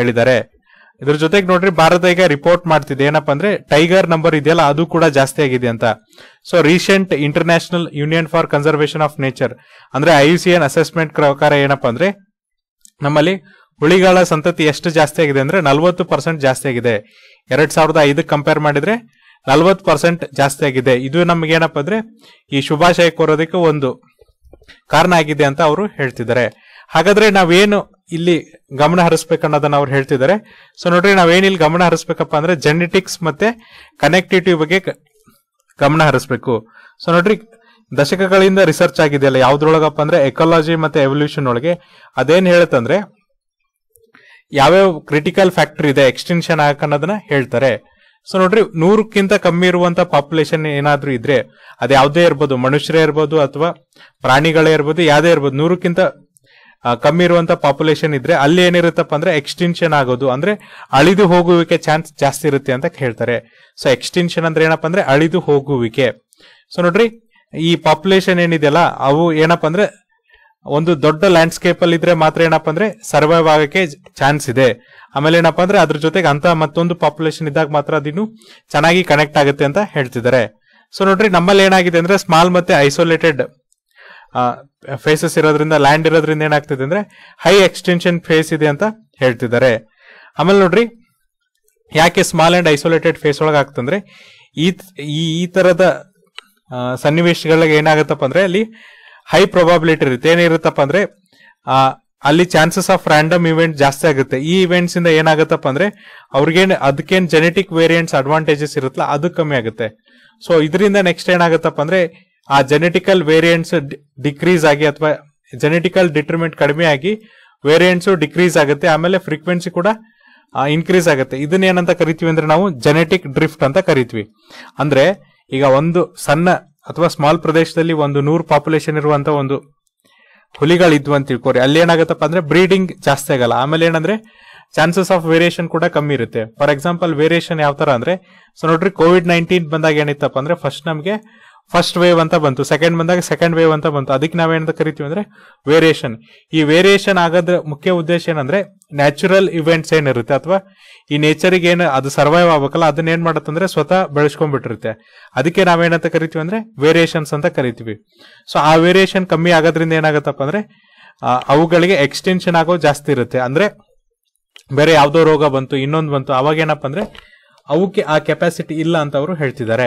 ಹೇಳಿದ್ದಾರೆ ಇದ್ರ ಜೊತೆಗೆ ನೋಡ್ರಿ ಭಾರತ ಈಗ ರಿಪೋರ್ಟ್ ಮಾಡ್ತಿದೆ ಏನಪ್ಪ ಅಂದ್ರೆ ಟೈಗರ್ ನಂಬರ್ ಇದೆಯಲ್ಲ ಅದು ಕೂಡ ಜಾಸ್ತಿ ಆಗಿದೆ ಅಂತ so recent international union for conservation of nature ಅಂದ್ರೆ I U C N assessment ಪ್ರಕಾರ ಏನಪ್ಪಾ ಅಂದ್ರೆ ನಮ್ಮಲ್ಲಿ ಹುಳಿಗಳ ಸಂತತಿ ಎಷ್ಟು ಜಾಸ್ತಿ ಆಗಿದೆ ಅಂದ್ರೆ ನಲ್ವತ್ತು ಪರ್ಸೆಂಟ್ ಜಾಸ್ತಿ ಆಗಿದೆ ಎರಡ್ ಸಾವಿರದ ಐದಕ್ಕೆ ಕಂಪೇರ್ ಮಾಡಿದ್ರೆ ನಲ್ವತ್ತು ಪರ್ಸೆಂಟ್ ಜಾಸ್ತಿ ಆಗಿದೆ ಇದು ನಮ್ಗೆ ಏನಪ್ಪ ಅಂದ್ರೆ ಈ ಶುಭಾಶಯ ಕೋರೋದಕ್ಕೆ ಒಂದು ಕಾರಣ ಆಗಿದೆ ಅಂತ ಅವರು ಹೇಳ್ತಿದ್ದಾರೆ ಹಾಗಾದ್ರೆ ನಾವೇನು ಇಲ್ಲಿ ಗಮನ ಹರಿಸ್ಬೇಕನ್ನೋದನ್ನ ಅವ್ರು ಹೇಳ್ತಿದ್ದಾರೆ ಸೊ ನೋಡ್ರಿ ಇಲ್ಲಿ ಗಮನ ಹರಿಸ್ಬೇಕಪ್ಪ ಅಂದ್ರೆ ಜೆನೆಟಿಕ್ಸ್ ಮತ್ತೆ ಕನೆಕ್ಟಿವಿಟಿ ಬಗ್ಗೆ ಗಮನ ಹರಿಸ್ಬೇಕು ಸೊ ನೋಡ್ರಿ ದಶಕಗಳಿಂದ ರಿಸರ್ಚ್ ಆಗಿದೆಯಲ್ಲ ಯಾವ್ದ್ರೊಳಗಪ್ಪ ಅಂದ್ರೆ ಎಕಾಲಜಿ ಮತ್ತೆ ಎವಲ್ಯೂಷನ್ ಒಳಗೆ ಅದೇನ್ ಹೇಳುತ್ತಂದ್ರೆ ಯಾವ್ಯಾವ ಕ್ರಿಟಿಕಲ್ ಫ್ಯಾಕ್ಟರ್ ಇದೆ ಎಕ್ಸ್ಟೆನ್ಷನ್ ಅನ್ನೋದನ್ನ ಹೇಳ್ತಾರೆ ಸೊ ನೋಡ್ರಿ ನೂರಕ್ಕಿಂತ ಕಮ್ಮಿ ಇರುವಂತ ಪಾಪ್ಯುಲೇಷನ್ ಏನಾದ್ರೂ ಇದ್ರೆ ಅದು ಯಾವುದೇ ಇರ್ಬೋದು ಮನುಷ್ಯರೇ ಇರ್ಬೋದು ಅಥವಾ ಪ್ರಾಣಿಗಳೇ ಇರ್ಬೋದು ಯಾವ್ದೇ ಇರ್ಬೋದು ನೂರಕ್ಕಿಂತ ಕಮ್ಮಿ ಇರುವಂತ ಪಾಪ್ಯುಲೇಷನ್ ಇದ್ರೆ ಅಲ್ಲಿ ಏನಿರುತ್ತಪ್ಪ ಅಂದ್ರೆ ಎಕ್ಸ್ಟೆನ್ಷನ್ ಆಗೋದು ಅಂದ್ರೆ ಅಳಿದು ಹೋಗುವಿಕೆ ಚಾನ್ಸ್ ಜಾಸ್ತಿ ಇರುತ್ತೆ ಅಂತ ಹೇಳ್ತಾರೆ ಸೊ ಎಕ್ಸ್ಟೆನ್ಷನ್ ಅಂದ್ರೆ ಏನಪ್ಪಾ ಅಂದ್ರೆ ಅಳಿದು ಹೋಗುವಿಕೆ ಸೊ ನೋಡ್ರಿ ಈ ಪಾಪ್ಯುಲೇಷನ್ ಏನಿದೆಯಲ್ಲ ಅವು ಏನಪ್ಪಾ ಅಂದ್ರೆ ಒಂದು ದೊಡ್ಡ ಲ್ಯಾಂಡ್ಸ್ಕೇಪ್ ಅಲ್ಲಿ ಇದ್ರೆ ಮಾತ್ರ ಏನಪ್ಪಾ ಅಂದ್ರೆ ಸರ್ವೈವ್ ಆಗಕ್ಕೆ ಚಾನ್ಸ್ ಇದೆ ಆಮೇಲೆ ಏನಪ್ಪಾ ಅಂದ್ರೆ ಅದ್ರ ಜೊತೆಗೆ ಅಂತ ಮತ್ತೊಂದು ಪಾಪ್ಯುಲೇಷನ್ ಇದ್ದಾಗ ಮಾತ್ರ ಅದಿನ್ನು ಚೆನ್ನಾಗಿ ಕನೆಕ್ಟ್ ಆಗುತ್ತೆ ಅಂತ ಹೇಳ್ತಿದ್ದಾರೆ ಸೊ ನೋಡ್ರಿ ನಮ್ಮಲ್ಲಿ ಏನಾಗಿದೆ ಅಂದ್ರೆ ಸ್ಮಾಲ್ ಮತ್ತೆ ಐಸೋಲೇಟೆಡ್ ಫೇಸಸ್ ಇರೋದ್ರಿಂದ ಲ್ಯಾಂಡ್ ಇರೋದ್ರಿಂದ ಏನಾಗ್ತಿದೆ ಅಂದ್ರೆ ಹೈ ಎಕ್ಸ್ಟೆನ್ಷನ್ ಫೇಸ್ ಇದೆ ಅಂತ ಹೇಳ್ತಿದ್ದಾರೆ ಆಮೇಲೆ ನೋಡ್ರಿ ಯಾಕೆ ಸ್ಮಾಲ್ ಅಂಡ್ ಐಸೋಲೇಟೆಡ್ ಫೇಸ್ ಒಳಗೆ ಆಗ್ತಂದ್ರೆ ಈ ಈ ತರದ ಸನ್ನಿವೇಶಗಳಿಗೆ ಏನಾಗತ್ತಪ್ಪ ಅಂದ್ರೆ ಅಲ್ಲಿ ಹೈ ಪ್ರೊಬಾಬಿಲಿಟಿ ಇರುತ್ತೆ ಏನಿರುತ್ತಪ್ಪ ಅಂದ್ರೆ ಅಲ್ಲಿ ಚಾನ್ಸಸ್ ಆಫ್ ರ್ಯಾಂಡಮ್ ಇವೆಂಟ್ ಜಾಸ್ತಿ ಆಗುತ್ತೆ ಈ ಇವೆಂಟ್ಸ್ ಇಂದ ಏನಾಗುತ್ತಪ್ಪ ಅಂದ್ರೆ ಅವ್ರಿಗೇನು ಅದಕ್ಕೇನು ಜೆನೆಟಿಕ್ ವೇರಿಯಂಟ್ಸ್ ಅಡ್ವಾಂಟೇಜಸ್ ಇರುತ್ತಲ್ಲ ಅದು ಕಮ್ಮಿ ಆಗುತ್ತೆ ಸೊ ಇದರಿಂದ ನೆಕ್ಸ್ಟ್ ಏನಾಗುತ್ತಪ್ಪ ಅಂದ್ರೆ ಆ ಜೆನೆಟಿಕಲ್ ವೇರಿಯಂಟ್ಸ್ ಡಿಕ್ರೀಸ್ ಆಗಿ ಅಥವಾ ಜೆನೆಟಿಕಲ್ ಡಿಟ್ರಿಮೆಂಟ್ ಕಡಿಮೆ ಆಗಿ ವೇರಿಯಂಟ್ಸು ಡಿಕ್ರೀಸ್ ಆಗುತ್ತೆ ಆಮೇಲೆ ಫ್ರೀಕ್ವೆನ್ಸಿ ಕೂಡ ಇನ್ಕ್ರೀಸ್ ಆಗುತ್ತೆ ಇದನ್ನ ಏನಂತ ಕರಿತೀವಿ ಅಂದ್ರೆ ನಾವು ಜೆನೆಟಿಕ್ ಡ್ರಿಫ್ಟ್ ಅಂತ ಕರಿತೀವಿ ಅಂದ್ರೆ ಈಗ ಒಂದು ಸಣ್ಣ ಅಥವಾ ಸ್ಮಾಲ್ ಪ್ರದೇಶದಲ್ಲಿ ಒಂದು ನೂರು ಪಾಪ್ಯುಲೇಷನ್ ಇರುವಂತ ಒಂದು ಹುಲಿಗಳಿದ್ವು ಅಂತ ತಿಳ್ಕೊರಿ ಅಲ್ಲಿ ಏನಾಗತ್ತಪ್ಪ ಅಂದ್ರೆ ಬ್ರೀಡಿಂಗ್ ಜಾಸ್ತಿ ಆಗಲ್ಲ ಆಮೇಲೆ ಏನಂದ್ರೆ ಚಾನ್ಸಸ್ ಆಫ್ ವೇರಿಯೇಷನ್ ಕೂಡ ಕಮ್ಮಿ ಇರುತ್ತೆ ಫಾರ್ ಎಕ್ಸಾಂಪಲ್ ವೇರಿಯೇಷನ್ ಯಾವ ತರ ಅಂದ್ರೆ ಸೊ ನೋಡ್ರಿ ಕೋವಿಡ್ ನೈನ್ಟೀನ್ ಬಂದಾಗ ಏನಿತ್ತಪ್ಪ ಅಂದ್ರೆ ಫಸ್ಟ್ ನಮಗೆ ಫಸ್ಟ್ ವೇವ್ ಅಂತ ಬಂತು ಸೆಕೆಂಡ್ ಬಂದಾಗ ಸೆಕೆಂಡ್ ವೇವ್ ಅಂತ ಬಂತು ಅದಕ್ಕೆ ನಾವೇನಂತ ಕರಿತೀವಿ ಅಂದ್ರೆ ವೇರಿಯೇಷನ್ ಈ ವೇರಿಯೇಷನ್ ಆಗೋದ್ರ ಮುಖ್ಯ ಉದ್ದೇಶ ಏನಂದ್ರೆ ನ್ಯಾಚುರಲ್ ಇವೆಂಟ್ಸ್ ಏನಿರುತ್ತೆ ಅಥವಾ ಈ ನೇಚರ್ಗೆ ಏನು ಅದು ಸರ್ವೈವ್ ಆಗ್ಬೇಕಲ್ಲ ಅದನ್ನ ಏನ್ ಮಾಡತ್ತಂದ್ರೆ ಸ್ವತಃ ಬೆಳೆಸ್ಕೊಂಡ್ಬಿಟ್ಟಿರುತ್ತೆ ಅದಕ್ಕೆ ನಾವೇನಂತ ಕರಿತೀವಿ ಅಂದ್ರೆ ವೇರಿಯೇಷನ್ಸ್ ಅಂತ ಕರಿತೀವಿ ಸೊ ಆ ವೇರಿಯೇಷನ್ ಕಮ್ಮಿ ಆಗೋದ್ರಿಂದ ಏನಾಗತ್ತಪ್ಪ ಅಂದ್ರೆ ಅವುಗಳಿಗೆ ಎಕ್ಸ್ಟೆನ್ಷನ್ ಆಗೋ ಜಾಸ್ತಿ ಇರುತ್ತೆ ಅಂದ್ರೆ ಬೇರೆ ಯಾವುದೋ ರೋಗ ಬಂತು ಇನ್ನೊಂದು ಬಂತು ಅವಾಗ ಏನಪ್ಪ ಅಂದ್ರೆ ಅವಕ್ಕೆ ಆ ಕೆಪಾಸಿಟಿ ಇಲ್ಲ ಅಂತ ಅವರು ಹೇಳ್ತಿದ್ದಾರೆ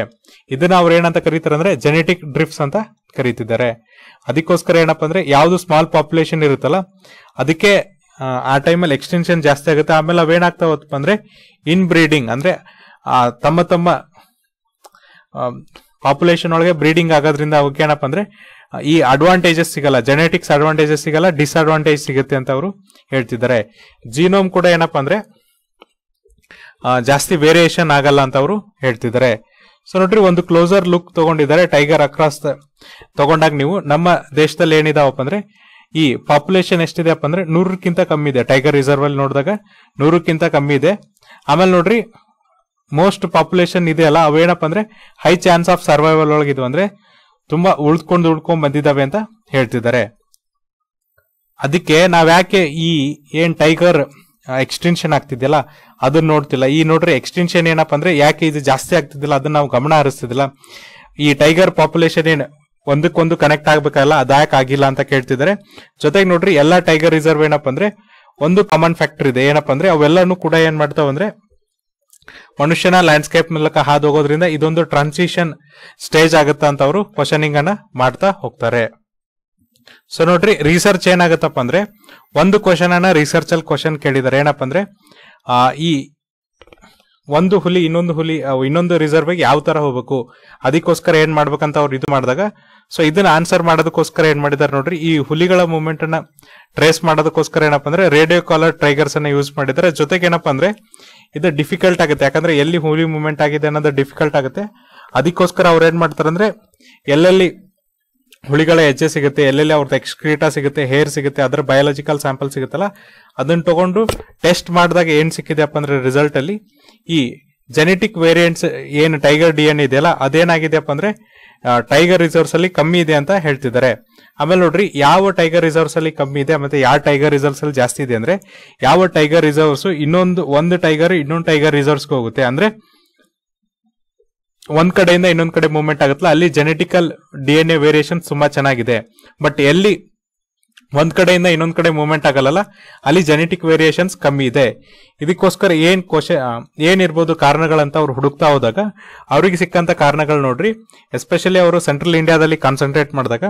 ಇದನ್ನ ಅವ್ರು ಏನಂತ ಕರೀತಾರೆ ಅಂದ್ರೆ ಜೆನೆಟಿಕ್ ಡ್ರಿಫ್ಟ್ಸ್ ಅಂತ ಕರೀತಿದ್ದಾರೆ ಅದಕ್ಕೋಸ್ಕರ ಏನಪ್ಪ ಅಂದ್ರೆ ಯಾವ್ದು ಸ್ಮಾಲ್ ಪಾಪ್ಯುಲೇಷನ್ ಇರುತ್ತಲ್ಲ ಅದಕ್ಕೆ ಆ ಟೈಮಲ್ಲಿ ಎಕ್ಸ್ಟೆನ್ಷನ್ ಜಾಸ್ತಿ ಆಗುತ್ತೆ ಆಮೇಲೆ ಅವೇನಾಗ್ತಾವಪ್ಪ ಅಂದ್ರೆ ಇನ್ ಬ್ರೀಡಿಂಗ್ ಅಂದ್ರೆ ತಮ್ಮ ತಮ್ಮ ಪಾಪ್ಯುಲೇಷನ್ ಒಳಗೆ ಬ್ರೀಡಿಂಗ್ ಆಗೋದ್ರಿಂದ ಅವಕ್ಕೆ ಏನಪ್ಪ ಅಂದ್ರೆ ಈ ಅಡ್ವಾಂಟೇಜಸ್ ಸಿಗಲ್ಲ ಜೆನೆಟಿಕ್ಸ್ ಅಡ್ವಾಂಟೇಜಸ್ ಸಿಗಲ್ಲ ಡಿಸ್ಅಡ್ವಾಂಟೇಜ್ ಸಿಗುತ್ತೆ ಅಂತ ಅವರು ಹೇಳ್ತಿದ್ದಾರೆ ಜೀನೋಮ್ ಕೂಡ ಏನಪ್ಪ ಅಂದ್ರೆ ಜಾಸ್ತಿ ವೇರಿಯೇಷನ್ ಆಗಲ್ಲ ಅಂತ ಅವರು ಹೇಳ್ತಿದ್ದಾರೆ ಸೊ ನೋಡ್ರಿ ಒಂದು ಕ್ಲೋಸರ್ ಲುಕ್ ತಗೊಂಡಿದ್ದಾರೆ ಟೈಗರ್ ಅಕ್ರಾಸ್ ತಗೊಂಡಾಗ ನೀವು ನಮ್ಮ ದೇಶದಲ್ಲಿ ಏನಿದಾವಪ್ಪ ಅಂದ್ರೆ ಈ ಪಾಪ್ಯುಲೇಷನ್ ಎಷ್ಟಿದೆ ಅಪ್ಪ ಅಂದ್ರೆ ನೂರಕ್ಕಿಂತ ಕಮ್ಮಿ ಇದೆ ಟೈಗರ್ ರಿಸರ್ವ್ ಅಲ್ಲಿ ನೋಡಿದಾಗ ನೂರಕ್ಕಿಂತ ಕಮ್ಮಿ ಇದೆ ಆಮೇಲೆ ನೋಡ್ರಿ ಮೋಸ್ಟ್ ಪಾಪ್ಯುಲೇಷನ್ ಇದೆಯಲ್ಲ ಅವೇನಪ್ಪ ಅಂದ್ರೆ ಹೈ ಚಾನ್ಸ್ ಆಫ್ ಸರ್ವೈವಲ್ ಇದು ಅಂದ್ರೆ ತುಂಬಾ ಉಳ್ಕೊಂಡು ಉಳ್ಕೊಂಡ್ ಬಂದಿದ್ದಾವೆ ಅಂತ ಹೇಳ್ತಿದ್ದಾರೆ ಅದಕ್ಕೆ ಯಾಕೆ ಈ ಏನ್ ಟೈಗರ್ ಎಕ್ಸ್ಟೆನ್ಷನ್ ಆಗ್ತಿದೆಯಲ್ಲ ಅದನ್ನ ನೋಡ್ತಿಲ್ಲ ಈ ನೋಡ್ರಿ ಎಕ್ಸ್ಟೆನ್ಷನ್ ಏನಪ್ಪ ಅಂದ್ರೆ ಯಾಕೆ ಇದು ಜಾಸ್ತಿ ಆಗ್ತಿದ್ದಿಲ್ಲ ಅದನ್ನ ನಾವು ಗಮನ ಹರಿಸ್ತಿದಿಲ್ಲ ಈ ಟೈಗರ್ ಪಾಪ್ಯುಲೇಷನ್ ಏನು ಒಂದಕ್ಕೊಂದು ಕನೆಕ್ಟ್ ಆಗ್ಬೇಕಲ್ಲ ಅದಾಯಕ್ ಆಗಿಲ್ಲ ಅಂತ ಕೇಳ್ತಿದ್ದಾರೆ ಜೊತೆಗೆ ನೋಡ್ರಿ ಎಲ್ಲಾ ಟೈಗರ್ ರಿಸರ್ವ್ ಏನಪ್ಪ ಅಂದ್ರೆ ಒಂದು ಕಾಮನ್ ಫ್ಯಾಕ್ಟರ್ ಇದೆ ಏನಪ್ಪ ಅಂದ್ರೆ ಅವೆಲ್ಲನೂ ಕೂಡ ಏನ್ ಮಾಡ್ತಾವ ಅಂದ್ರೆ ಮನುಷ್ಯನ ಲ್ಯಾಂಡ್ಸ್ಕೇಪ್ ಮೂಲಕ ಹಾದು ಹೋಗೋದ್ರಿಂದ ಇದೊಂದು ಟ್ರಾನ್ಸಿಷನ್ ಸ್ಟೇಜ್ ಆಗುತ್ತಾ ಅಂತ ಅವರು ಕ್ವಶನಿಂಗ್ ಅನ್ನ ಮಾಡ್ತಾ ಹೋಗ್ತಾರೆ ಸೊ ನೋಡ್ರಿ ರಿಸರ್ಚ್ ಏನಾಗತ್ತಪ್ಪ ಅಂದ್ರೆ ಒಂದು ಕ್ವಶನ್ ಅನ್ನ ರಿಸರ್ಚ್ ಅಲ್ಲಿ ಕ್ವಶನ್ ಕೇಳಿದಾರೆ ಏನಪ್ಪ ಅಂದ್ರೆ ಈ ಒಂದು ಹುಲಿ ಇನ್ನೊಂದು ಹುಲಿ ಇನ್ನೊಂದು ರಿಸರ್ವ್ ಯಾವ ತರ ಹೋಗ್ಬೇಕು ಅದಕ್ಕೋಸ್ಕರ ಏನ್ ಮಾಡ್ಬೇಕಂತ ಅವ್ರು ಇದು ಮಾಡಿದಾಗ ಸೊ ಇದನ್ನ ಆನ್ಸರ್ ಮಾಡೋದಕ್ಕೋಸ್ಕರ ಏನ್ ಮಾಡಿದಾರೆ ನೋಡ್ರಿ ಈ ಹುಲಿಗಳ ಮೂವ್ಮೆಂಟ್ ಅನ್ನ ಟ್ರೇಸ್ ಮಾಡೋದಕ್ಕೋಸ್ಕರ ಏನಪ್ಪ ಅಂದ್ರೆ ರೇಡಿಯೋ ಕಾಲರ್ ಟ್ರೈಗರ್ಸ್ ಅನ್ನ ಯೂಸ್ ಮಾಡಿದ್ದಾರೆ ಜೊತೆಗೆ ಏನಪ್ಪ ಅಂದ್ರೆ ಇದು ಡಿಫಿಕಲ್ಟ್ ಆಗುತ್ತೆ ಯಾಕಂದ್ರೆ ಎಲ್ಲಿ ಹುಲಿ ಮೂವ್ಮೆಂಟ್ ಆಗಿದೆ ಅನ್ನೋದು ಡಿಫಿಕಲ್ಟ್ ಆಗುತ್ತೆ ಅದಕ್ಕೋಸ್ಕರ ಅವ್ರು ಏನ್ ಮಾಡ್ತಾರೆ ಅಂದ್ರೆ ಎಲ್ಲೆಲ್ಲಿ ಹುಳಿಗಳ ಹೆಜ್ಜೆ ಸಿಗುತ್ತೆ ಎಲ್ಲೆಲ್ಲಿ ಅವ್ರದ್ದು ಎಕ್ಸ್ಕ್ರೀಟ ಸಿಗುತ್ತೆ ಹೇರ್ ಸಿಗುತ್ತೆ ಅದರ ಬಯಾಲಜಿಕಲ್ ಸ್ಯಾಂಪಲ್ ಸಿಗುತ್ತಲ್ಲ ಅದನ್ನ ತಗೊಂಡು ಟೆಸ್ಟ್ ಮಾಡಿದಾಗ ಏನು ಸಿಕ್ಕಿದೆಯಪ್ಪ ಅಂದ್ರೆ ರಿಸಲ್ಟ್ ಅಲ್ಲಿ ಈ ಜೆನೆಟಿಕ್ ವೇರಿಯಂಟ್ಸ್ ಏನು ಟೈಗರ್ ಡಿ ಎನ್ ಇದೆಯಲ್ಲ ಅದೇನಾಗಿದೆಯಪ್ಪ ಅಂದ್ರೆ ಟೈಗರ್ ರಿಸರ್ವ್ಸ್ ಅಲ್ಲಿ ಕಮ್ಮಿ ಇದೆ ಅಂತ ಹೇಳ್ತಿದ್ದಾರೆ ಆಮೇಲೆ ನೋಡ್ರಿ ಯಾವ ಟೈಗರ್ ರಿಸರ್ವ್ಸ್ ಅಲ್ಲಿ ಕಮ್ಮಿ ಇದೆ ಮತ್ತೆ ಯಾವ ಟೈಗರ್ ರಿಸರ್ವ್ಸ್ ಅಲ್ಲಿ ಜಾಸ್ತಿ ಇದೆ ಅಂದ್ರೆ ಯಾವ ಟೈಗರ್ ರಿಸರ್ವ್ಸ್ ಇನ್ನೊಂದು ಒಂದು ಟೈಗರ್ ಇನ್ನೊಂದು ಟೈಗರ್ ರಿಸರ್ವ್ಸ್ಗೆ ಹೋಗುತ್ತೆ ಅಂದ್ರೆ ಒಂದ್ ಕಡೆಯಿಂದ ಇನ್ನೊಂದ್ ಕಡೆ ಮೂವ್ಮೆಂಟ್ ಆಗುತ್ತಲ್ಲ ಅಲ್ಲಿ genetical D N A variation ತುಂಬಾ ಚೆನ್ನಾಗಿದೆ ಬಟ್ ಎಲ್ಲಿ ಒಂದ್ ಕಡೆಯಿಂದ ಇನ್ನೊಂದ್ ಕಡೆ ಮೂವ್ಮೆಂಟ್ ಆಗಲ್ಲ ಅಲ್ಲಿ ಜೆನೆಟಿಕ್ ವೇರಿಯೇಷನ್ಸ್ ಕಮ್ಮಿ ಇದೆ ಇದಕ್ಕೋಸ್ಕರ ಏನ್ ಕೋಶ ಏನಿರ್ಬೋದು ಕಾರಣಗಳಂತ ಅವ್ರು ಹುಡುಕ್ತಾ ಹೋದಾಗ ಅವ್ರಿಗೆ ಸಿಕ್ಕಂತ ಕಾರಣಗಳು ನೋಡ್ರಿ ಎಸ್ಪೆಷಲಿ ಅವರು ಸೆಂಟ್ರಲ್ ಇಂಡಿಯಾದಲ್ಲಿ ಕಾನ್ಸಂಟ್ರೇಟ್ ಮಾಡಿದಾಗ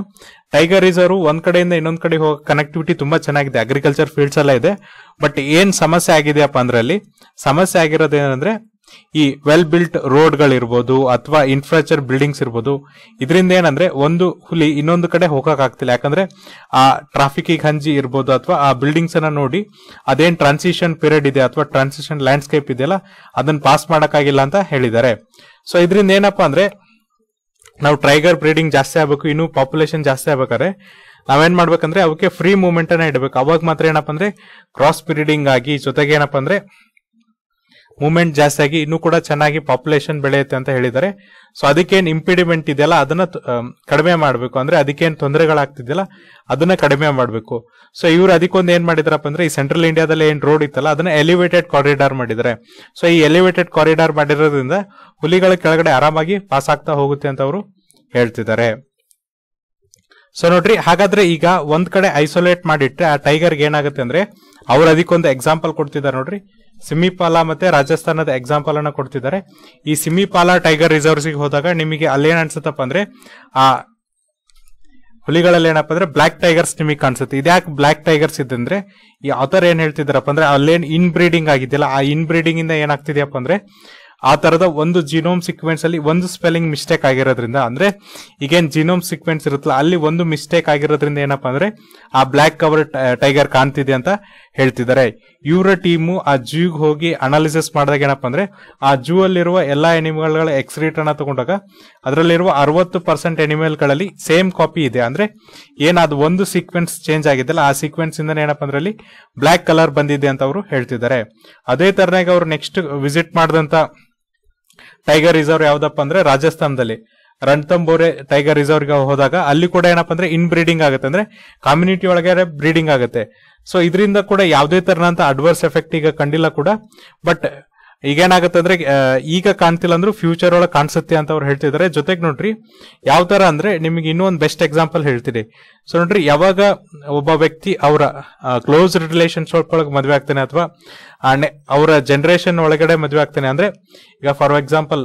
ಟೈಗರ್ ರಿಸರ್ವ್ ಒಂದ್ ಕಡೆಯಿಂದ ಇನ್ನೊಂದ್ ಕಡೆ ಹೋಗಿ ಕನೆಕ್ಟಿವಿಟಿ ತುಂಬಾ ಚೆನ್ನಾಗಿದೆ ಅಗ್ರಿಕಲ್ಚರ್ ಫೀಲ್ಡ್ಸ್ ಎಲ್ಲ ಇದೆ ಬಟ್ ಏನ್ ಸಮಸ್ಯೆ ಆಗಿದೆಯಪ್ಪ ಅಂದ್ರೆ ಅಲ್ಲಿ ಸಮಸ್ಯೆ ಆಗಿರೋದೇನಂದ್ರೆ ಈ ವೆಲ್ ಬಿಲ್ಟ್ ರೋಡ್ಗಳಿರ್ಬೋದು ಅಥವಾ ಇನ್ಫ್ರಾಸ್ಟ್ರಕ್ಚರ್ ಬಿಲ್ಡಿಂಗ್ಸ್ ಇರ್ಬೋದು ಇದರಿಂದ ಏನಂದ್ರೆ ಒಂದು ಹುಲಿ ಇನ್ನೊಂದು ಕಡೆ ಹೋಗೋಕ್ಕಾಗ್ತಿಲ್ಲ ಯಾಕಂದ್ರೆ ಆ ಟ್ರಾಫಿಕ್ ಹಂಜಿ ಇರ್ಬೋದು ಅಥವಾ ಆ ಬಿಲ್ಡಿಂಗ್ಸ್ ಅನ್ನ ನೋಡಿ ಅದೇನ್ ಟ್ರಾನ್ಸಿಷನ್ ಪೀರಿಯಡ್ ಇದೆ ಅಥವಾ ಟ್ರಾನ್ಸಿಷನ್ ಲ್ಯಾಂಡ್ಸ್ಕೇಪ್ ಇದೆಯಲ್ಲ ಅದನ್ನ ಪಾಸ್ ಮಾಡೋಕ್ಕಾಗಿಲ್ಲ ಅಂತ ಹೇಳಿದ್ದಾರೆ ಸೊ ಇದರಿಂದ ಏನಪ್ಪಾ ಅಂದ್ರೆ ನಾವು ಟ್ರೈಗರ್ ಬ್ರೀಡಿಂಗ್ ಜಾಸ್ತಿ ಆಗಬೇಕು ಇನ್ನು ಪಾಪ್ಯುಲೇಷನ್ ಜಾಸ್ತಿ ಆಗ್ಬೇಕಾದ್ರೆ ನಾವೇನ್ ಮಾಡ್ಬೇಕಂದ್ರೆ ಅವಕ್ಕೆ ಫ್ರೀ ಮೂವ್ಮೆಂಟ್ ಅನ್ನ ಇಡಬೇಕು ಅವಾಗ ಮಾತ್ರ ಏನಪ್ಪ ಅಂದ್ರೆ ಕ್ರಾಸ್ ಬ್ರೀಡಿಂಗ್ ಆಗಿ ಜೊತೆಗೆ ಏನಪ್ಪಾ ಅಂದ್ರೆ ಮೂಮೆಂಟ್ ಜಾಸ್ತಿ ಆಗಿ ಇನ್ನೂ ಕೂಡ ಚೆನ್ನಾಗಿ ಪಾಪ್ಯುಲೇಷನ್ ಬೆಳೆಯುತ್ತೆ ಅಂತ ಹೇಳಿದ್ದಾರೆ ಸೊ ಅದಕ್ಕೇನು ಇಂಪಿಡಿಮೆಂಟ್ ಇದೆಯಲ್ಲ ಅದನ್ನ ಕಡಿಮೆ ಮಾಡಬೇಕು ಅಂದ್ರೆ ಅದಕ್ಕೇನು ತೊಂದರೆಗಳಾಗ್ತಿದೆಯಲ್ಲ ಅದನ್ನ ಕಡಿಮೆ ಮಾಡಬೇಕು ಸೊ ಇವರು ಅದಕ್ಕೊಂದು ಏನ್ ಮಾಡಿದಾರಪ್ಪ ಅಂದ್ರೆ ಈ ಸೆಂಟ್ರಲ್ ಇಂಡಿಯಾದಲ್ಲಿ ಏನ್ ರೋಡ್ ಇತ್ತಲ್ಲ ಅದನ್ನ ಎಲಿವೇಟೆಡ್ ಕಾರಿಡಾರ್ ಮಾಡಿದ್ದಾರೆ ಸೊ ಈ ಎಲಿವೇಟೆಡ್ ಕಾರಿಡಾರ್ ಮಾಡಿರೋದ್ರಿಂದ ಹುಲಿಗಳ ಕೆಳಗಡೆ ಆರಾಮಾಗಿ ಪಾಸ್ ಆಗ್ತಾ ಹೋಗುತ್ತೆ ಅಂತ ಅವರು ಹೇಳ್ತಿದ್ದಾರೆ ಸೊ ನೋಡ್ರಿ ಹಾಗಾದ್ರೆ ಈಗ ಒಂದ್ ಕಡೆ ಐಸೋಲೇಟ್ ಮಾಡಿಟ್ರೆ ಆ ಟೈಗರ್ಗೆ ಏನಾಗುತ್ತೆ ಅಂದ್ರೆ ಅವ್ರು ಅದಕ್ಕೊಂದು ಎಕ್ಸಾಂಪಲ್ ಕೊಡ್ತಿದ್ದಾರೆ ನೋಡ್ರಿ ಸಿಮಿಪಾಲ ಮತ್ತೆ ರಾಜಸ್ಥಾನದ ಎಕ್ಸಾಂಪಲ್ ಅನ್ನ ಕೊಡ್ತಿದ್ದಾರೆ ಈ ಸಿಮಿಪಾಲ ಟೈಗರ್ ರಿಸರ್ವ್ಸ್ಗೆ ಹೋದಾಗ ನಿಮಗೆ ಏನ್ ಅನ್ಸುತ್ತಪ್ಪ ಅಂದ್ರೆ ಆ ಹುಲಿಗಳಲ್ಲಿ ಏನಪ್ಪ ಅಂದ್ರೆ ಬ್ಲಾಕ್ ಟೈಗರ್ಸ್ ನಿಮಗೆ ಕಾಣಿಸುತ್ತೆ ಇದ್ಯಾಕೆ ಬ್ಲಾಕ್ ಟೈಗರ್ಸ್ ಇದ್ದಂದ್ರೆ ಈ ಆತರ್ ಏನ್ ಹೇಳ್ತಿದ್ದಾರಪ್ಪ ಅಂದ್ರೆ ಅಲ್ಲೇನ್ ಇನ್ ಬ್ರೀಡಿಂಗ್ ಆಗಿದೆಯಲ್ಲ ಆ ಇನ್ ಬ್ರೀಡಿಂಗ್ ಇಂದ ಏನಾಗ್ತಿದೆಯಪ್ಪ ಅಂದ್ರೆ ಆ ತರದ ಒಂದು ಜಿನೋಮ್ ಸಿಕ್ವೆನ್ಸ್ ಅಲ್ಲಿ ಒಂದು ಸ್ಪೆಲ್ಲಿಂಗ್ ಮಿಸ್ಟೇಕ್ ಆಗಿರೋದ್ರಿಂದ ಅಂದ್ರೆ ಈಗೇನ್ ಜಿನೋಮ್ ಸಿಕ್ವೆನ್ಸ್ ಇರುತ್ತಲ್ಲ ಅಲ್ಲಿ ಒಂದು ಮಿಸ್ಟೇಕ್ ಆಗಿರೋದ್ರಿಂದ ಏನಪ್ಪಾ ಅಂದ್ರೆ ಆ ಬ್ಲಾಕ್ ಕವರ್ ಟೈಗರ್ ಕಾಣ್ತಿದೆ ಅಂತ ಹೇಳ್ತಿದ್ದಾರೆ ಇವರ ಟೀಮು ಆ ಜೂಗೆ ಹೋಗಿ ಅನಾಲಿಸಿಸ್ ಮಾಡಿದಾಗ ಏನಪ್ಪ ಅಂದ್ರೆ ಆ ಜೂ ಅಲ್ಲಿರುವ ಎಲ್ಲಾ ಎನಿಮಲ್ಗಳ ಎಕ್ಸ್ ಅನ್ನ ತಗೊಂಡಾಗ ಅದರಲ್ಲಿರುವ ಅರವತ್ತು ಪರ್ಸೆಂಟ್ ಎನಿಮಲ್ಗಳಲ್ಲಿ ಸೇಮ್ ಕಾಪಿ ಇದೆ ಅಂದ್ರೆ ಏನಾದ ಒಂದು ಸೀಕ್ವೆನ್ಸ್ ಚೇಂಜ್ ಆಗಿದ್ದಲ್ಲ ಆ ಸೀಕ್ವೆನ್ಸ್ ಇಂದ ಏನಪ್ಪ ಅಂದ್ರೆ ಅಲ್ಲಿ ಬ್ಲಾಕ್ ಕಲರ್ ಬಂದಿದೆ ಅಂತ ಅವರು ಹೇಳ್ತಿದ್ದಾರೆ ಅದೇ ತರನಾಗಿ ಅವರು ನೆಕ್ಸ್ಟ್ ವಿಸಿಟ್ ಮಾಡಿದಂತ ಟೈಗರ್ ರಿಸರ್ವ್ ಯಾವ್ದಪ್ಪ ಅಂದ್ರೆ ರಾಜಸ್ಥಾನದಲ್ಲಿ ರಣತಂಬೋರೆ ಟೈಗರ್ ರಿಸರ್ವ್ ಗೆ ಹೋದಾಗ ಅಲ್ಲಿ ಕೂಡ ಏನಪ್ಪಾ ಅಂದ್ರೆ ಇನ್ ಬ್ರೀಡಿಂಗ್ ಆಗುತ್ತೆ ಅಂದ್ರೆ ಕಮ್ಯುನಿಟಿ ಒಳಗೆ ಬ್ರೀಡಿಂಗ್ ಆಗುತ್ತೆ ಸೊ ಇದರಿಂದ ಕೂಡ ಯಾವುದೇ ತರನಂತ ಅಡ್ವರ್ಸ್ ಎಫೆಕ್ಟ್ ಈಗ ಕಂಡಿಲ್ಲ ಕೂಡ ಬಟ್ ಈಗ ಏನಾಗುತ್ತೆ ಅಂದ್ರೆ ಈಗ ಕಾಣ್ತಿಲ್ಲ ಅಂದ್ರೂ ಫ್ಯೂಚರ್ ಒಳಗೆ ಕಾಣಿಸುತ್ತೆ ಅಂತ ಅವ್ರು ಹೇಳ್ತಿದ್ದಾರೆ ಜೊತೆಗೆ ನೋಡ್ರಿ ಯಾವ ತರ ಅಂದ್ರೆ ನಿಮಗೆ ಇನ್ನೂ ಒಂದು ಬೆಸ್ಟ್ ಎಕ್ಸಾಂಪಲ್ ಹೇಳ್ತೀನಿ ಸೊ ನೋಡ್ರಿ ಯಾವಾಗ ಒಬ್ಬ ವ್ಯಕ್ತಿ ಅವರ ಕ್ಲೋಸ್ ಸ್ವಲ್ಪ ಒಳಗೆ ಮದುವೆ ಆಗ್ತಾನೆ ಅಥವಾ ಅವರ ಜನರೇಷನ್ ಒಳಗಡೆ ಮದುವೆ ಆಗ್ತಾನೆ ಅಂದ್ರೆ ಈಗ ಫಾರ್ ಎಕ್ಸಾಂಪಲ್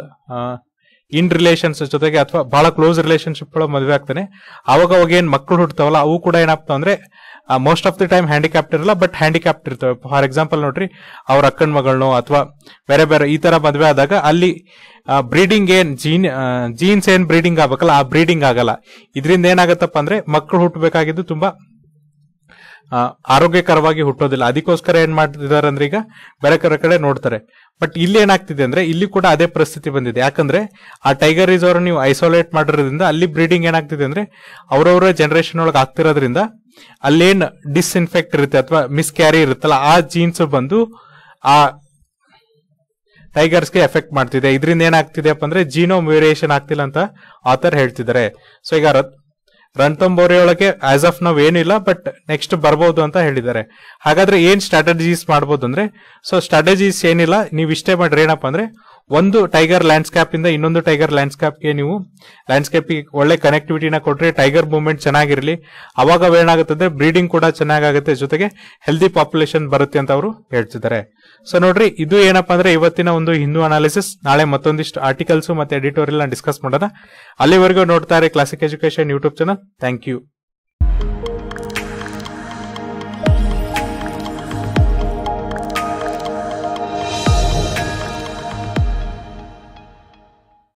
ಇನ್ ರಿಲೇಷನ್ಸ್ ಜೊತೆಗೆ ಅಥವಾ ಬಹಳ ಕ್ಲೋಸ್ ಗಳು ಮದುವೆ ಆಗ್ತಾನೆ ಅವಾಗ ಅವಾಗ ಏನ್ ಮಕ್ಕಳು ಹುಡ್ತಾವಲ್ಲ ಅವು ಕೂಡ ಏನಾಗ್ತಾವ ಅಂದ್ರೆ most of the time handicapped ಇರಲ್ಲ ಬಟ್ ಹ್ಯಾಂಡಿಕ್ಯಾಪ್ಟ್ ಇರ್ತವೆ ಫಾರ್ ಎಕ್ಸಾಂಪಲ್ ನೋಡ್ರಿ ಅವ್ರ ಅಕ್ಕನ ಮಗಳನ್ನೋ ಅಥವಾ ಬೇರೆ ಬೇರೆ ಈ ತರ ಮದುವೆ ಆದಾಗ ಅಲ್ಲಿ ಬ್ರೀಡಿಂಗ್ ಏನ್ ಜೀನ್ ಜೀನ್ಸ್ ಏನ್ ಬ್ರೀಡಿಂಗ್ ಆಗ್ಬೇಕಲ್ಲ ಆ ಬ್ರೀಡಿಂಗ್ ಆಗಲ್ಲ ಇದರಿಂದ ಏನಾಗತ್ತಪ್ಪ ಅಂದ್ರೆ ಮಕ್ಕಳು ಹುಟ್ಟಬೇಕಾಗಿದ್ದು ತುಂಬಾ ಆರೋಗ್ಯಕರವಾಗಿ ಹುಟ್ಟೋದಿಲ್ಲ ಅದಕ್ಕೋಸ್ಕರ ಏನ್ ಮಾಡ್ತಿದ್ದಾರೆ ಅಂದ್ರೆ ಈಗ ಬೇರೆ ಕಡೆ ನೋಡ್ತಾರೆ ಬಟ್ ಇಲ್ಲಿ ಏನಾಗ್ತಿದೆ ಅಂದ್ರೆ ಇಲ್ಲಿ ಕೂಡ ಅದೇ ಪರಿಸ್ಥಿತಿ ಬಂದಿದೆ ಯಾಕಂದ್ರೆ ಆ ಟೈಗರ್ ರಿಸರ್ವ್ ನೀವು ಐಸೋಲೇಟ್ ಮಾಡಿರೋದ್ರಿಂದ ಅಲ್ಲಿ ಬ್ರೀಡಿಂಗ್ ಏನಾಗ್ತಿದೆ ಅಂದ್ರೆ ಅವರವರ ಜನರೇಷನ್ ಒಳಗೆ ಆಗ್ತಿರೋದ್ರಿಂದ ಅಲ್ಲೇನ್ ಡಿಸ್ಇನ್ಫೆಕ್ಟ್ ಇರುತ್ತೆ ಅಥವಾ ಕ್ಯಾರಿ ಇರುತ್ತಲ್ಲ ಆ ಜೀನ್ಸ್ ಬಂದು ಆ ಟೈಗರ್ಸ್ಗೆ ಎಫೆಕ್ಟ್ ಮಾಡ್ತಿದೆ ಇದರಿಂದ ಏನಾಗ್ತಿದೆ ಅಂದ್ರೆ ಜೀನೋ ಮ್ಯೂರಿಯೇಷನ್ ಆಗ್ತಿಲ್ಲ ಅಂತ ಆತರ್ ಹೇಳ್ತಿದ್ದಾರೆ ಸೊ ಈಗ ರಣತಂಬೋರಿ ಒಳಗೆ ಆಸ್ ಆಫ್ ನಾವ್ ಏನಿಲ್ಲ ಬಟ್ ನೆಕ್ಸ್ಟ್ ಬರ್ಬೋದು ಅಂತ ಹೇಳಿದ್ದಾರೆ ಹಾಗಾದ್ರೆ ಏನ್ ಸ್ಟ್ರಾಟಜೀಸ್ ಮಾಡ್ಬೋದು ಅಂದ್ರೆ ಸೊ ಸ್ಟ್ರಾಟಜೀಸ್ ಏನಿಲ್ಲ ನೀವು ಇಷ್ಟೇ ಮಾಡ್ರಿ ಏನಪ್ಪಾ ಅಂದ್ರೆ ಒಂದು ಟೈಗರ್ ಲ್ಯಾಂಡ್ಸ್ಕ್ಯಾಪ್ ಇಂದ ಇನ್ನೊಂದು ಟೈಗರ್ ಲ್ಯಾಂಡ್ಸ್ಕ್ಯಾಪ್ಗೆ ನೀವು ಲ್ಯಾಂಡ್ಸ್ಕೇಪ್ ಒಳ್ಳೆ ಕನೆಕ್ಟಿವಿಟಿನ ಕೊಟ್ಟರೆ ಟೈಗರ್ ಮೂವ್ಮೆಂಟ್ ಚೆನ್ನಾಗಿರಲಿ ಅವಾಗ ಅಂದ್ರೆ ಬ್ರೀಡಿಂಗ್ ಕೂಡ ಚೆನ್ನಾಗಾಗುತ್ತೆ ಜೊತೆಗೆ ಹೆಲ್ದಿ ಪಾಪ್ಯುಲೇಷನ್ ಬರುತ್ತೆ ಅಂತ ಅವರು ಹೇಳ್ತಿದ್ದಾರೆ ಸೊ ನೋಡ್ರಿ ಇದು ಏನಪ್ಪಾ ಅಂದ್ರೆ ಇವತ್ತಿನ ಒಂದು ಹಿಂದೂ ಅನಾಲಿಸಿಸ್ ನಾಳೆ ಮತ್ತೊಂದಿಷ್ಟು ಆರ್ಟಿಕಲ್ಸ್ ಮತ್ತೆ ಎಡಿಟೋರಿಯಲ್ ಡಿಸ್ಕಸ್ ಮಾಡೋಣ ಅಲ್ಲಿವರೆಗೂ ನೋಡ್ತಾರೆ Classic education YouTube channel thank you